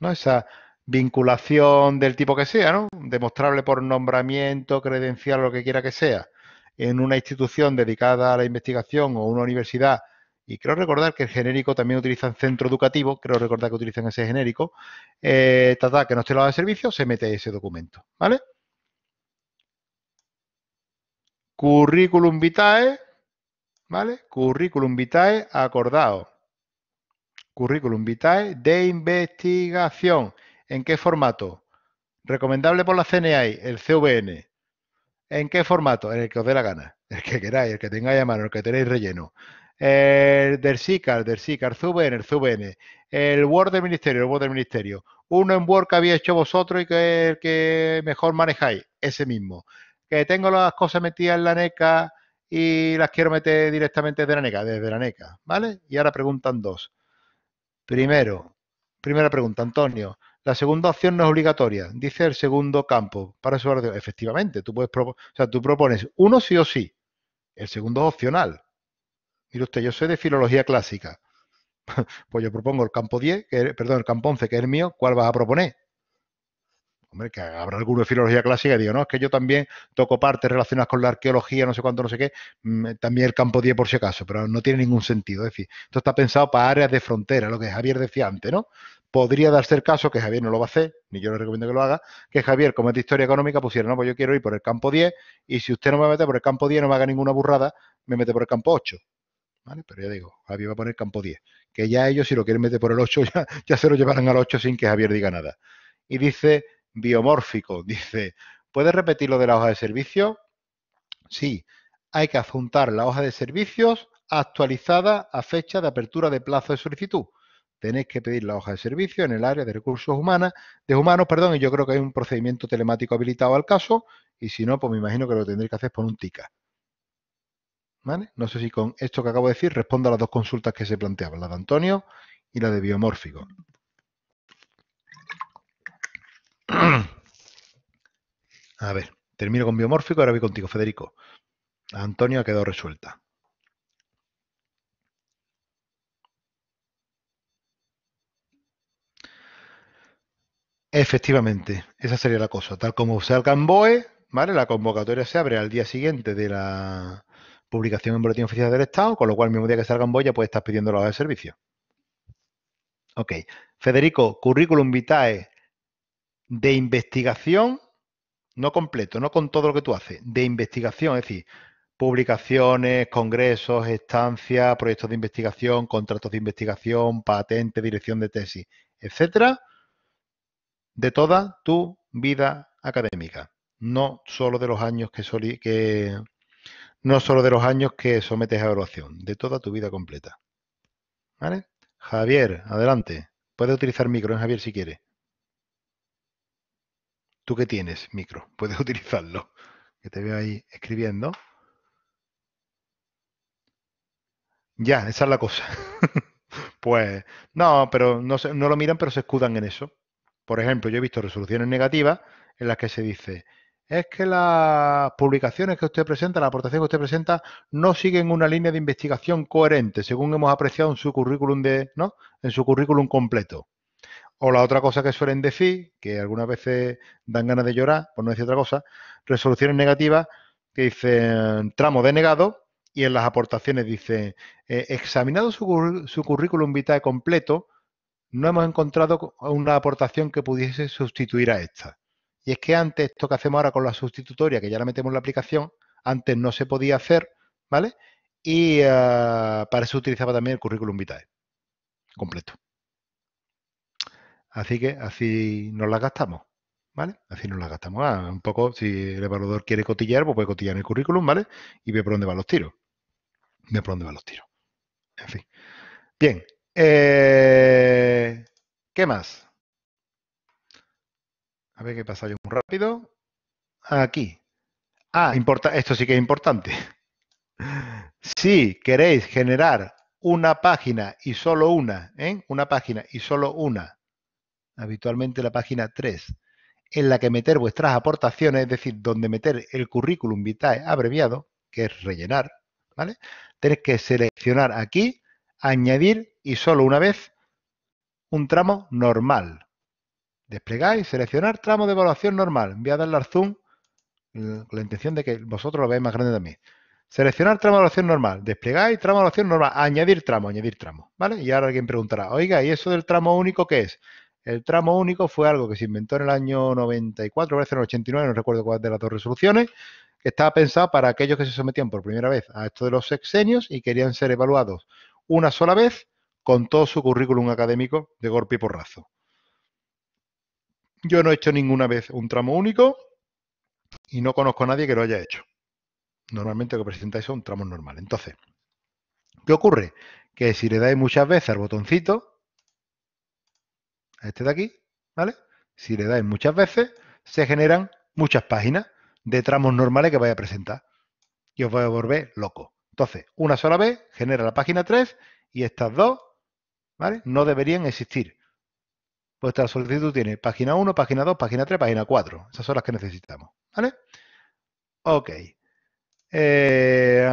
S1: ¿no? Esa vinculación del tipo que sea, ¿no? Demostrable por nombramiento, credencial, lo que quiera que sea, en una institución dedicada a la investigación o una universidad y creo recordar que el genérico también utilizan centro educativo, creo recordar que utilizan ese genérico, tata, eh, que no esté en la hoja de servicios, se mete ese documento, ¿vale? Curriculum vitae, ¿Vale? Currículum vitae acordado. Currículum vitae de investigación. ¿En qué formato? Recomendable por la CNI, el CVN. ¿En qué formato? En el que os dé la gana. El que queráis, el que tengáis a mano, el que tenéis relleno. El del SICAR, del SICAR, CVN, el CVN. El Word del Ministerio, el Word del Ministerio. Uno en Word que había hecho vosotros y que el que mejor manejáis. Ese mismo. Que tengo las cosas metidas en la NECA y las quiero meter directamente desde la NECA, desde la NECA, ¿vale? Y ahora preguntan dos. Primero, primera pregunta, Antonio. La segunda opción no es obligatoria, dice el segundo campo. Para eso, efectivamente, tú puedes o tú propones uno sí o sí. El segundo es opcional. Mire usted, yo soy de filología clásica. pues yo propongo el campo 10, que, perdón, el campo 11, que es el mío, ¿cuál vas a proponer? Hombre, que habrá alguno de filología clásica y digo, no, es que yo también toco partes relacionadas con la arqueología, no sé cuánto, no sé qué, mm, eh, también el campo 10 por si acaso, pero no tiene ningún sentido. Es decir, esto está pensado para áreas de frontera, lo que Javier decía antes, ¿no? Podría darse el caso, que Javier no lo va a hacer, ni yo le recomiendo que lo haga, que Javier, como es de historia económica, pusiera, no, pues yo quiero ir por el campo 10 y si usted no me mete por el campo 10, no me haga ninguna burrada, me mete por el campo 8. ¿Vale? Pero ya digo, Javier va a poner campo 10, que ya ellos si lo quieren meter por el 8, ya, ya se lo llevarán al 8 sin que Javier diga nada. Y dice biomórfico. Dice, ¿puedes repetir lo de la hoja de servicio? Sí, hay que adjuntar la hoja de servicios actualizada a fecha de apertura de plazo de solicitud. Tenéis que pedir la hoja de servicio en el área de recursos humanos, de humanos, perdón, y yo creo que hay un procedimiento telemático habilitado al caso, y si no, pues me imagino que lo tendréis que hacer por un TICA. ¿Vale? No sé si con esto que acabo de decir respondo a las dos consultas que se planteaban, la de Antonio y la de biomórfico. A ver, termino con biomórfico, ahora voy contigo, Federico. Antonio ha quedado resuelta. Efectivamente, esa sería la cosa. Tal como sea el BOE, ¿vale? La convocatoria se abre al día siguiente de la publicación en Boletín Oficial del Estado, con lo cual, el mismo día que salga en BOE, ya puedes estar pidiendo la hora de servicio. Ok. Federico, currículum vitae, de investigación, no completo, no con todo lo que tú haces, de investigación, es decir, publicaciones, congresos, estancias, proyectos de investigación, contratos de investigación, patente, dirección de tesis, etcétera, de toda tu vida académica, no solo de los años que, que no solo de los años que sometes a evaluación, de toda tu vida completa. ¿Vale? Javier, adelante. Puedes utilizar micro en ¿eh, Javier si quieres. ¿Tú qué tienes, micro? Puedes utilizarlo. Que te veo ahí escribiendo. Ya, esa es la cosa. pues no, pero no, no lo miran, pero se escudan en eso. Por ejemplo, yo he visto resoluciones negativas en las que se dice, es que las publicaciones que usted presenta, la aportación que usted presenta, no siguen una línea de investigación coherente, según hemos apreciado en su currículum de, ¿no? En su currículum completo. O la otra cosa que suelen decir, que algunas veces dan ganas de llorar, por no decir otra cosa, resoluciones negativas que dicen tramo denegado y en las aportaciones dicen, eh, examinado su, currículum vitae completo, no hemos encontrado una aportación que pudiese sustituir a esta. Y es que antes, esto que hacemos ahora con la sustitutoria, que ya la metemos en la aplicación, antes no se podía hacer, ¿vale? Y eh, para eso utilizaba también el currículum vitae completo. Así que así nos las gastamos, ¿vale? Así nos las gastamos. Ah, un poco, si el evaluador quiere cotillar, pues puede cotillar en el currículum, ¿vale? Y ve por dónde van los tiros. Ve por dónde van los tiros. En fin. Bien. Eh, ¿Qué más? A ver qué pasa yo muy rápido. Aquí. Ah, importa, esto sí que es importante. Si queréis generar una página y solo una, ¿eh? una página y solo una habitualmente la página 3, en la que meter vuestras aportaciones, es decir, donde meter el currículum vitae abreviado, que es rellenar, ¿vale? Tenéis que seleccionar aquí, añadir y solo una vez un tramo normal. Desplegáis, seleccionar tramo de evaluación normal. Voy a darle al zoom con la intención de que vosotros lo veáis más grande también. Seleccionar tramo de evaluación normal. Desplegáis tramo de evaluación normal. Añadir tramo, añadir tramo. ¿Vale? Y ahora alguien preguntará, oiga, ¿y eso del tramo único qué es? El tramo único fue algo que se inventó en el año 94, parece en el 89, no recuerdo cuál de las dos resoluciones, que estaba pensado para aquellos que se sometían por primera vez a esto de los sexenios y querían ser evaluados una sola vez con todo su currículum académico de golpe y porrazo. Yo no he hecho ninguna vez un tramo único y no conozco a nadie que lo haya hecho. Normalmente lo que presentáis un tramo normal. Entonces, ¿qué ocurre? Que si le dais muchas veces al botoncito, a este de aquí, ¿vale? Si le dais muchas veces, se generan muchas páginas de tramos normales que vaya a presentar. Y os voy a volver loco. Entonces, una sola vez genera la página 3 y estas dos, ¿vale? No deberían existir. Vuestra solicitud tiene página 1, página 2, página 3, página 4. Esas son las que necesitamos, ¿vale? Ok. Eh,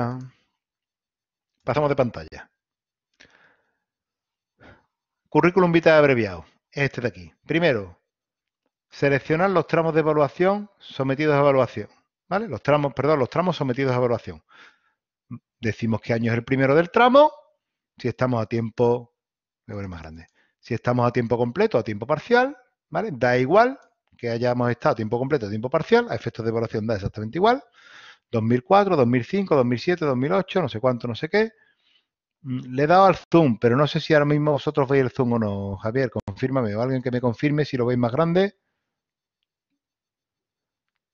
S1: pasamos de pantalla. Currículum vitae abreviado este de aquí. Primero, seleccionar los tramos de evaluación sometidos a evaluación. ¿Vale? Los tramos, perdón, los tramos sometidos a evaluación. Decimos qué año es el primero del tramo, si estamos a tiempo, voy a más grande, si estamos a tiempo completo, a tiempo parcial, ¿vale? Da igual que hayamos estado a tiempo completo, a tiempo parcial, a efectos de evaluación da exactamente igual. 2004, 2005, 2007, 2008, no sé cuánto, no sé qué. Mm, le he dado al zoom, pero no sé si ahora mismo vosotros veis el zoom o no. Javier, confírmame o alguien que me confirme si lo veis más grande.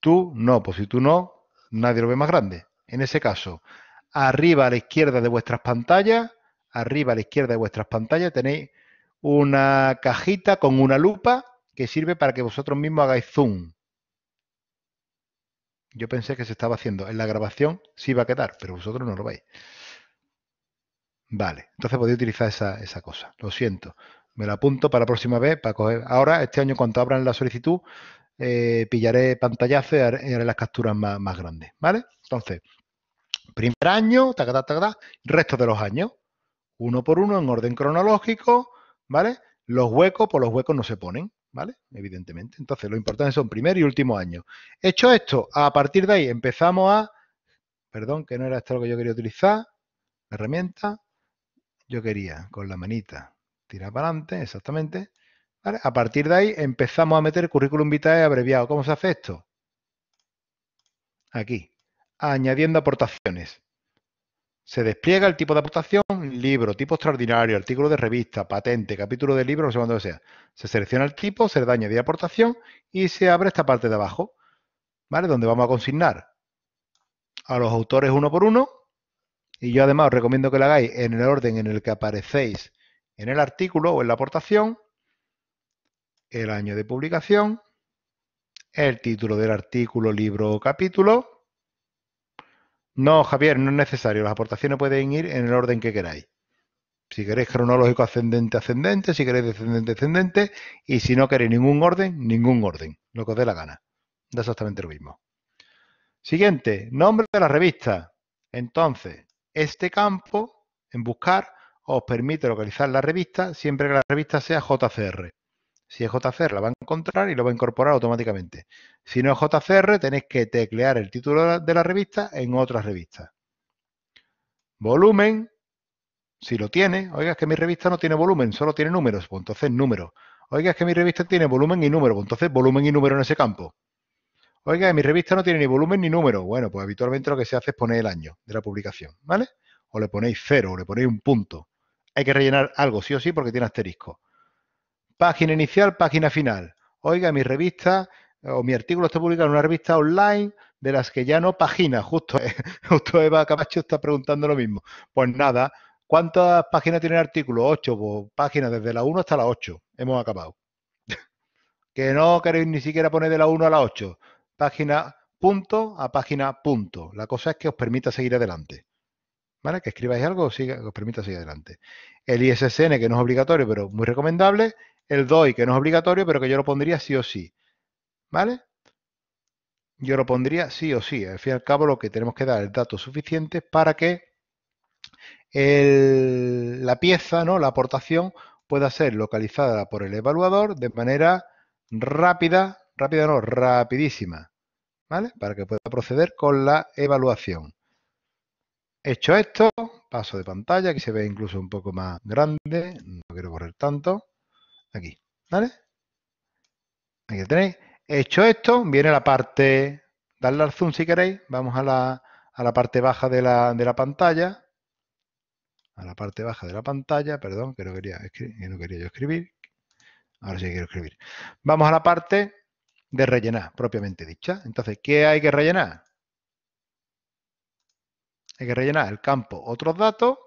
S1: Tú no, pues si tú no, nadie lo ve más grande. En ese caso, arriba a la izquierda de vuestras pantallas, arriba a la izquierda de vuestras pantallas tenéis una cajita con una lupa que sirve para que vosotros mismos hagáis zoom. Yo pensé que se estaba haciendo. En la grabación sí va a quedar, pero vosotros no lo veis. Vale, entonces podéis utilizar esa, cosa. Lo siento. Me la apunto para la próxima vez, para coger. Ahora, este año, cuando abran la solicitud, eh, pillaré pantallazo y haré, las capturas más, grandes. ¿Vale? Entonces, primer año, tacatá, resto de los años. Uno por uno, en orden cronológico, ¿vale? Los huecos, por pues los huecos no se ponen, ¿vale? Evidentemente. Entonces, lo importante son primer y último año. Hecho esto, a partir de ahí empezamos a. Perdón, que no era esto lo que yo quería utilizar. herramienta yo quería, con la manita. Tirar para adelante, exactamente. A partir de ahí empezamos a meter currículum vitae abreviado. ¿Cómo se hace esto? Aquí, añadiendo aportaciones. Se despliega el tipo de aportación, libro, tipo extraordinario, artículo de revista, patente, capítulo de libro, no sé sea. Se selecciona el tipo, se le da añadir aportación y se abre esta parte de abajo, ¿vale? Donde vamos a consignar a los autores uno por uno y yo además os recomiendo que la hagáis en el orden en el que aparecéis en el artículo o en la aportación, el año de publicación, el título del artículo, libro o capítulo. No, Javier, no es necesario. Las aportaciones pueden ir en el orden que queráis. Si queréis cronológico ascendente, ascendente, si queréis descendente, descendente, y si no queréis ningún orden, ningún orden, lo que os dé la gana. Da exactamente lo mismo. Siguiente, nombre de la revista. Entonces, este campo, en buscar, os permite localizar la revista siempre que la revista sea JCR. Si es JCR, la va a encontrar y lo va a incorporar automáticamente. Si no es JCR, tenéis que teclear el título de la revista en otra revista. Volumen, si lo tiene, oiga, que mi revista no tiene volumen, solo tiene números, pues entonces número. Oiga, que mi revista tiene volumen y número, pues entonces volumen y número en ese campo. Oiga, mi revista no tiene ni volumen ni número. Bueno, pues habitualmente lo que se hace es poner el año de la publicación, ¿vale? O le ponéis cero, o le ponéis un punto. Hay que rellenar algo, sí o sí, porque tiene asterisco. Página inicial, página final. Oiga, mi revista o mi artículo está publicado en una revista online de las que ya no página. Justo, eh, justo Eva Camacho está preguntando lo mismo. Pues nada, ¿cuántas páginas tiene el artículo? Ocho pues, páginas, desde la 1 hasta la 8. Hemos acabado. que no queréis ni siquiera poner de la 1 a la 8 página punto a página punto. La cosa es que os permita seguir adelante. ¿Vale? Que escribáis algo os, os permita seguir adelante. El ISSN, que no es obligatorio, pero muy recomendable. El DOI, que no es obligatorio, pero que yo lo pondría sí o sí. ¿Vale? Yo lo pondría sí o sí. Al fin y al cabo, lo que tenemos que dar es datos suficientes para que la pieza, ¿no? la aportación, pueda ser localizada por el evaluador de manera rápida, rápida no, rapidísima, ¿vale? Para que pueda proceder con la evaluación. Hecho esto, paso de pantalla, aquí se ve incluso un poco más grande, no quiero correr tanto, aquí, ¿vale? Aquí tenéis. Hecho esto, viene la parte, darle al zoom si queréis, vamos a la, parte baja de la, pantalla, a la parte baja de la pantalla, perdón, que quería, que no quería yo escribir. Ahora sí quiero escribir. Vamos a la parte de rellenar, propiamente dicha. Entonces, ¿qué hay que rellenar? Hay que rellenar el campo otros datos,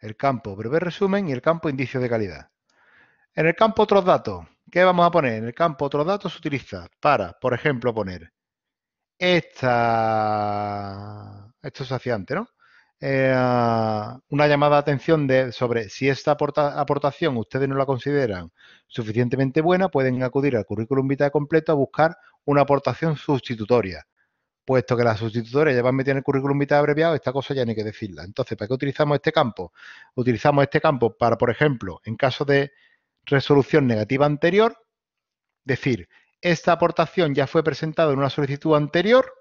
S1: el campo breve resumen y el campo indicio de calidad. En el campo otros datos, ¿qué vamos a poner? En el campo otros datos se utiliza para, por ejemplo, poner esta, esto es hacia antes, ¿no? Eh, una llamada de atención de, sobre si esta aportación ustedes no la consideran suficientemente buena, pueden acudir al currículum vitae completo a buscar una aportación sustitutoria. Puesto que la sustitutoria ya van meter en el currículum vitae abreviado, esta cosa ya hay que decirla. Entonces, ¿para qué utilizamos este campo? Utilizamos este campo para, por ejemplo, en caso de resolución negativa anterior, decir, esta aportación ya fue presentada en una solicitud anterior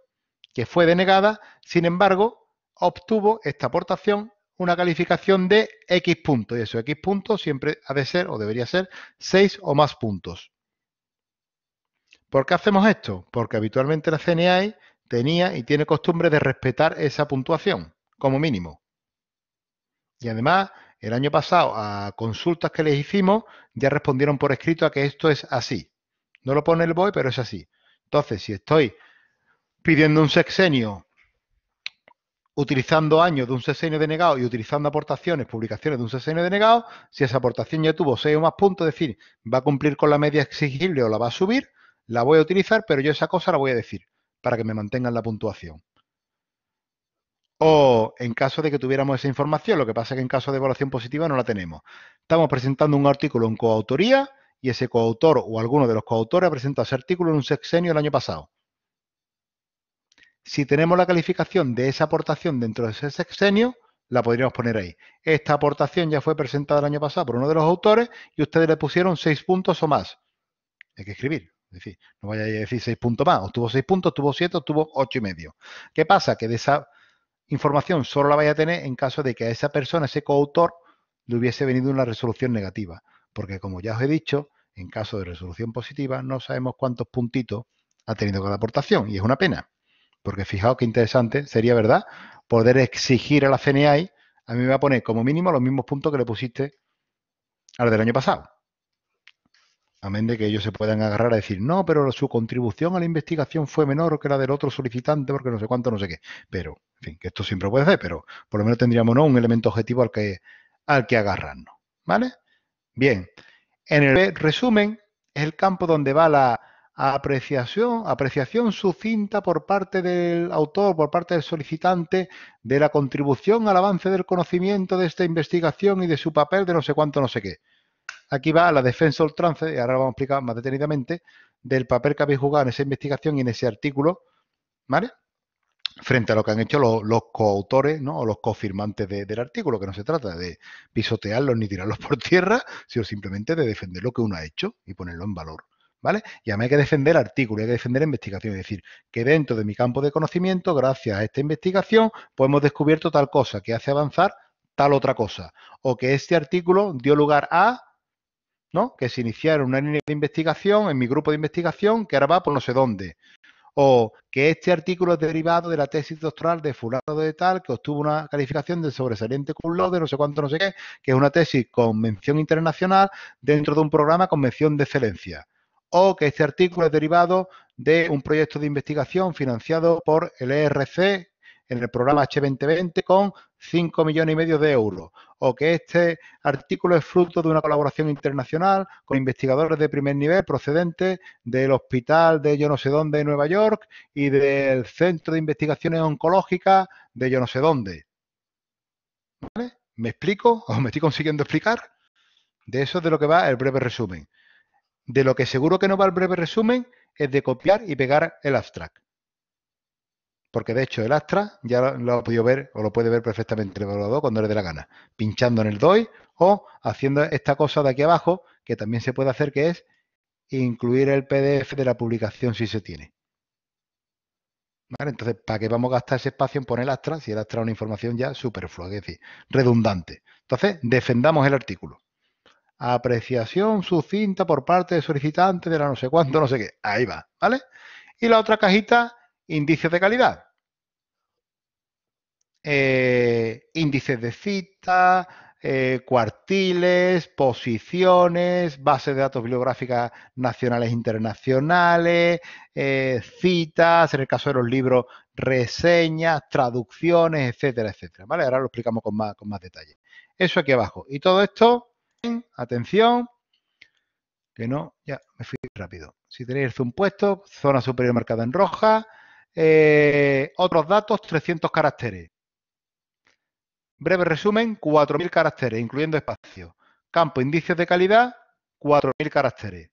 S1: que fue denegada, sin embargo, obtuvo esta aportación una calificación de X puntos. Y eso, X puntos siempre ha de ser o debería ser 6 o más puntos. ¿Por qué hacemos esto? Porque habitualmente la CNI tenía y tiene costumbre de respetar esa puntuación, como mínimo. Y además, el año pasado, a consultas que les hicimos, ya respondieron por escrito a que esto es así. No lo pone el BOE, pero es así. Entonces, si estoy pidiendo un sexenio utilizando años de un sexenio denegado y utilizando aportaciones, publicaciones de un sexenio denegado, si esa aportación ya tuvo 6 o más puntos, es decir, va a cumplir con la media exigible o la va a subir, la voy a utilizar, pero yo esa cosa la voy a decir para que me mantengan la puntuación. O en caso de que tuviéramos esa información, lo que pasa es que en caso de evaluación positiva no la tenemos. Estamos presentando un artículo en coautoría y ese coautor o alguno de los coautores ha presentado ese artículo en un sexenio el año pasado. Si tenemos la calificación de esa aportación dentro de ese sexenio, la podríamos poner ahí. Esta aportación ya fue presentada el año pasado por uno de los autores y ustedes le pusieron seis puntos o más. Hay que escribir. Es decir, no vaya a decir seis puntos más. Tuvo seis puntos, tuvo siete, tuvo ocho y medio. ¿Qué pasa? Que de esa información solo la vaya a tener en caso de que a esa persona, ese coautor, le hubiese venido una resolución negativa. Porque como ya os he dicho, en caso de resolución positiva no sabemos cuántos puntitos ha tenido cada aportación y es una pena. Porque fijaos qué interesante, sería verdad poder exigir a la CNI, a mí me va a poner como mínimo los mismos puntos que le pusiste al del año pasado. Amén de que ellos se puedan agarrar a decir, no, pero su contribución a la investigación fue menor que la del otro solicitante, porque no sé cuánto, no sé qué. Pero, en fin, que esto siempre puede ser, pero por lo menos tendríamos ¿no? un elemento objetivo al que, al que agarrarnos. ¿Vale? Bien. En el resumen, es el campo donde va la apreciación, apreciación sucinta por parte del autor, por parte del solicitante, de la contribución al avance del conocimiento de esta investigación y de su papel de no sé cuánto, no sé qué. Aquí va la defensa trance, y ahora lo vamos a explicar más detenidamente, del papel que habéis jugado en esa investigación y en ese artículo, ¿vale? Frente a lo que han hecho los, coautores ¿no? o los cofirmantes del artículo, que no se trata de pisotearlos ni tirarlos por tierra, sino simplemente de defender lo que uno ha hecho y ponerlo en valor. ¿vale? Y además hay que defender artículos, hay que defender investigación, es decir, que dentro de mi campo de conocimiento, gracias a esta investigación, pues hemos descubierto tal cosa que hace avanzar tal otra cosa, o que este artículo dio lugar a, ¿no? Que se iniciara una línea de investigación en mi grupo de investigación que ahora va por no sé dónde, o que este artículo es derivado de la tesis doctoral de fulano de tal que obtuvo una calificación de sobresaliente lo de no sé cuánto, no sé qué, que es una tesis con mención internacional dentro de un programa con mención de excelencia o que este artículo es derivado de un proyecto de investigación financiado por el ERC en el programa H2020 con 5 millones y medio de euros, o que este artículo es fruto de una colaboración internacional con investigadores de primer nivel procedentes del Hospital de yo no sé dónde de Nueva York y del Centro de Investigaciones Oncológicas de yo no sé dónde. ¿Me explico o me estoy consiguiendo explicar? De eso es de lo que va el breve resumen. De lo que seguro que no va el breve resumen es de copiar y pegar el abstract. Porque de hecho el abstract ya lo, ha podido ver o lo puede ver perfectamente el evaluador cuando le dé la gana. Pinchando en el DOI o haciendo esta cosa de aquí abajo que también se puede hacer que es incluir el PDF de la publicación si se tiene. Entonces, ¿para qué vamos a gastar ese espacio en poner el abstract si el abstract es una información ya superflua, es decir, redundante? Entonces, defendamos el artículo. Apreciación sucinta por parte del solicitante de la no sé cuánto, no sé qué. Ahí va, ¿vale? Y la otra cajita, índices de calidad. Eh, índices de cita, eh, cuartiles, posiciones, bases de datos bibliográficas nacionales e internacionales, eh, citas, en el caso de los libros, reseñas, traducciones, etcétera, etcétera. ¿Vale? Ahora lo explicamos con más, con más detalle. Eso aquí abajo. Y todo esto Mm. atención, que no, ya me fui rápido. Si tenéis un puesto, zona superior marcada en roja, eh, otros datos, 300 caracteres. Breve resumen, 4.000 caracteres, incluyendo espacio. Campo indicios de calidad, 4.000 caracteres.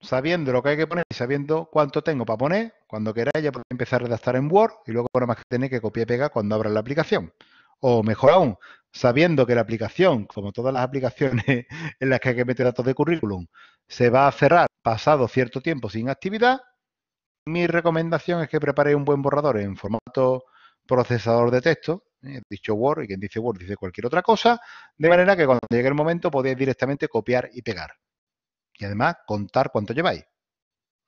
S1: Sabiendo lo que hay que poner y sabiendo cuánto tengo para poner, cuando queráis ya podéis empezar a redactar en Word y luego nada más que tenéis que copiar y pegar cuando abra la aplicación. O mejor aún, sabiendo que la aplicación, como todas las aplicaciones en las que hay que meter datos de currículum, se va a cerrar pasado cierto tiempo sin actividad, mi recomendación es que prepare un buen borrador en formato procesador de texto, eh, dicho Word, y quien dice Word dice cualquier otra cosa, de manera que cuando llegue el momento podéis directamente copiar y pegar. Y además contar cuánto lleváis.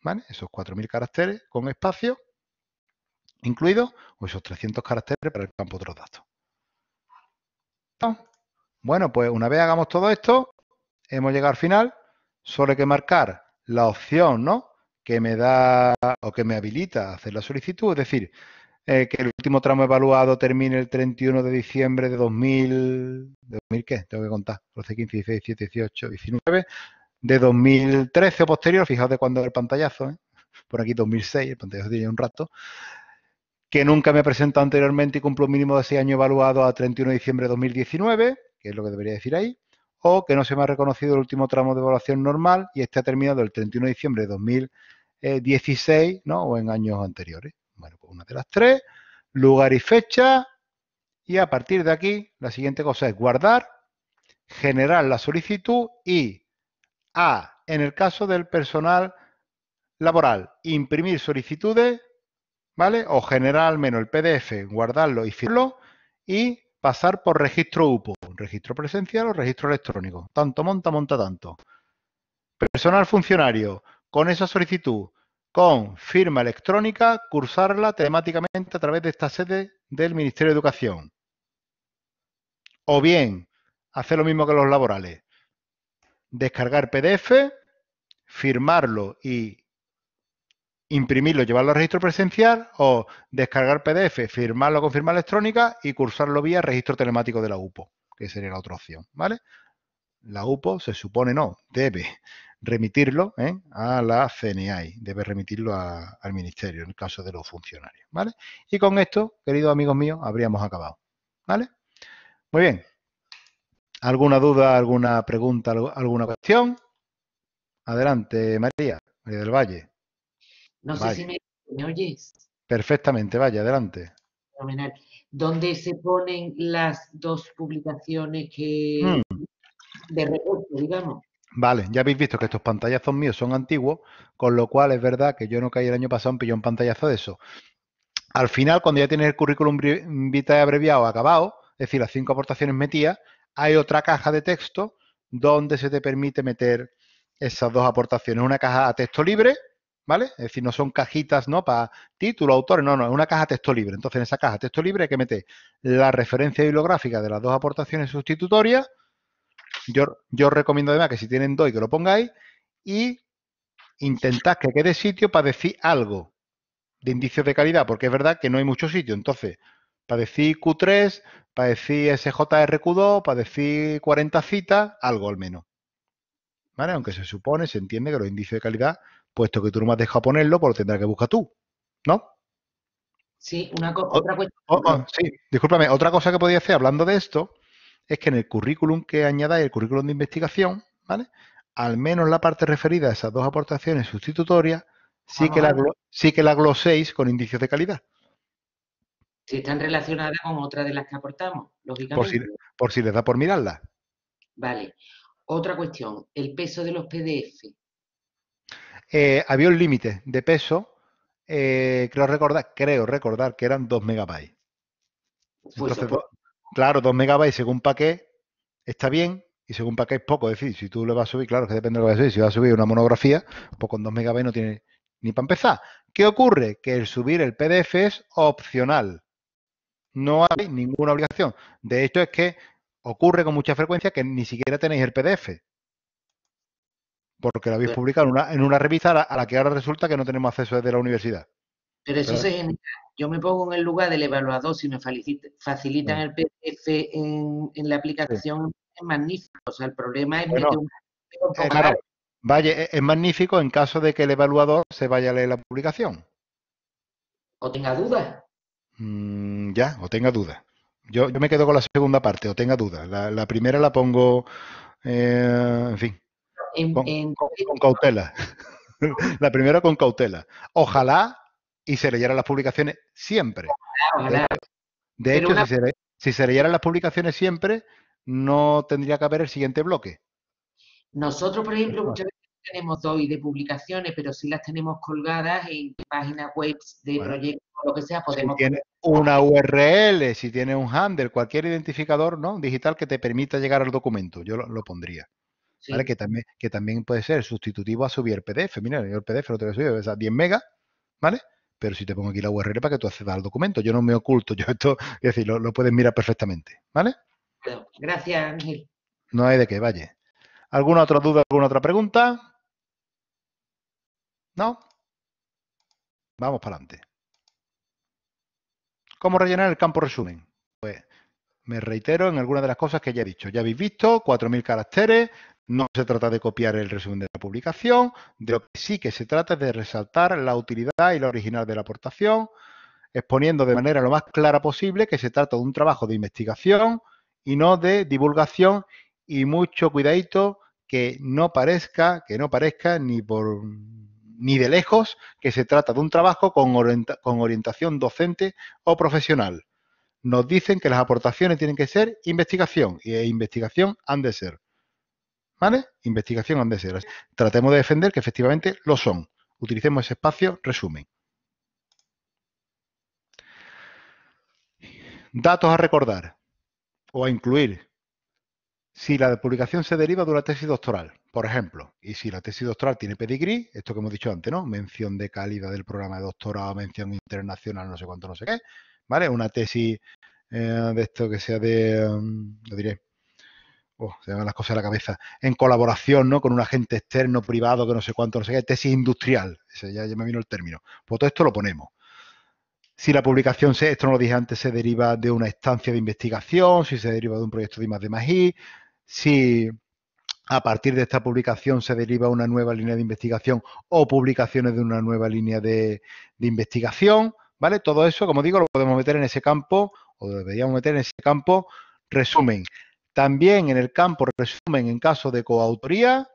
S1: ¿Vale? Esos 4.000 caracteres con espacio incluido, o esos 300 caracteres para el campo de los datos. Bueno, pues una vez hagamos todo esto, hemos llegado al final. Solo hay que marcar la opción, ¿no? Que me da o que me habilita a hacer la solicitud. Es decir, eh, que el último tramo evaluado termine el 31 de diciembre de 2000. ¿De 2000 qué? Tengo que contar. 12, 15, 16, 17, 18, 19. De 2013 o posterior. Fijaos de cuándo el pantallazo. ¿eh? Por aquí 2006. El pantallazo tiene un rato que nunca me he presentado anteriormente y cumplo un mínimo de seis años evaluado a 31 de diciembre de 2019, que es lo que debería decir ahí, o que no se me ha reconocido el último tramo de evaluación normal y este ha terminado el 31 de diciembre de 2016, ¿no? O en años anteriores. Bueno, pues una de las tres, lugar y fecha, y a partir de aquí, la siguiente cosa es guardar, generar la solicitud y A, en el caso del personal laboral, imprimir solicitudes ¿vale? O generar al menos el PDF, guardarlo y firmarlo y pasar por registro UPO, registro presencial o registro electrónico. Tanto monta, monta tanto. Personal funcionario, con esa solicitud, con firma electrónica, cursarla temáticamente a través de esta sede del Ministerio de Educación. O bien, hacer lo mismo que los laborales. Descargar PDF, firmarlo y imprimirlo, llevarlo al registro presencial o descargar PDF, firmarlo con firma electrónica y cursarlo vía registro telemático de la UPO, que sería la otra opción, ¿vale? La UPO se supone no, debe remitirlo ¿eh? a la CNI, debe remitirlo al ministerio en el caso de los funcionarios, ¿vale? Y con esto, queridos amigos míos, habríamos acabado, ¿vale? Muy bien. ¿Alguna duda, alguna pregunta, alguna cuestión? Adelante, María, María del Valle.
S2: No sé si me, oyes.
S1: Perfectamente, vaya, adelante.
S2: Fenomenal. ¿Dónde se ponen las dos publicaciones que hmm. de reporte, digamos?
S1: Vale, ya habéis visto que estos pantallazos míos son antiguos, con lo cual es verdad que yo no caí el año pasado en pillón pantallazo de eso. Al final, cuando ya tienes el currículum vitae abreviado acabado, es decir, las cinco aportaciones metidas, hay otra caja de texto donde se te permite meter esas dos aportaciones. Una caja a texto libre, ¿vale? Es decir, no son cajitas, ¿no? Para título, autores, no, no, es una caja texto libre. Entonces, en esa caja texto libre hay que meter la referencia bibliográfica de las dos aportaciones sustitutorias. Yo, yo os recomiendo además que si tienen dos y que lo pongáis y intentad que quede sitio para decir algo de indicios de calidad, porque es verdad que no hay mucho sitio. Entonces, para decir Q3, para decir SJRQ2, para decir 40 citas, algo al menos. ¿Vale? Aunque se supone, se entiende que los indicios de calidad puesto que tú no me has dejado ponerlo, pues lo tendrás que buscar tú, ¿no? Sí, una otra cuestión. sí, discúlpame, otra cosa que podía hacer hablando de esto es que en el currículum que añadáis, el currículum de investigación, ¿vale? Al menos la parte referida a esas dos aportaciones sustitutorias, sí, que la, sí que la gloséis con indicios de calidad. Si están
S2: relacionadas con otra de las que aportamos, lógicamente. Por si,
S1: por si les da por mirarla.
S2: Vale. Otra cuestión, el peso de los PDF.
S1: Eh, había un límite de peso, eh, creo, recordar, creo recordar que eran 2 megabytes. claro, 2 megabytes según para qué está bien y según para qué es poco. Es decir, si tú le vas a subir, claro que depende de lo que vas a subir, si vas a subir una monografía, pues con 2 megabytes no tiene ni para empezar. ¿Qué ocurre? Que el subir el PDF es opcional. No hay ninguna obligación. De hecho, es que ocurre con mucha frecuencia que ni siquiera tenéis el PDF porque la habéis publicado en una, en una revista a la, que ahora resulta que no tenemos acceso desde la universidad.
S2: Pero eso se genera. Yo me pongo en el lugar del evaluador, si me facilitan mm. el PDF en, la aplicación, es magnífico. O sea, el problema es eh, e,
S1: es, vaya, magnífico en caso de que el evaluador se vaya a leer la publicación. O tenga dudas. Mm, ya, o tenga dudas. Yo, yo, me quedo con la segunda parte, o tenga dudas. La, primera la pongo, eh, en fin, con, cautela. la primera con cautela. Ojalá y se leyeran las publicaciones siempre. Eh, de hecho, si, se leyeran las publicaciones siempre, no tendría que haber el siguiente bloque.
S2: Nosotros, por ejemplo, muchas veces tenemos DOI de publicaciones, pero si las tenemos colgadas en páginas web de proyectos o lo que sea. Podemos si tiene
S1: una URL, si tiene un handle, cualquier identificador ¿no? digital que te permita llegar al documento, yo lo pondría. Que, también, que también puede ser sustitutivo a subir el PDF. Mira, el PDF lo tengo que subir, 10 megas, ¿vale? Pero si te pongo aquí la URL para que tú accedas al documento, yo no me oculto, yo esto, es decir, lo, puedes mirar perfectamente, ¿vale?
S2: Gracias, Ángel.
S1: No hay de qué, vaya. ¿Alguna otra duda, alguna otra pregunta? ¿No? Vamos para adelante. ¿Cómo rellenar el campo resumen? Pues me reitero en algunas de las cosas que ya he dicho. Ya habéis visto, 4.000 caracteres, no se trata de copiar el resumen de la publicación, de lo que sí que se trata es de resaltar la utilidad y la original de la aportación, exponiendo de manera lo más clara posible que se trata de un trabajo de investigación y no de divulgación y mucho cuidadito que no parezca, que no parezca ni por ni de lejos que se trata de un trabajo con, con orientación docente o profesional. Nos dicen que las aportaciones tienen que ser investigación y e investigación han de ser. ¿Vale? Investigación sea. Tratemos de defender que efectivamente lo son. Utilicemos ese espacio resumen. Datos a recordar o a incluir. Si la publicación se deriva de una tesis doctoral, por ejemplo, y si la tesis doctoral tiene pedigrí, esto que hemos dicho antes, ¿no? Mención de calidad del programa de doctorado, mención internacional, no sé cuánto, no sé qué, ¿vale? Una tesis eh, de esto que sea de, mm, lo diré, Oh, se van las cosas a la cabeza, en colaboración ¿no? con un agente externo, privado, que no sé cuánto, no sé qué, tesis industrial, ya, me vino el término. Pues todo esto lo ponemos. Si la publicación, se, esto no lo dije antes, se deriva de una estancia de investigación, si se deriva de un proyecto de más de Magí, si a partir de esta publicación se deriva una nueva línea de investigación o publicaciones de una nueva línea de, de investigación, ¿vale? Todo eso, como digo, lo podemos meter en ese campo o deberíamos meter en ese campo resumen también en el campo resumen en caso de coautoría,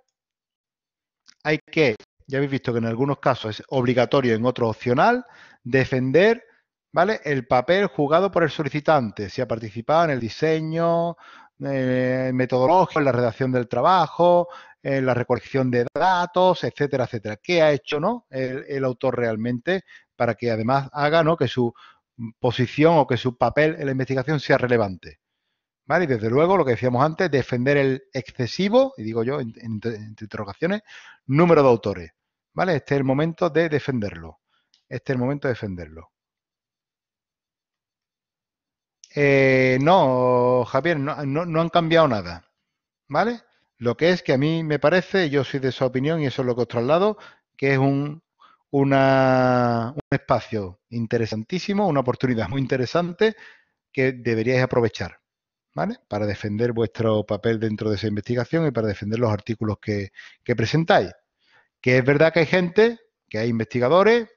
S1: hay que, ya habéis visto que en algunos casos es obligatorio, en otros opcional, defender ¿vale? el papel jugado por el solicitante, si ha participado en el diseño eh, metodológico, en la redacción del trabajo, en la recolección de datos, etcétera, etcétera. ¿Qué ha hecho ¿no? el, el autor realmente para que además haga ¿no? que su posición o que su papel en la investigación sea relevante? ¿Vale? Y desde luego, lo que decíamos antes, defender el excesivo, y digo yo, entre, interrogaciones, número de autores. ¿Vale? Este es el momento de defenderlo. Este es el momento de defenderlo. Eh, no, Javier, no, han cambiado nada. ¿Vale? Lo que es que a mí me parece, yo soy de esa opinión y eso es lo que os traslado, que es un espacio interesantísimo, una oportunidad muy interesante que deberíais aprovechar. Para defender vuestro papel dentro de esa investigación y para defender los artículos que, presentáis. Que es verdad que hay gente, que hay investigadores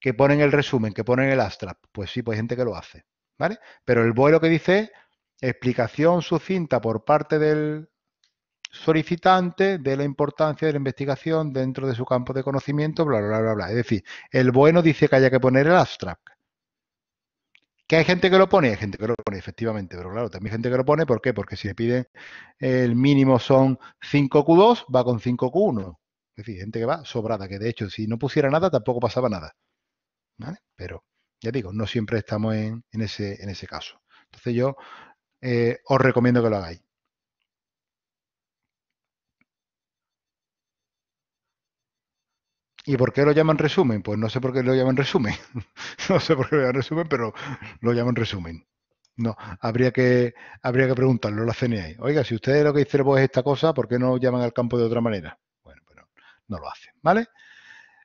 S1: que ponen el resumen, que ponen el abstract. Pues sí, pues hay gente que lo hace, ¿vale? Pero el bueno que dice explicación sucinta por parte del solicitante de la importancia de la investigación dentro de su campo de conocimiento, bla, bla, bla, bla. Es decir, el bueno dice que haya que poner el abstract. Que hay gente que lo pone, hay gente que lo pone, efectivamente, pero claro, también hay gente que lo pone, ¿por qué? Porque si le piden el mínimo son 5Q2, va con 5Q1. Es decir, gente que va sobrada, que de hecho, si no pusiera nada, tampoco pasaba nada. Pero, ya digo, no siempre estamos en, ese, en ese caso. Entonces yo eh, os recomiendo que lo hagáis. ¿Y por qué lo llaman resumen? Pues no sé por qué lo llaman resumen. no sé por qué lo llaman resumen, pero lo llaman resumen. No, habría que, habría que preguntarlo a la CNI. Oiga, si ustedes lo que hicieron pues, es esta cosa, ¿por qué no llaman al campo de otra manera? Bueno, pero no lo hacen, ¿vale?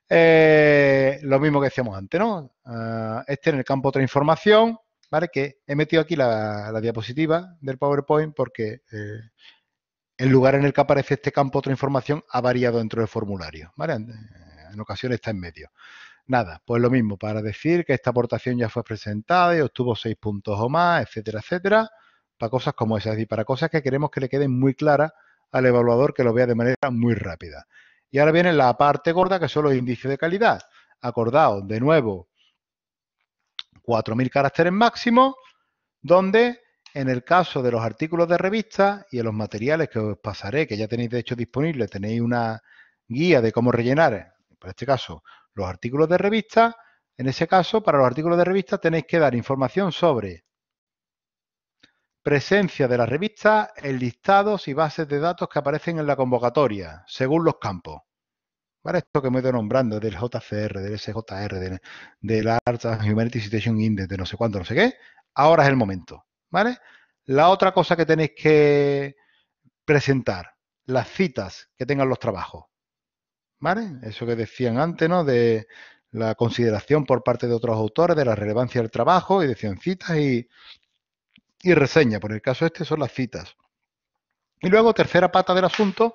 S1: Eh, lo mismo que decíamos antes, ¿no? Ah, este en el campo otra información, ¿vale? Que he metido aquí la, diapositiva del PowerPoint porque eh, el lugar en el que aparece este campo otra información ha variado dentro del formulario, ¿vale? en ocasiones está en medio. Nada, pues lo mismo, para decir que esta aportación ya fue presentada y obtuvo seis puntos o más, etcétera, etcétera, para cosas como esas y para cosas que queremos que le queden muy claras al evaluador que lo vea de manera muy rápida. Y ahora viene la parte gorda que son los indicios de calidad. Acordaos, de nuevo, 4.000 caracteres máximo, donde en el caso de los artículos de revista y en los materiales que os pasaré, que ya tenéis de hecho disponible, tenéis una guía de cómo rellenar para este caso, los artículos de revista, en ese caso, para los artículos de revista tenéis que dar información sobre presencia de la revista en listados y bases de datos que aparecen en la convocatoria, según los campos. ¿Vale? Esto que me he ido nombrando del JCR, del SJR, del, Arts and Humanities Citation Index, de no sé cuánto, no sé qué, ahora es el momento. ¿Vale? La otra cosa que tenéis que presentar, las citas que tengan los trabajos. Eso que decían antes, ¿no? De la consideración por parte de otros autores, de la relevancia del trabajo, y decían citas y, y reseña. Por el caso este son las citas. Y luego, tercera pata del asunto,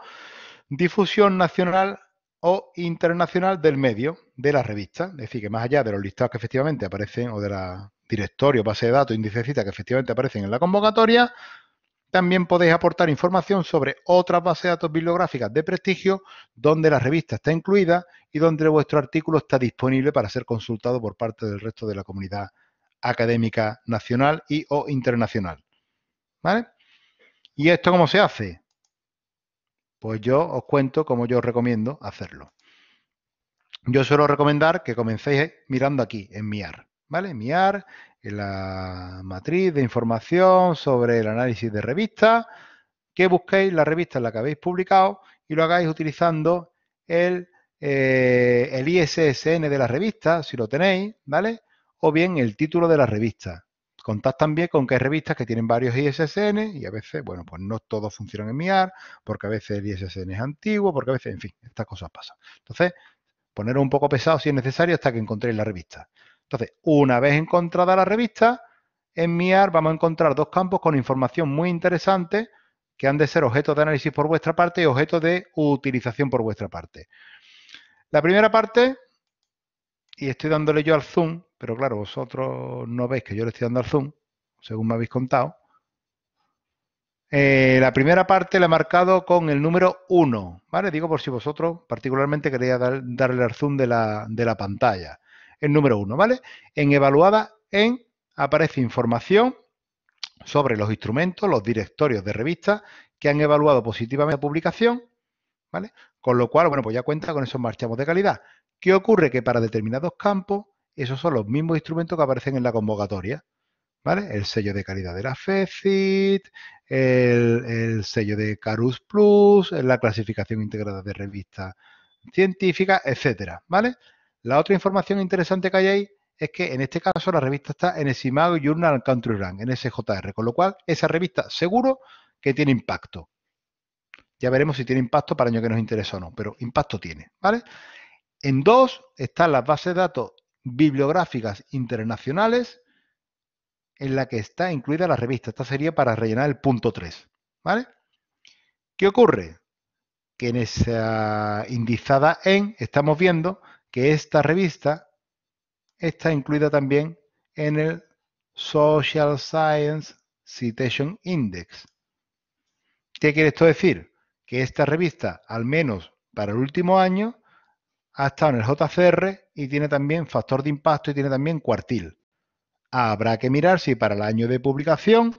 S1: difusión nacional o internacional del medio, de la revista. Es decir, que más allá de los listados que efectivamente aparecen, o de la directorio, base de datos, índice de cita que efectivamente aparecen en la convocatoria, también podéis aportar información sobre otras bases de datos bibliográficas de prestigio donde la revista está incluida y donde vuestro artículo está disponible para ser consultado por parte del resto de la comunidad académica nacional y o internacional. ¿Y esto cómo se hace? Pues yo os cuento cómo yo os recomiendo hacerlo. Yo suelo recomendar que comencéis mirando aquí, en MIAR. ¿Vale? MIAR la matriz de información sobre el análisis de revistas, que busquéis la revista en la que habéis publicado y lo hagáis utilizando el, eh, el ISSN de la revista, si lo tenéis, ¿vale? O bien el título de la revista. Contad también con que hay revistas que tienen varios ISSN y a veces, bueno, pues no todos funcionan en mi AR, porque a veces el ISSN es antiguo, porque a veces, en fin, estas cosas pasan. Entonces, poneros un poco pesado si es necesario hasta que encontréis la revista. Entonces, una vez encontrada la revista, en MIAR vamos a encontrar dos campos con información muy interesante que han de ser objeto de análisis por vuestra parte y objeto de utilización por vuestra parte. La primera parte, y estoy dándole yo al zoom, pero claro, vosotros no veis que yo le estoy dando al zoom, según me habéis contado. Eh, la primera parte la he marcado con el número 1, ¿vale? Digo por si vosotros particularmente queréis darle al zoom de la, de la pantalla el número uno, ¿vale? En evaluada en aparece información sobre los instrumentos, los directorios de revistas que han evaluado positivamente la publicación, ¿vale? Con lo cual, bueno, pues ya cuenta con esos marchamos de calidad. ¿Qué ocurre? Que para determinados campos, esos son los mismos instrumentos que aparecen en la convocatoria, ¿vale? El sello de calidad de la FECIT, el, el sello de Carus Plus, la clasificación integrada de revistas científicas, etcétera, ¿vale? La otra información interesante que hay ahí es que en este caso la revista está en el Simago Journal Country Run, en SJR, con lo cual esa revista seguro que tiene impacto. Ya veremos si tiene impacto para el año que nos interesa o no, pero impacto tiene, ¿vale? En dos están las bases de datos bibliográficas internacionales en la que está incluida la revista. Esta sería para rellenar el punto 3, ¿vale? ¿Qué ocurre? Que en esa indizada en estamos viendo que esta revista está incluida también en el Social Science Citation Index. ¿Qué quiere esto decir? Que esta revista, al menos para el último año, ha estado en el JCR y tiene también factor de impacto y tiene también cuartil. Habrá que mirar si para el año de publicación,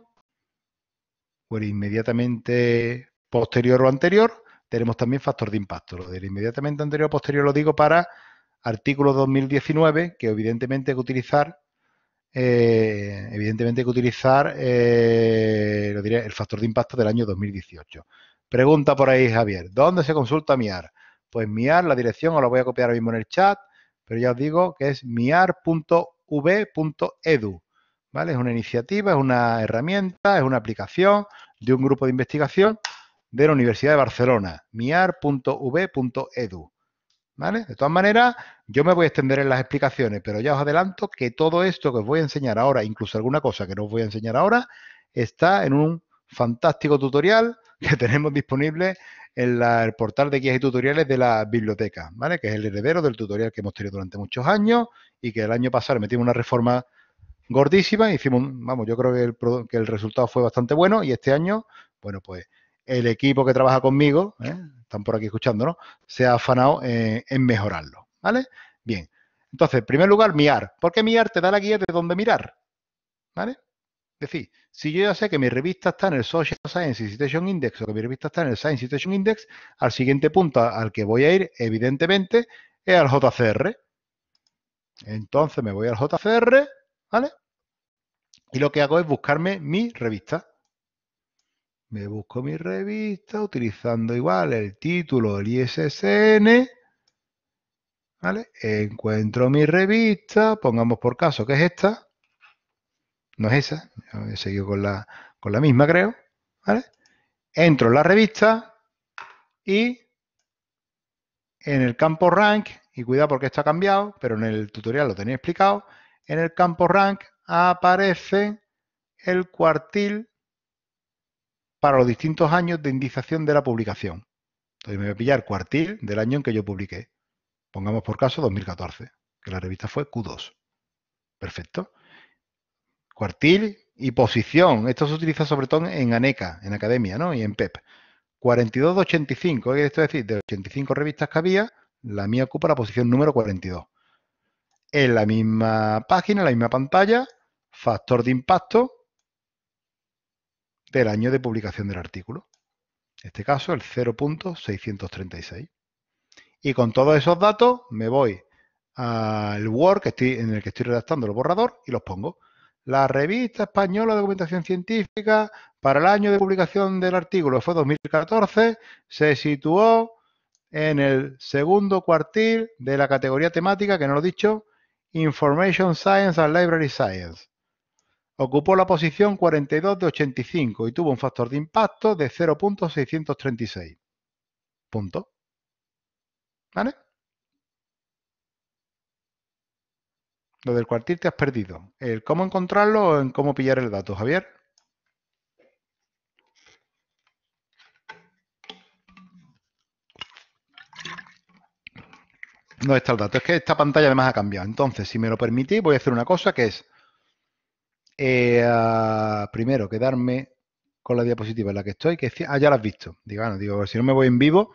S1: o inmediatamente posterior o anterior, tenemos también factor de impacto. Lo del inmediatamente anterior o posterior lo digo para Artículo 2019, que evidentemente hay que utilizar, eh, evidentemente que utilizar eh, lo diré, el factor de impacto del año 2018. Pregunta por ahí, Javier, ¿dónde se consulta MIAR? Pues MIAR, la dirección, os la voy a copiar ahora mismo en el chat, pero ya os digo que es miar.v.edu. ¿Vale? Es una iniciativa, es una herramienta, es una aplicación de un grupo de investigación de la Universidad de Barcelona, miar.v.edu. De todas maneras, yo me voy a extender en las explicaciones, pero ya os adelanto que todo esto que os voy a enseñar ahora, incluso alguna cosa que no os voy a enseñar ahora, está en un fantástico tutorial que tenemos disponible en el portal de guías y tutoriales de la biblioteca, ¿vale? Que es el heredero del tutorial que hemos tenido durante muchos años y que el año pasado metimos una reforma gordísima, hicimos, vamos, yo creo que que el resultado fue bastante bueno y este año, bueno, pues el equipo que trabaja conmigo, ¿eh? están por aquí escuchando, ¿no? Se ha afanado eh, en mejorarlo, ¿vale? Bien. Entonces, en primer lugar, mirar. ¿Por qué mirar? Te da la guía de dónde mirar, ¿vale? Es decir, si yo ya sé que mi revista está en el Social Science Citation Index o que mi revista está en el Science Citation Index, al siguiente punto al que voy a ir, evidentemente, es al JCR. Entonces me voy al JCR, ¿vale? Y lo que hago es buscarme mi revista me busco mi revista utilizando igual el título, del ISSN, Encuentro mi revista, pongamos por caso que es esta, no es esa, he seguido con la, con la misma creo, Entro en la revista y en el campo rank, y cuidado porque está cambiado, pero en el tutorial lo tenía explicado, en el campo rank aparece el cuartil para los distintos años de indización de la publicación. Entonces me voy a pillar cuartil del año en que yo publiqué. Pongamos por caso 2014, que la revista fue Q2. Perfecto. Cuartil y posición. Esto se utiliza sobre todo en ANECA, en Academia, ¿no? Y en PEP. 42 de 85, esto es decir, de 85 revistas que había, la mía ocupa la posición número 42. En la misma página, en la misma pantalla, factor de impacto, del año de publicación del artículo. En este caso, el 0.636. Y con todos esos datos me voy al Word estoy, en el que estoy redactando el borrador y los pongo. La revista española de documentación científica para el año de publicación del artículo fue 2014, se situó en el segundo cuartil de la categoría temática, que no lo he dicho, Information Science and Library Science. Ocupó la posición 42 de 85 y tuvo un factor de impacto de 0.636. Punto. ¿Vale? Lo del cuartil te has perdido. El cómo encontrarlo o en cómo pillar el dato, Javier. No está el dato? Es que esta pantalla además ha cambiado. Entonces, si me lo permitís, voy a hacer una cosa que es Ah, primero, quedarme con la diapositiva en la que estoy, que ah, ya la has visto. Ah, digo, si no me voy en vivo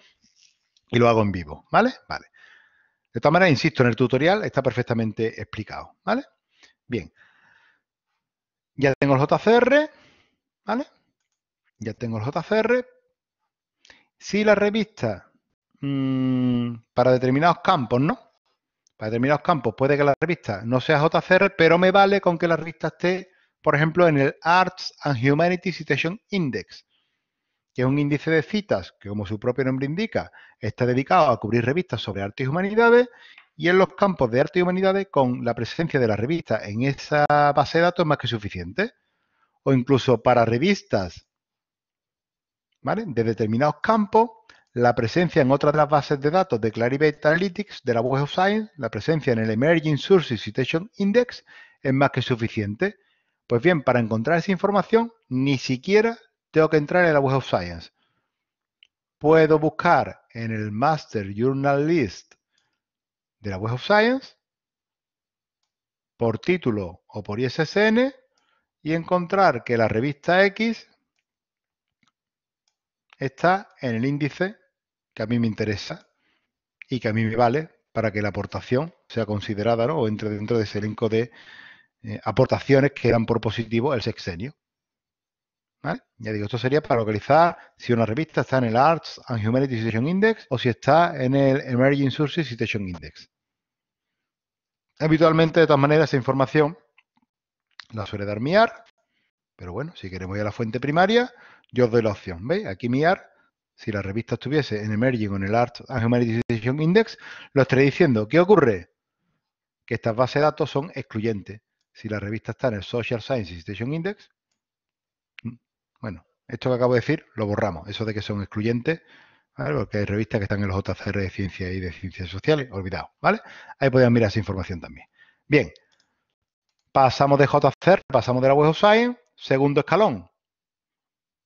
S1: y lo hago en vivo, ¿vale? Vale. De todas maneras, insisto, en el tutorial está perfectamente explicado, ¿vale? Bien. Ya tengo el JCR, ¿vale? Ya tengo el JCR. Si la revista, mm, para determinados campos, ¿no? Para determinados campos puede que la revista no sea JCR, pero me vale con que la revista esté por ejemplo, en el Arts and Humanities Citation Index, que es un índice de citas que, como su propio nombre indica, está dedicado a cubrir revistas sobre artes y humanidades y en los campos de artes y humanidades con la presencia de la revista en esa base de datos es más que suficiente. O incluso para revistas de determinados campos, la presencia en otra de las bases de datos de Clarivate Analytics, de la Web of Science, la presencia en el Emerging Sources Citation Index es más que suficiente. Pues bien, para encontrar esa información, ni siquiera tengo que entrar en la Web of Science. Puedo buscar en el Master Journal List de la Web of Science por título o por ISSN y encontrar que la revista X está en el índice que a mí me interesa y que a mí me vale para que la aportación sea considerada o entre dentro de ese elenco de eh, aportaciones que dan por positivo el sexenio. Ya digo, esto sería para localizar si una revista está en el Arts and Humanities Citation Index o si está en el Emerging Sources Citation Index. Habitualmente, de todas maneras, esa información la suele dar MIAR, pero bueno, si queremos ir a la fuente primaria, yo os doy la opción. ¿Veis? Aquí MIAR, si la revista estuviese en Emerging o en el Arts and Humanities Citation Index, lo estaré diciendo. ¿Qué ocurre? Que estas bases de datos son excluyentes si la revista está en el Social Science Citation Index, mm, bueno, esto que acabo de decir lo borramos. Eso de que son excluyentes, porque hay revistas que están en los JCR de ciencia y de ciencias sociales, olvidado, ¿vale? Ahí podéis mirar esa información también. Bien, pasamos de JCR, pasamos de la Web of Science, segundo escalón.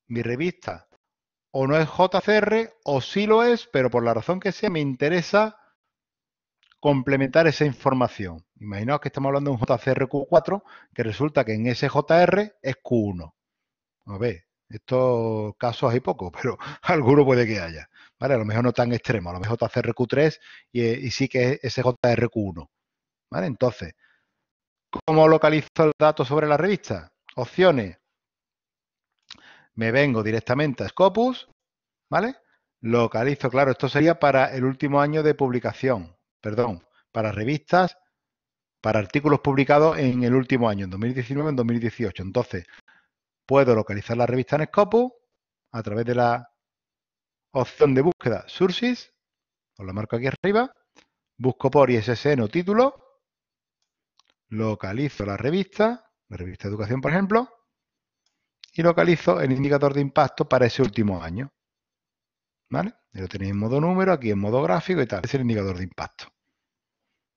S1: Mi revista o no es JCR o sí lo es, pero por la razón que sea me interesa complementar esa información. Imaginaos que estamos hablando de un JCRQ4 que resulta que en SJR es Q1. A ver, estos casos hay pocos, pero alguno puede que haya. ¿vale? A lo mejor no tan extremo, a lo mejor JCRQ3 eh, y, sí que es sjrq 1 ¿vale? Entonces, ¿cómo localizo el dato sobre la revista? Opciones. Me vengo directamente a Scopus, ¿vale? Localizo, claro, esto sería para el último año de publicación, perdón, para revistas para artículos publicados en el último año, en 2019, en 2018. Entonces, puedo localizar la revista en Scopus a través de la opción de búsqueda Sources, os la marco aquí arriba, busco por ISSN o título, localizo la revista, la revista de educación, por ejemplo, y localizo el indicador de impacto para ese último año. ¿Vale? Lo tenéis en modo número, aquí en modo gráfico y tal. Es el indicador de impacto.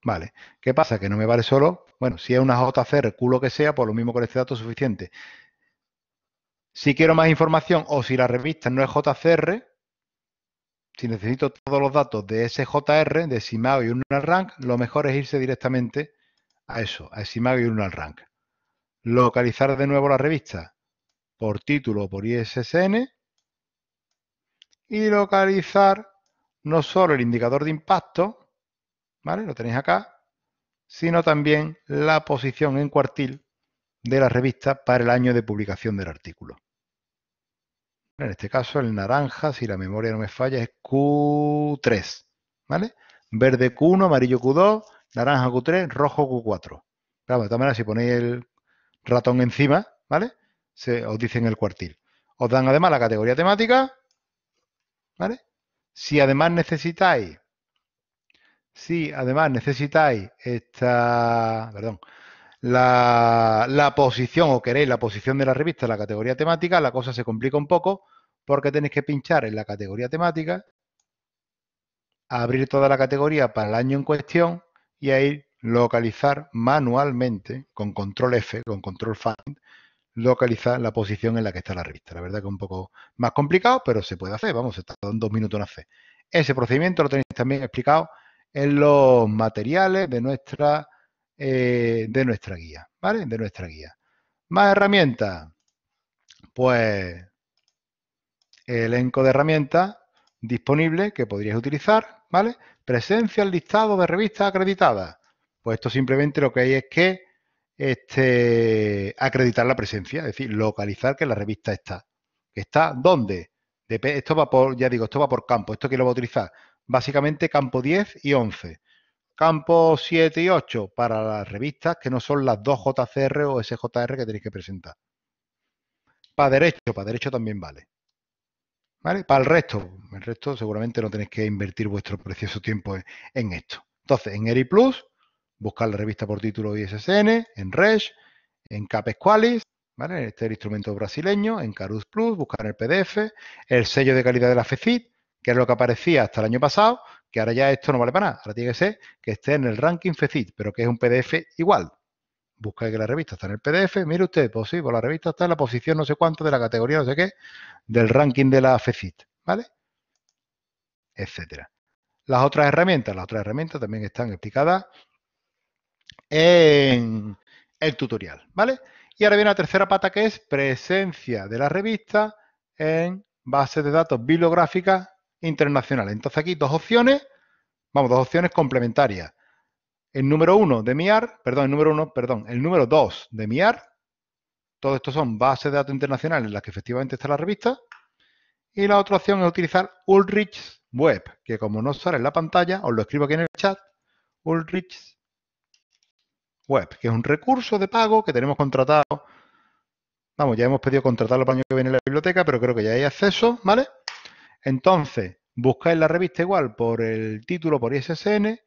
S1: Vale. ¿Qué pasa? Que no me vale solo, bueno, si es una JCR, culo que sea, por pues lo mismo con este dato es suficiente. Si quiero más información o si la revista no es JCR, si necesito todos los datos de SJR, de SIMAG y Unal Rank, lo mejor es irse directamente a eso, a SIMAG y UNALRANK. Rank. Localizar de nuevo la revista por título o por ISSN y localizar no solo el indicador de impacto, ¿vale? Lo tenéis acá, sino también la posición en cuartil de la revista para el año de publicación del artículo. En este caso, el naranja, si la memoria no me falla, es Q3, ¿vale? Verde Q1, amarillo Q2, naranja Q3, rojo Q4. Claro, de todas maneras, si ponéis el ratón encima, ¿vale? Se, os dicen el cuartil. Os dan además la categoría temática, ¿vale? Si además necesitáis Sí, además necesitáis esta, perdón, la, posición o queréis la posición de la revista en la categoría temática, la cosa se complica un poco porque tenéis que pinchar en la categoría temática, abrir toda la categoría para el año en cuestión y ahí localizar manualmente con control F, con control Find, localizar la posición en la que está la revista. La verdad que es un poco más complicado, pero se puede hacer, vamos, se en dos minutos en hacer. Ese procedimiento lo tenéis también explicado en los materiales de nuestra, eh, de nuestra guía, ¿vale? De nuestra guía. Más herramientas. Pues elenco de herramientas ...disponible, que podrías utilizar, ¿vale? Presencia al listado de revistas acreditadas. Pues esto simplemente lo que hay es que este, acreditar la presencia, es decir, localizar que la revista está. ¿Está dónde? esto va por, ya digo, esto va por campo, esto que lo va a utilizar básicamente campo 10 y 11. Campo 7 y 8 para las revistas que no son las dos JCR o SJR que tenéis que presentar. Para derecho, para derecho también vale. ¿Vale? Para el resto, el resto seguramente no tenéis que invertir vuestro precioso tiempo en, esto. Entonces, en ERI Plus, buscar la revista por título ISSN, en RESH, en CAPES Qualis, ¿vale? Este es el instrumento brasileño, en Carus Plus, buscar el PDF, el sello de calidad de la FECIT, que es lo que aparecía hasta el año pasado, que ahora ya esto no vale para nada. Ahora tiene que ser que esté en el ranking FECIT, pero que es un PDF igual. Busca que la revista está en el PDF, mire usted, pues sí, pues la revista está en la posición no sé cuánto de la categoría no sé qué, del ranking de la FECIT, ¿vale? Etcétera. Las otras herramientas, las otras herramientas también están explicadas en el tutorial, ¿vale? Y ahora viene la tercera pata que es presencia de la revista en base de datos bibliográficas Internacional. Entonces aquí dos opciones, vamos, dos opciones complementarias. El número uno de mi perdón, el número uno perdón, el número 2 de miar todo esto son bases de datos internacionales en las que efectivamente está la revista. Y la otra opción es utilizar Ulrichs Web, que como no sale en la pantalla, os lo escribo aquí en el chat, Ulrichs Web, que es un recurso de pago que tenemos contratado. Vamos, ya hemos pedido contratarlo para el año que viene en la biblioteca, pero creo que ya hay acceso, ¿vale? Entonces, buscáis la revista igual por el título, por ISSN,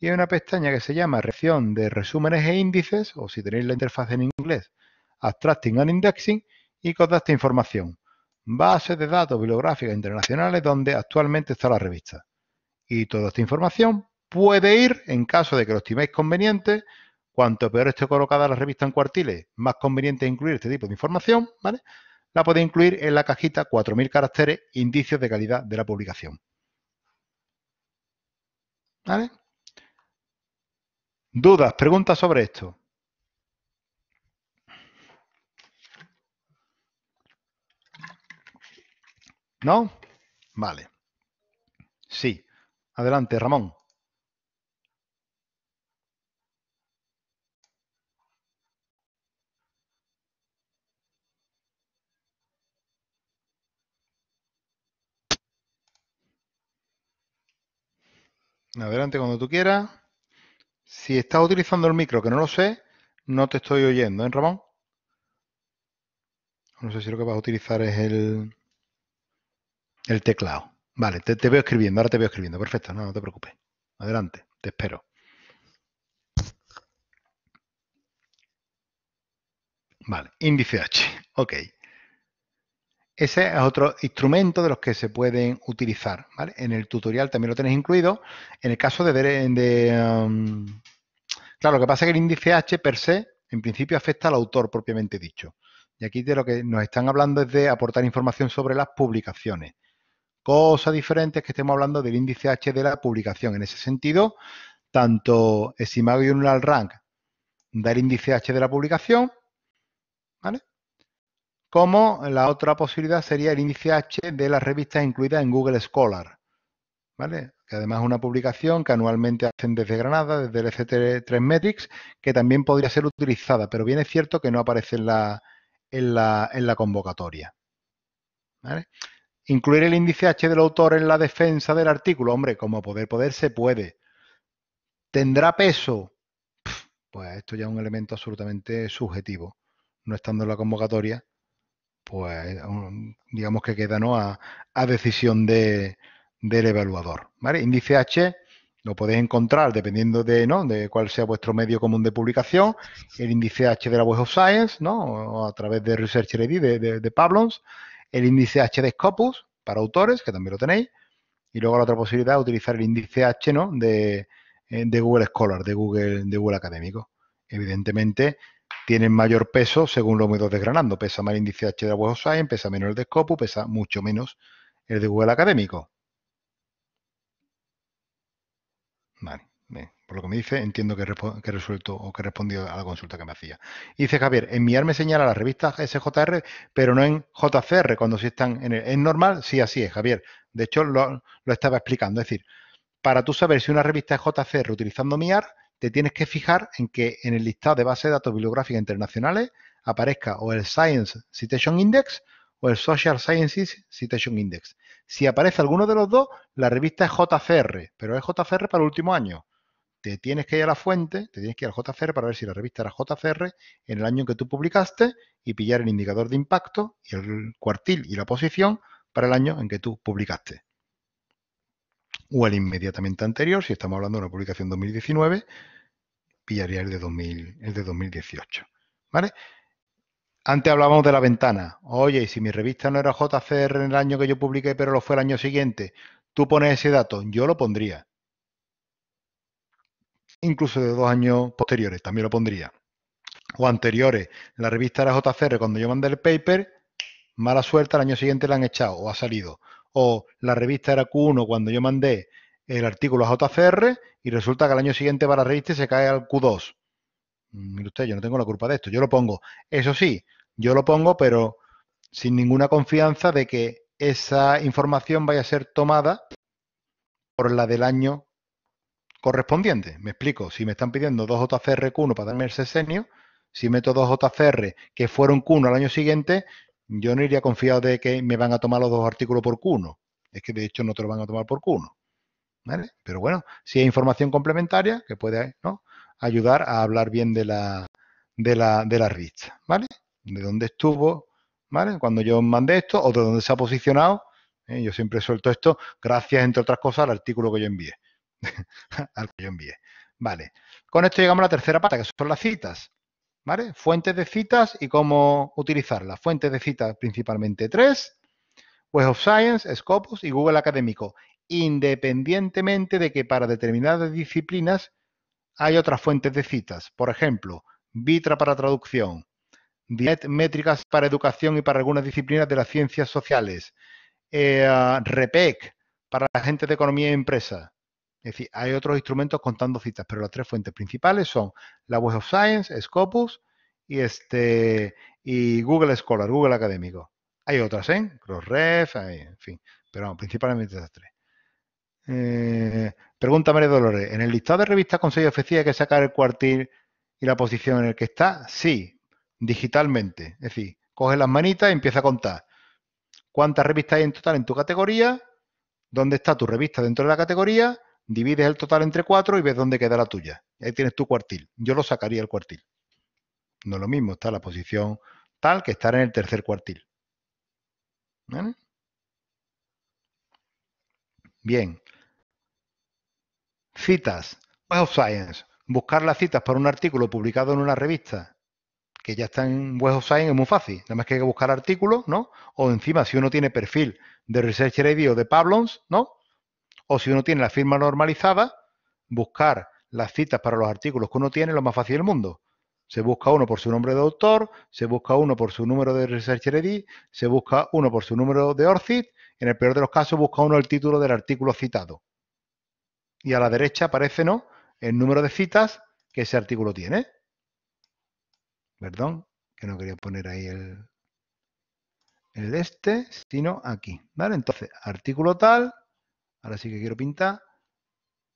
S1: y hay una pestaña que se llama Reacción de resúmenes e índices, o si tenéis la interfaz en inglés, Abstracting and Indexing, y con esta información. Bases de datos bibliográficas internacionales donde actualmente está la revista. Y toda esta información puede ir, en caso de que lo estiméis conveniente, cuanto peor esté colocada la revista en cuartiles, más conveniente incluir este tipo de información, ¿vale? la puede incluir en la cajita 4.000 caracteres indicios de calidad de la publicación. ¿Vale? ¿Dudas, preguntas sobre esto? ¿No? Vale. Sí. Adelante, Ramón. Adelante cuando tú quieras. Si estás utilizando el micro, que no lo sé, no te estoy oyendo, ¿eh, Ramón? No sé si lo que vas a utilizar es el, el teclado. Vale, te, veo escribiendo, ahora te veo escribiendo. Perfecto, no, no te preocupes. Adelante, te espero. Vale, índice H. Ok. Ese es otro instrumento de los que se pueden utilizar. En el tutorial también lo tenéis incluido. En el caso de... Um, claro, lo que pasa es que el índice H per se, en principio, afecta al autor propiamente dicho. Y aquí de lo que nos están hablando es de aportar información sobre las publicaciones. Cosa diferente es que estemos hablando del índice H de la publicación. En ese sentido, tanto imago y un Rank da el índice H de la publicación, ¿vale? como la otra posibilidad sería el índice H de las revistas incluidas en Google Scholar, ¿vale? que además es una publicación que anualmente hacen desde Granada, desde el ect 3 Metrics, que también podría ser utilizada, pero bien es cierto que no aparece en la, convocatoria. Incluir el índice H del autor en la defensa del artículo, hombre, como poder, poder se puede. ¿Tendrá peso? Pues esto ya es un elemento absolutamente subjetivo, no estando en la convocatoria pues digamos que queda ¿no? a, decisión de, del evaluador. ¿vale? Índice H lo podéis encontrar dependiendo de, ¿no? de cuál sea vuestro medio común de publicación, el índice H de la Web of Science, ¿no? O a través de Research de, de, Pablons, el índice H de Scopus para autores, que también lo tenéis, y luego la otra posibilidad es utilizar el índice H ¿no? de, eh, de Google Scholar, de Google, de Google Académico. Evidentemente, tienen mayor peso según los hemos desgranando. Pesa más el índice H de la Web pesa menos el de Scopus, pesa mucho menos el de Google Académico. Vale, por lo que me dice, entiendo que, he resuelto o que he respondido a la consulta que me hacía. Dice Javier, en MIAR me señala las revistas SJR, pero no en JCR, cuando sí están en ¿Es normal? Sí, así es, Javier. De hecho, lo, lo estaba explicando. Es decir, para tú saber si una revista es JCR utilizando MIAR, te tienes que fijar en que en el listado de bases de datos bibliográficas internacionales aparezca o el Science Citation Index o el Social Sciences Citation Index. Si aparece alguno de los dos, la revista es JCR, pero es JCR para el último año. Te tienes que ir a la fuente, te tienes que ir al JCR para ver si la revista era JCR en el año en que tú publicaste y pillar el indicador de impacto y el cuartil y la posición para el año en que tú publicaste o el inmediatamente anterior, si estamos hablando de una publicación 2019, pillaría el de, el de 2018. ¿Vale? Antes hablábamos de la ventana. Oye, si mi revista no era JCR en el año que yo publiqué, pero lo fue el año siguiente, tú pones ese dato, yo lo pondría. Incluso de dos años posteriores, también lo pondría. O anteriores, la revista era JCR cuando yo mandé el paper, mala suerte, al año siguiente la han echado o ha salido o la revista era Q1 cuando yo mandé el artículo a JCR y resulta que al año siguiente para la revista se cae al Q2. Mm, mire usted, yo no tengo la culpa de esto, yo lo pongo. Eso sí, yo lo pongo, pero sin ninguna confianza de que esa información vaya a ser tomada por la del año correspondiente. Me explico, si me están pidiendo dos JCR Q1 para darme el sesenio... si meto dos JCR que fueron Q1 al año siguiente, yo no iría confiado de que me van a tomar los dos artículos por cuno. Es que de hecho no te lo van a tomar por cuno. ¿Vale? Pero bueno, si hay información complementaria que puede ayudar a hablar bien de la, de la, de ¿vale? De dónde estuvo, ¿vale? Cuando yo mandé esto o de dónde se ha posicionado. ¿eh? Yo siempre suelto esto gracias, entre otras cosas, al artículo que yo envié. al que yo envié. Vale. Con esto llegamos a la tercera pata, que son las citas. Fuentes de citas y cómo utilizarlas. Fuentes de citas principalmente tres, Web of Science, Scopus y Google Académico, independientemente de que para determinadas disciplinas hay otras fuentes de citas. Por ejemplo, Vitra para traducción, Diet métricas para educación y para algunas disciplinas de las ciencias sociales, eh, REPEC para la gente de economía y e empresa, es decir, hay otros instrumentos contando citas, pero las tres fuentes principales son la Web of Science, Scopus y, este, y Google Scholar, Google Académico. Hay otras, ¿eh? Crossref, en fin, pero no, principalmente esas tres. Eh, pregunta María Dolores, ¿en el listado de revistas con sello hay que sacar el cuartil y la posición en el que está? Sí, digitalmente. Es decir, coge las manitas y empieza a contar. ¿Cuántas revistas hay en total en tu categoría? ¿Dónde está tu revista dentro de la categoría? divides el total entre cuatro y ves dónde queda la tuya. Ahí tienes tu cuartil. Yo lo sacaría el cuartil. No es lo mismo está la posición tal que estar en el tercer cuartil. Bien. Citas. Web of Science. Buscar las citas para un artículo publicado en una revista que ya está en Web of Science es muy fácil. Nada más que hay que buscar artículos, ¿no? O encima, si uno tiene perfil de Research ID o de Pablons, ¿no? O si uno tiene la firma normalizada, buscar las citas para los artículos que uno tiene es lo más fácil del mundo. Se busca uno por su nombre de autor, se busca uno por su número de Research ID, se busca uno por su número de ORCID, en el peor de los casos busca uno el título del artículo citado. Y a la derecha aparece el número de citas que ese artículo tiene. Perdón, que no quería poner ahí el, el este, sino aquí. ¿Vale? Entonces, artículo tal, Ahora sí que quiero pintar.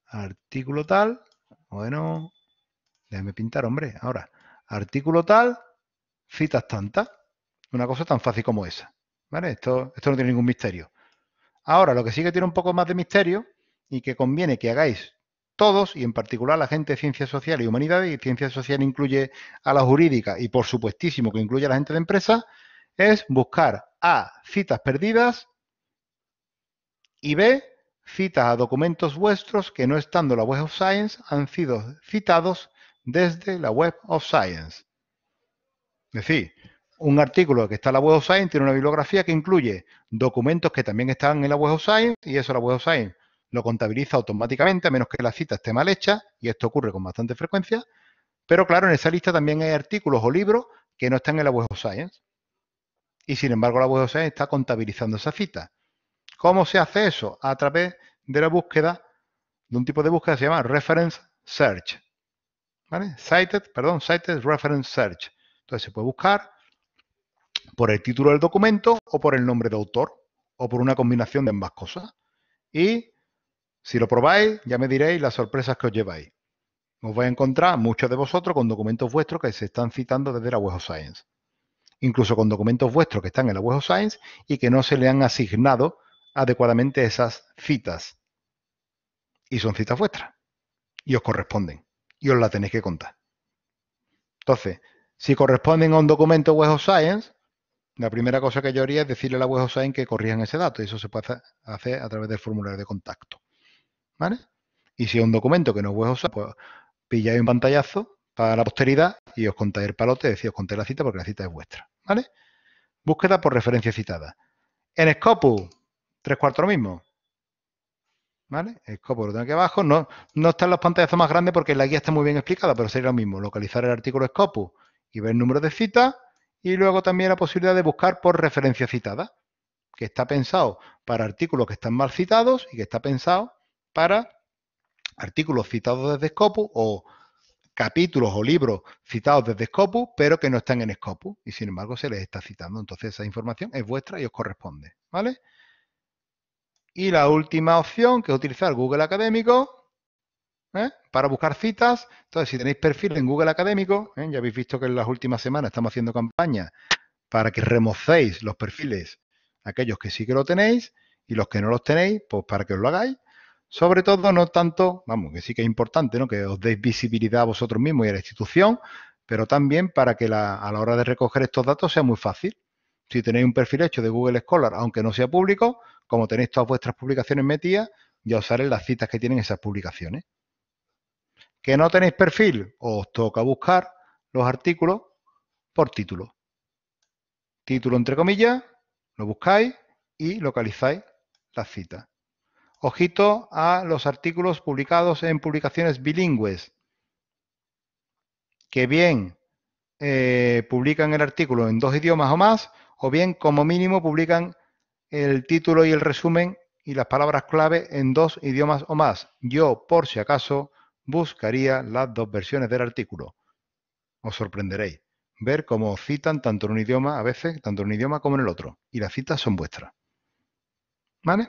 S1: Artículo tal. Bueno, déjame pintar, hombre. Ahora, artículo tal, citas tantas. Una cosa tan fácil como esa. ¿Vale? Esto, esto no tiene ningún misterio. Ahora, lo que sí que tiene un poco más de misterio y que conviene que hagáis todos, y en particular la gente de ciencias sociales y humanidades, y ciencias sociales incluye a la jurídica y por supuestísimo que incluye a la gente de empresa, es buscar A, citas perdidas, y B, citas a documentos vuestros que no estando la Web of Science han sido citados desde la Web of Science. Es decir, un artículo que está en la Web of Science tiene una bibliografía que incluye documentos que también están en la Web of Science y eso la Web of Science lo contabiliza automáticamente a menos que la cita esté mal hecha y esto ocurre con bastante frecuencia. Pero claro, en esa lista también hay artículos o libros que no están en la Web of Science y sin embargo la Web of Science está contabilizando esa cita. ¿Cómo se hace eso? A través de la búsqueda, de un tipo de búsqueda que se llama Reference Search. ¿Vale? Cited, perdón, Cited Reference Search. Entonces se puede buscar por el título del documento o por el nombre de autor o por una combinación de ambas cosas. Y si lo probáis, ya me diréis las sorpresas que os lleváis. Os vais a encontrar muchos de vosotros con documentos vuestros que se están citando desde la Web of Science. Incluso con documentos vuestros que están en la Web of Science y que no se le han asignado adecuadamente esas citas. Y son citas vuestras. Y os corresponden. Y os la tenéis que contar. Entonces, si corresponden a un documento Web of Science, la primera cosa que yo haría es decirle a la Web of Science que corrijan ese dato. Y eso se puede hacer a través del formulario de contacto. ¿Vale? Y si es un documento que no es Web of Science, pues pilláis un pantallazo para la posteridad y os contáis el palote, decís, os conté la cita porque la cita es vuestra. ¿Vale? Búsqueda por referencia citada. En Scopus, tres cuartos lo mismo. ¿Vale? Scopus lo tengo aquí abajo. No, no están las pantallas más grandes porque la guía está muy bien explicada, pero sería lo mismo. Localizar el artículo Scopus y ver el número de citas. Y luego también la posibilidad de buscar por referencia citada, que está pensado para artículos que están mal citados y que está pensado para artículos citados desde Scopus o capítulos o libros citados desde Scopus, pero que no están en Scopus y sin embargo se les está citando. Entonces esa información es vuestra y os corresponde. ¿Vale? Y la última opción, que es utilizar Google Académico ¿eh? para buscar citas. Entonces, si tenéis perfil en Google Académico, ¿eh? ya habéis visto que en las últimas semanas estamos haciendo campaña para que remocéis los perfiles, aquellos que sí que lo tenéis y los que no los tenéis, pues para que os lo hagáis. Sobre todo, no tanto, vamos, que sí que es importante, Que os deis visibilidad a vosotros mismos y a la institución, pero también para que a la hora de recoger estos datos sea muy fácil. Si tenéis un perfil hecho de Google Scholar, aunque no sea público, como tenéis todas vuestras publicaciones metidas, ya os salen las citas que tienen esas publicaciones. Que no tenéis perfil, os toca buscar los artículos por título. Título entre comillas, lo buscáis y localizáis la cita. Ojito a los artículos publicados en publicaciones bilingües. Que bien eh, publican el artículo en dos idiomas o más, o bien como mínimo publican el título y el resumen y las palabras clave en dos idiomas o más. Yo, por si acaso, buscaría las dos versiones del artículo. Os sorprenderéis ver cómo citan tanto en un idioma, a veces, tanto en un idioma como en el otro. Y las citas son vuestras. ¿Vale?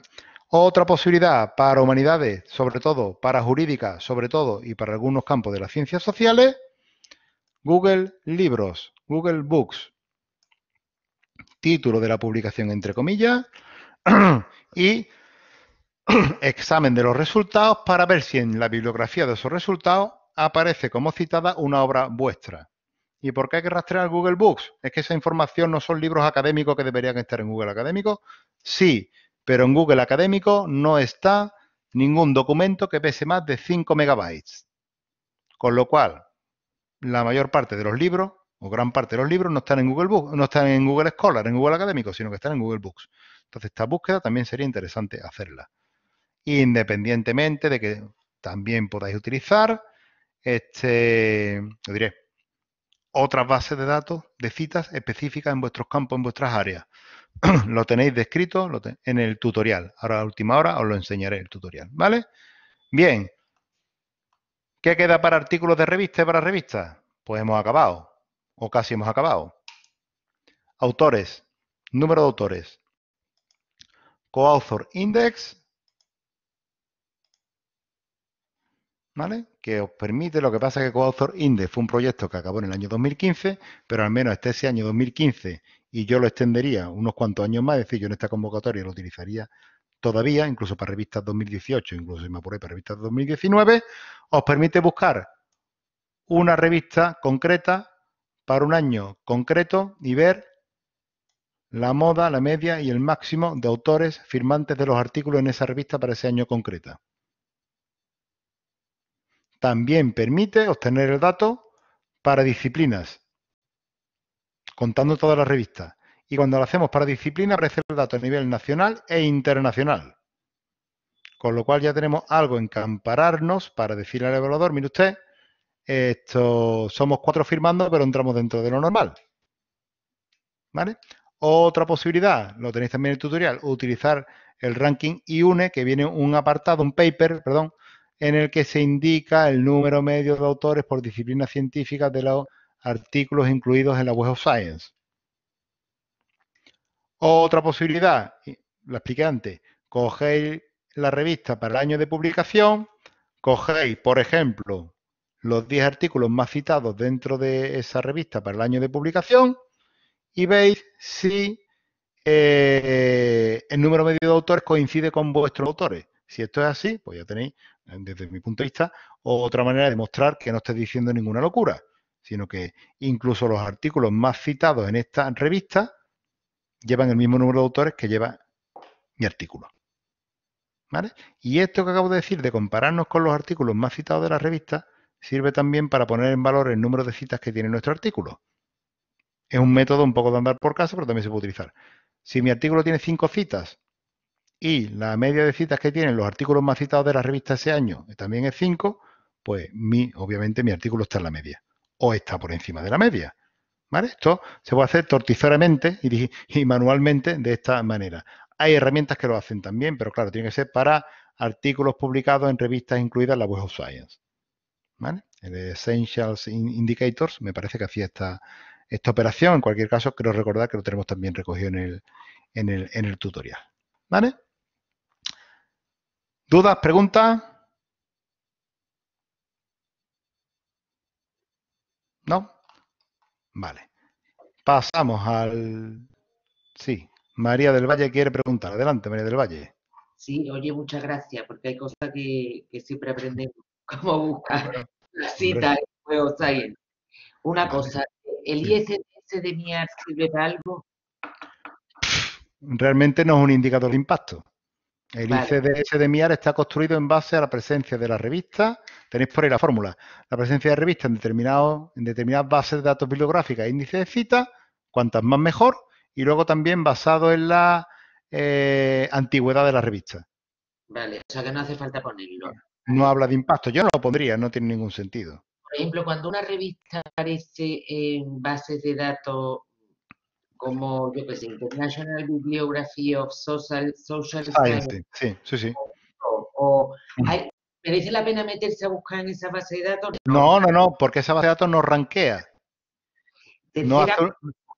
S1: Otra posibilidad para humanidades, sobre todo, para jurídicas, sobre todo, y para algunos campos de las ciencias sociales, Google Libros, Google Books título de la publicación entre comillas y examen de los resultados para ver si en la bibliografía de esos resultados aparece como citada una obra vuestra. ¿Y por qué hay que rastrear Google Books? ¿Es que esa información no son libros académicos que deberían estar en Google Académico? Sí, pero en Google Académico no está ningún documento que pese más de 5 megabytes. Con lo cual, la mayor parte de los libros o gran parte de los libros no están en Google Books, no están en Google Scholar, en Google Académico, sino que están en Google Books. Entonces, esta búsqueda también sería interesante hacerla. Independientemente de que también podáis utilizar este, lo diré, otras bases de datos de citas específicas en vuestros campos, en vuestras áreas. lo tenéis descrito en el tutorial. Ahora a última hora os lo enseñaré el tutorial, ¿vale? Bien. ¿Qué queda para artículos de revista y para revistas? Pues hemos acabado o casi hemos acabado. Autores, número de autores. Coauthor index, ¿vale? Que os permite, lo que pasa es que Coauthor index fue un proyecto que acabó en el año 2015, pero al menos este ese año 2015 y yo lo extendería unos cuantos años más, es decir, yo en esta convocatoria lo utilizaría todavía, incluso para revistas 2018, incluso si me apuré para revistas 2019, os permite buscar una revista concreta para un año concreto y ver la moda, la media y el máximo de autores firmantes de los artículos en esa revista para ese año concreta. También permite obtener el dato para disciplinas, contando todas las revistas. Y cuando lo hacemos para disciplina, aparece el dato a nivel nacional e internacional. Con lo cual ya tenemos algo en que ampararnos para decirle al evaluador, mire usted, esto, somos cuatro firmando, pero entramos dentro de lo normal. ¿Vale? Otra posibilidad, lo tenéis también en el tutorial, utilizar el ranking IUNE, que viene un apartado, un paper, perdón, en el que se indica el número medio de autores por disciplina científica de los artículos incluidos en la Web of Science. Otra posibilidad, la expliqué antes, cogéis la revista para el año de publicación, cogéis, por ejemplo, los 10 artículos más citados dentro de esa revista para el año de publicación y veis si eh, el número medio de autores coincide con vuestros autores. Si esto es así, pues ya tenéis, desde mi punto de vista, otra manera de mostrar que no estoy diciendo ninguna locura, sino que incluso los artículos más citados en esta revista llevan el mismo número de autores que lleva mi artículo. ¿Vale? Y esto que acabo de decir de compararnos con los artículos más citados de la revista, sirve también para poner en valor el número de citas que tiene nuestro artículo. Es un método un poco de andar por caso, pero también se puede utilizar. Si mi artículo tiene cinco citas y la media de citas que tienen los artículos más citados de la revista ese año también es cinco, pues obviamente mi artículo está en la media o está por encima de la media. Esto se puede hacer torticeramente y, manualmente de esta manera. Hay herramientas que lo hacen también, pero claro, tiene que ser para artículos publicados en revistas incluidas en la Web of Science. ¿vale? El Essentials Indicators, me parece que hacía esta, esta operación. En cualquier caso, creo recordar que lo tenemos también recogido en el, en el, en el tutorial. ¿Vale? ¿Dudas, preguntas? ¿No? Vale. Pasamos al... Sí, María del Valle quiere preguntar. Adelante, María del Valle.
S2: Sí, oye, muchas gracias, porque hay cosas que, que siempre aprendemos cómo buscar la cita Una cosa, ¿el ISS e de MIAR sirve para algo?
S1: Realmente no es un indicador de impacto. El e de ICDS e de MIAR está construido en base a la presencia de la revista, tenéis por ahí la fórmula, la presencia de revista en, determinado en determinadas bases de datos bibliográficas índice índices de cita, cuantas más mejor, y luego también basado en la eh, antigüedad de la revista.
S2: Vale, o sea que no hace falta ponerlo
S1: no habla de impacto. Yo no lo pondría, no tiene ningún sentido.
S2: Por ejemplo, cuando una revista aparece en bases de datos como, yo qué sé, International Bibliography of Social, Social
S1: Sí, sí, sí.
S2: O, mm. ¿Merece la pena meterse a buscar en esa base de datos?
S1: No, no, no, porque esa base de datos no ranquea. No hace,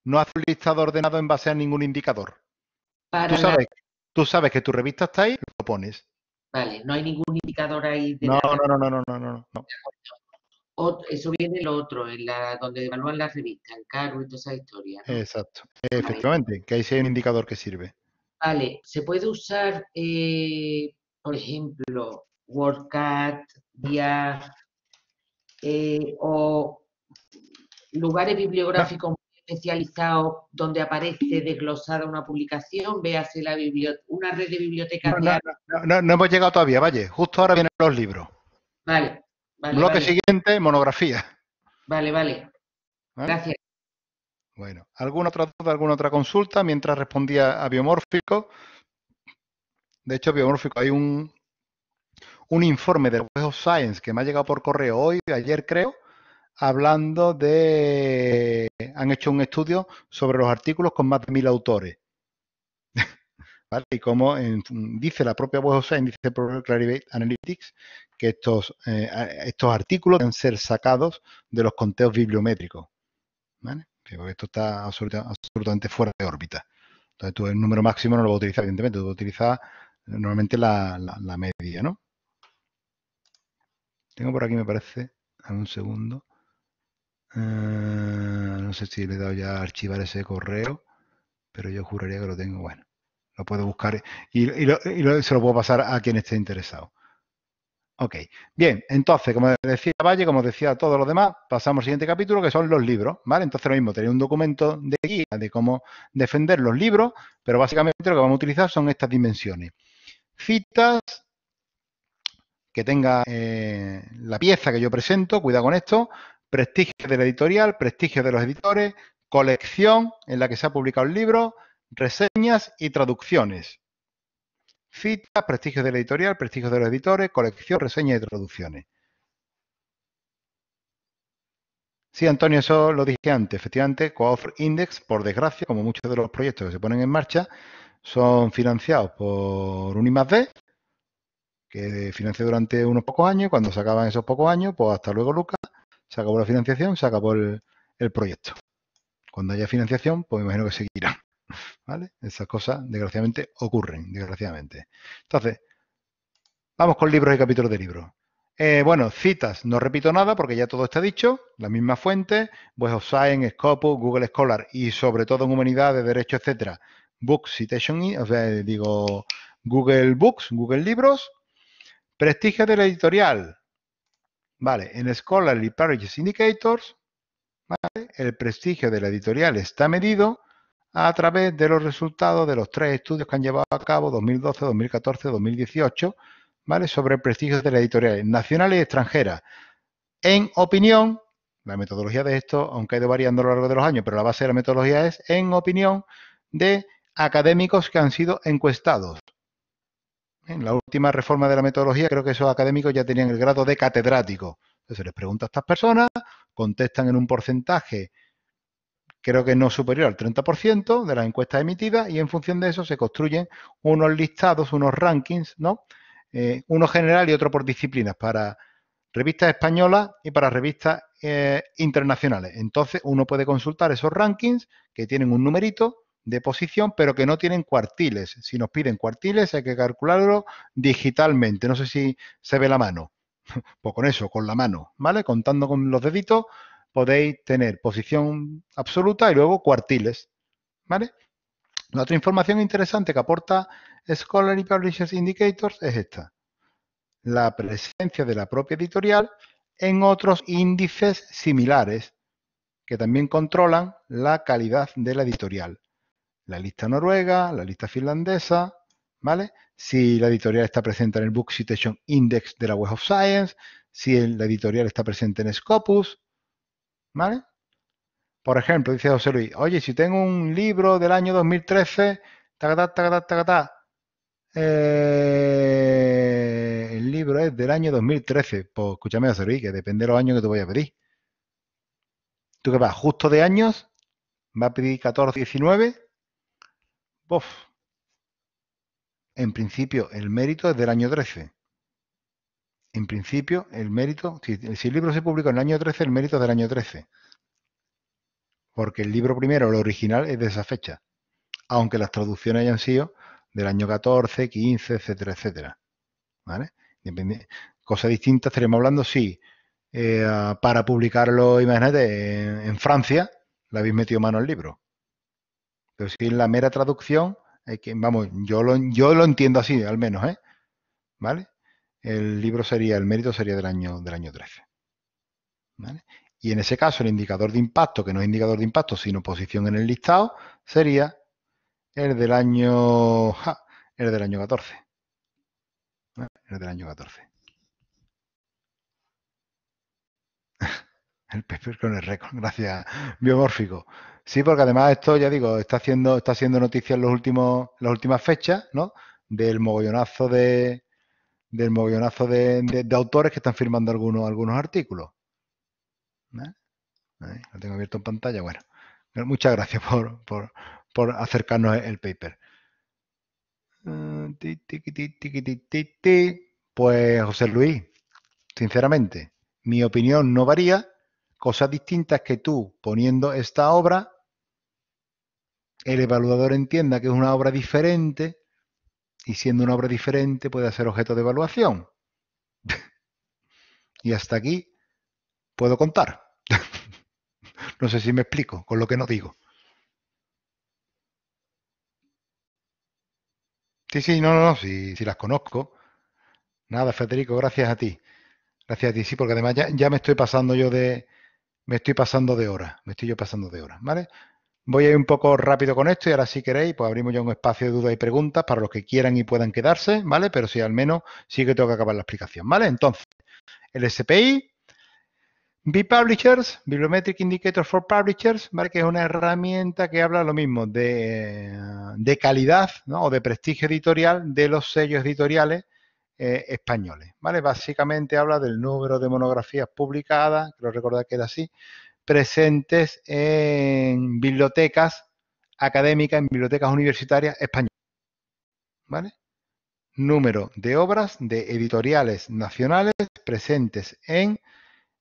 S1: un listado ordenado en base a ningún indicador. tú, sabes, tú sabes que tu revista está ahí, lo pones.
S2: Vale, no hay ningún indicador ahí. De no, no, no,
S1: no, no, no,
S2: Eso viene el lo otro, en la donde evalúan las revistas, el cargo y toda esa historia.
S1: Exacto, efectivamente, que ahí sí hay un indicador que sirve.
S2: Vale, se puede usar, eh, por ejemplo, WordCat, Dia eh, o lugares ah. bibliográficos especializado donde aparece desglosada una publicación, véase la una red de bibliotecas.
S1: No, no, hemos llegado todavía, vaya, justo ahora vienen los libros. Vale, vale. Bloque siguiente, monografía.
S2: Vale, vale,
S1: Gracias. Bueno, ¿alguna otra duda, alguna otra consulta mientras respondía a biomórfico? De hecho, biomórfico, hay un, un informe del Web of Science que me ha llegado por correo hoy, ayer creo, hablando de... Han hecho un estudio sobre los artículos con más de mil autores. ¿Vale? Y como dice la propia voz en dice Clarivate Analytics, que estos, eh, estos artículos deben ser sacados de los conteos bibliométricos. ¿Vale? Porque esto está absolutamente fuera de órbita. Entonces tú el número máximo no lo vas a utilizar, evidentemente, tú vas a utilizar normalmente la, la, media, ¿no? Tengo por aquí, me parece, un segundo. Ah, no sé si le he dado ya a archivar ese correo, pero yo juraría que lo tengo. Bueno, lo puedo buscar y, se lo puedo pasar a quien esté interesado. Ok, bien, entonces, como decía Valle, como decía todos los demás, pasamos al siguiente capítulo que son los libros, ¿vale? Entonces, lo mismo, tenéis un documento de guía de cómo defender los libros, pero básicamente lo que vamos a utilizar son estas dimensiones. Citas que tenga eh, la pieza que yo presento, cuidado con esto, prestigio de la editorial, prestigio de los editores, colección en la que se ha publicado el libro, reseñas y traducciones. Cita, prestigio de la editorial, prestigio de los editores, colección, reseñas y traducciones. Sí, Antonio, eso lo dije antes. Efectivamente, co Coauthor Index, por desgracia, como muchos de los proyectos que se ponen en marcha, son financiados por un I+.D., que financia durante unos pocos años, cuando se acaban esos pocos años, pues hasta luego, Lucas, se acabó la financiación, se acabó el, proyecto. Cuando haya financiación, pues me imagino que seguirá. ¿Vale? Esas cosas, desgraciadamente, ocurren, desgraciadamente. Entonces, vamos con libros y capítulos de libros. Eh, bueno, citas, no repito nada porque ya todo está dicho, la misma fuente, Web of Scopus, Google Scholar y sobre todo en humanidades, derecho, etcétera. Books, Citation, o sea, digo Google Books, Google Libros. Prestigio de la editorial, Vale, en Scholarly Pages Indicators, ¿vale? el prestigio de la editorial está medido a través de los resultados de los tres estudios que han llevado a cabo 2012, 2014, 2018, ¿vale? Sobre el prestigio de la editorial nacional y extranjeras. En opinión, la metodología de esto, aunque ha ido variando a lo largo de los años, pero la base de la metodología es en opinión de académicos que han sido encuestados. En la última reforma de la metodología, creo que esos académicos ya tenían el grado de catedrático. Entonces les pregunta a estas personas, contestan en un porcentaje, creo que no superior al 30% de las encuestas emitidas, y en función de eso se construyen unos listados, unos rankings, ¿no? Eh, uno general y otro por disciplinas, para revistas españolas y para revistas eh, internacionales. Entonces uno puede consultar esos rankings que tienen un numerito de posición, pero que no tienen cuartiles. Si nos piden cuartiles, hay que calcularlo digitalmente. No sé si se ve la mano. Pues con eso, con la mano, ¿vale? Contando con los deditos, podéis tener posición absoluta y luego cuartiles, ¿vale? La otra información interesante que aporta Scholarly y Publishers Indicators es esta. La presencia de la propia editorial en otros índices similares que también controlan la calidad de la editorial la lista noruega, la lista finlandesa, ¿vale? Si la editorial está presente en el Book Citation Index de la Web of Science, si la editorial está presente en Scopus, ¿vale? Por ejemplo, dice José Luis, oye, si tengo un libro del año 2013, eh, el libro es del año 2013. Pues escúchame, José Luis, que depende de los años que te voy a pedir. ¿Tú qué vas? ¿Justo de años? ¿Va a pedir 14, 19? En principio, el mérito es del año 13. En principio, el mérito, si, el libro se publicó en el año 13, el mérito es del año 13. Porque el libro primero, el original, es de esa fecha. Aunque las traducciones hayan sido del año 14, 15, etcétera, etcétera. ¿Vale? cosa distinta estaremos hablando si eh, para publicarlo, imagínate, en, en Francia, le habéis metido mano al libro. Pero si en la mera traducción, que, vamos, yo lo, entiendo así, al menos, ¿eh? ¿Vale? El libro sería, el mérito sería del año, del año 13. Y en ese caso, el indicador de impacto, que no es indicador de impacto, sino posición en el listado, sería el del año, el del año 14. El del año 14. el paper con el récord, gracias, biomórfico. Sí, porque además esto, ya digo, está haciendo, está haciendo noticia en los últimos, las últimas fechas, ¿no? Del mogollonazo de del mogollonazo de, autores que están firmando algunos, algunos artículos. ¿Eh? lo tengo abierto en pantalla. Bueno, muchas gracias por, por acercarnos el paper. Eh, pues José Luis, sinceramente, mi opinión no varía. Cosas distintas que tú poniendo esta obra el evaluador entienda que es una obra diferente y siendo una obra diferente puede ser objeto de evaluación. y hasta aquí puedo contar. no sé si me explico con lo que no digo. Sí, sí, no, no, no, si, las conozco. Nada, Federico, gracias a ti. Gracias a ti, sí, porque además ya, ya me estoy pasando yo de, me estoy pasando de hora, me estoy yo pasando de hora, ¿vale? Voy a ir un poco rápido con esto y ahora si queréis, pues abrimos ya un espacio de dudas y preguntas para los que quieran y puedan quedarse, ¿vale? Pero si al menos sí que tengo que acabar la explicación, ¿vale? Entonces, el SPI, B-Publishers, Bibliometric Indicator for Publishers, ¿vale? Que es una herramienta que habla lo mismo de, calidad ¿no? o de prestigio editorial de los sellos editoriales eh, españoles, ¿vale? Básicamente habla del número de monografías publicadas, creo recordar que era así, presentes en bibliotecas académicas, en bibliotecas universitarias españolas. ¿Vale? Número de obras de editoriales nacionales presentes en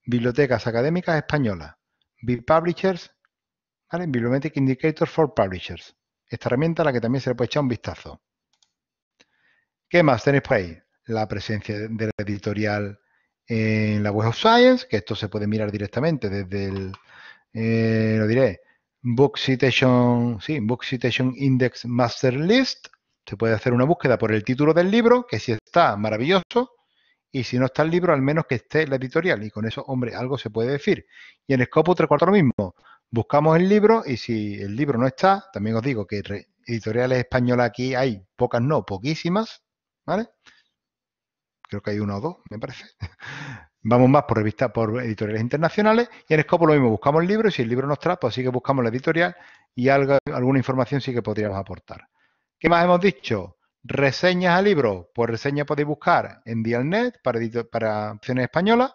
S1: bibliotecas académicas españolas. Bill ¿vale? Bibliometric Indicator for Publishers. Esta herramienta a la que también se le puede echar un vistazo. ¿Qué más tenéis por ahí? La presencia de la editorial en la Web of Science, que esto se puede mirar directamente desde el, eh, lo diré, Book Citation, sí, Book Citation Index Master List. Se puede hacer una búsqueda por el título del libro, que si está, maravilloso. Y si no está el libro, al menos que esté la editorial. Y con eso, hombre, algo se puede decir. Y en Scopus 3.4 lo mismo. Buscamos el libro y si el libro no está, también os digo que editoriales españolas aquí hay pocas, no, poquísimas, ¿vale? creo que hay uno o dos, me parece. Vamos más por revistas, por editoriales internacionales y en Scopo lo mismo, buscamos el libro y si el libro nos pues trae, así que buscamos la editorial y alguna información sí que podríamos aportar. ¿Qué más hemos dicho? Reseñas a libros, pues reseñas podéis buscar en Dialnet para, para opciones españolas.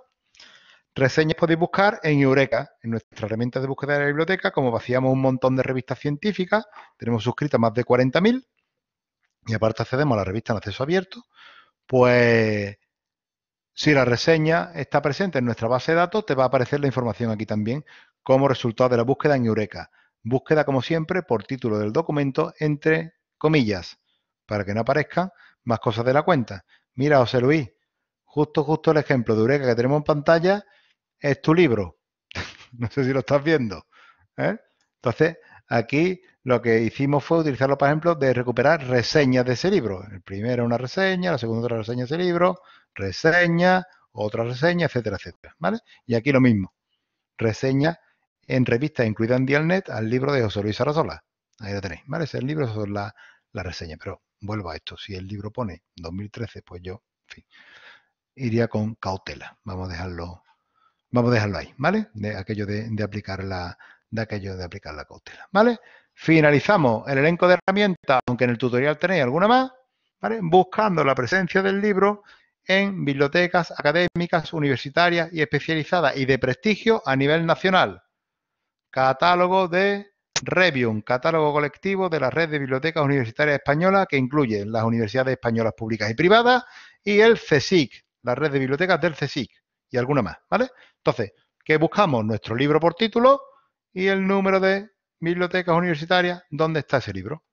S1: Reseñas podéis buscar en Eureka, en nuestra herramienta de búsqueda de la biblioteca, como vaciamos un montón de revistas científicas, tenemos suscritas más de 40.000 y aparte accedemos a la revista en acceso abierto, pues si la reseña está presente en nuestra base de datos, te va a aparecer la información aquí también como resultado de la búsqueda en Eureka. Búsqueda, como siempre, por título del documento entre comillas, para que no aparezcan más cosas de la cuenta. Mira, José Luis, justo, justo el ejemplo de Eureka que tenemos en pantalla es tu libro. no sé si lo estás viendo. ¿eh? Entonces, Aquí lo que hicimos fue utilizarlo, por ejemplo, de recuperar reseñas de ese libro. El primero una reseña, la segunda otra reseña de ese libro, reseña, otra reseña, etcétera, etcétera. ¿Vale? Y aquí lo mismo. Reseña en revista incluida en Dialnet al libro de José Luis Arasola. Ahí lo tenéis, ¿vale? el libro es la, la, reseña. Pero vuelvo a esto. Si el libro pone 2013, pues yo, en fin, iría con cautela. Vamos a dejarlo, vamos a dejarlo ahí, ¿vale? De aquello de, de aplicar la, de aquello de aplicar la cautela. ¿Vale? Finalizamos el elenco de herramientas, aunque en el tutorial tenéis alguna más, buscando la presencia del libro en bibliotecas académicas, universitarias y especializadas y de prestigio a nivel nacional. Catálogo de un catálogo colectivo de la red de bibliotecas universitarias españolas que incluye las universidades españolas públicas y privadas y el CSIC, la red de bibliotecas del CSIC y alguna más, ¿vale? Entonces, ¿qué buscamos? Nuestro libro por título, y el número de bibliotecas universitarias donde está ese libro.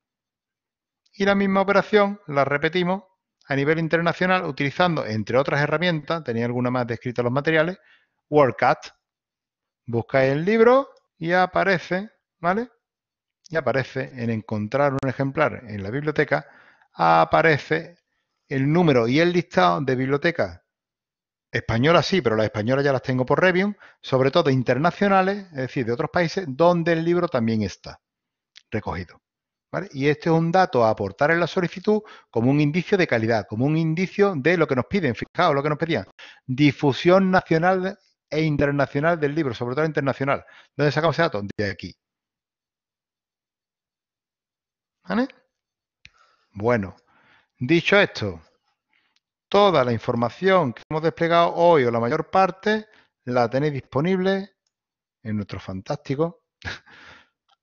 S1: Y la misma operación la repetimos a nivel internacional utilizando, entre otras herramientas, tenía alguna más descrita los materiales, WordCat. Buscáis el libro y aparece, ¿vale? Y aparece en encontrar un ejemplar en la biblioteca, aparece el número y el listado de bibliotecas Española sí, pero las españolas ya las tengo por Revium, sobre todo internacionales, es decir, de otros países, donde el libro también está recogido. Y este es un dato a aportar en la solicitud como un indicio de calidad, como un indicio de lo que nos piden, fijaos lo que nos pedían, difusión nacional e internacional del libro, sobre todo internacional. ¿Dónde sacamos ese dato? De aquí. ¿Vale? Bueno, dicho esto, Toda la información que hemos desplegado hoy o la mayor parte la tenéis disponible en nuestro fantástico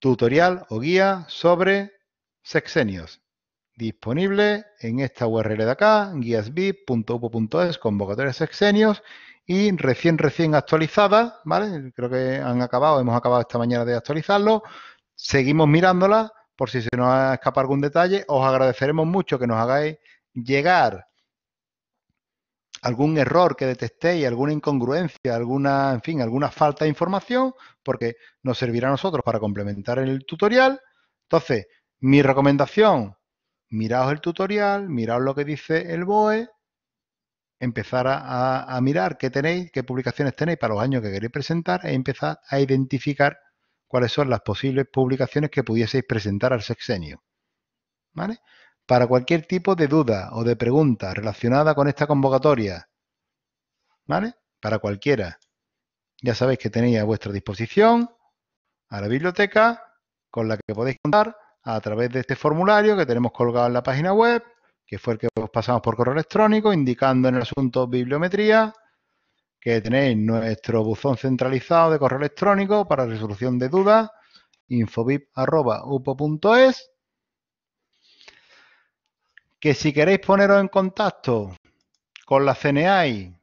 S1: tutorial o guía sobre sexenios. Disponible en esta URL de acá, guiasbip.upo.es, convocatorias sexenios y recién, recién actualizada, ¿vale? Creo que han acabado, hemos acabado esta mañana de actualizarlo. Seguimos mirándola por si se nos escapa algún detalle. Os agradeceremos mucho que nos hagáis llegar algún error que detectéis, alguna incongruencia, alguna, en fin, alguna falta de información, porque nos servirá a nosotros para complementar el tutorial. Entonces, mi recomendación, miraos el tutorial, miraos lo que dice el BOE, empezar a, mirar qué tenéis, qué publicaciones tenéis para los años que queréis presentar e empezar a identificar cuáles son las posibles publicaciones que pudieseis presentar al sexenio. ¿Vale? para cualquier tipo de duda o de pregunta relacionada con esta convocatoria. ¿Vale? Para cualquiera. Ya sabéis que tenéis a vuestra disposición a la biblioteca con la que podéis contar a través de este formulario que tenemos colgado en la página web, que fue el que os pasamos por correo electrónico, indicando en el asunto bibliometría que tenéis nuestro buzón centralizado de correo electrónico para resolución de dudas, infobip.upo.es que si queréis poneros en contacto con la CNAI,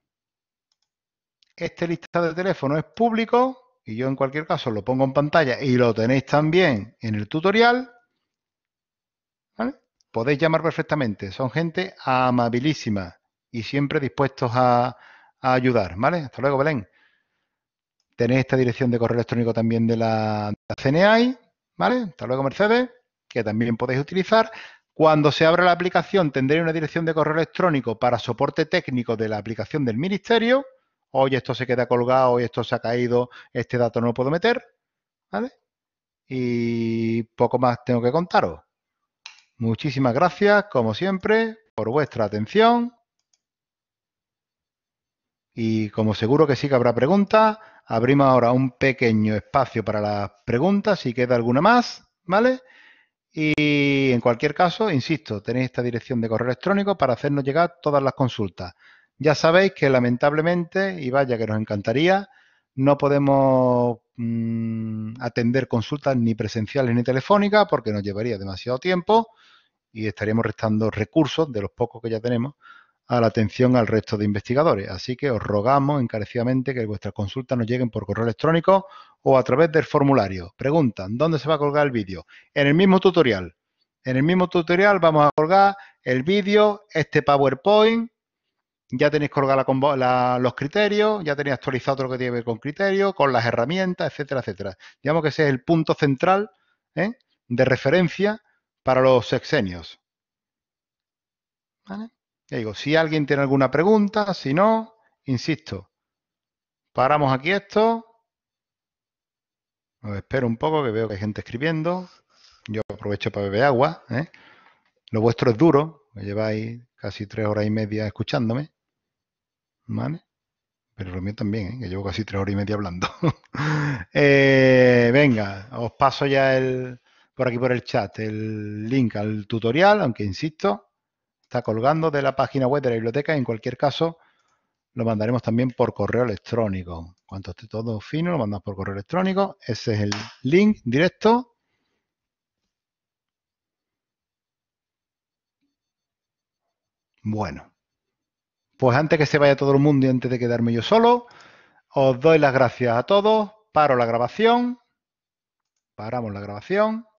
S1: este listado de teléfono es público y yo en cualquier caso lo pongo en pantalla y lo tenéis también en el tutorial. ¿vale? Podéis llamar perfectamente, son gente amabilísima y siempre dispuestos a, ayudar. ¿vale? Hasta luego, Belén. Tenéis esta dirección de correo electrónico también de la, de la CNAI. ¿vale? Hasta luego, Mercedes, que también podéis utilizar. Cuando se abra la aplicación tendré una dirección de correo electrónico para soporte técnico de la aplicación del ministerio. Hoy esto se queda colgado, hoy esto se ha caído, este dato no lo puedo meter. ¿Vale? Y poco más tengo que contaros. Muchísimas gracias, como siempre, por vuestra atención. Y como seguro que sí que habrá preguntas, abrimos ahora un pequeño espacio para las preguntas, si queda alguna más, ¿vale? Y en cualquier caso, insisto, tenéis esta dirección de correo electrónico para hacernos llegar todas las consultas. Ya sabéis que lamentablemente, y vaya que nos encantaría, no podemos mm, atender consultas ni presenciales ni telefónicas porque nos llevaría demasiado tiempo y estaríamos restando recursos de los pocos que ya tenemos a la atención al resto de investigadores. Así que os rogamos encarecidamente que vuestras consultas nos lleguen por correo electrónico o a través del formulario. Preguntan, ¿dónde se va a colgar el vídeo? En el mismo tutorial. En el mismo tutorial vamos a colgar el vídeo, este PowerPoint, ya tenéis colgada los criterios, ya tenéis actualizado lo que tiene que ver con criterios, con las herramientas, etcétera, etcétera. Digamos que ese es el punto central ¿eh? de referencia para los sexenios. ¿Vale? digo, si alguien tiene alguna pregunta, si no, insisto, paramos aquí esto. Os espero un poco, que veo que hay gente escribiendo. Yo aprovecho para beber agua. ¿eh? Lo vuestro es duro, me lleváis casi tres horas y media escuchándome. ¿Vale? Pero lo mío también, ¿eh? que llevo casi tres horas y media hablando. Eh, venga, os paso ya el, por aquí por el chat el link al tutorial, aunque insisto, colgando de la página web de la biblioteca en cualquier caso lo mandaremos también por correo electrónico. Cuando esté todo fino, lo mandamos por correo electrónico. Ese es el link directo. Bueno, pues antes que se vaya todo el mundo y antes de quedarme yo solo, os doy las gracias a todos. Paro la grabación. Paramos la grabación.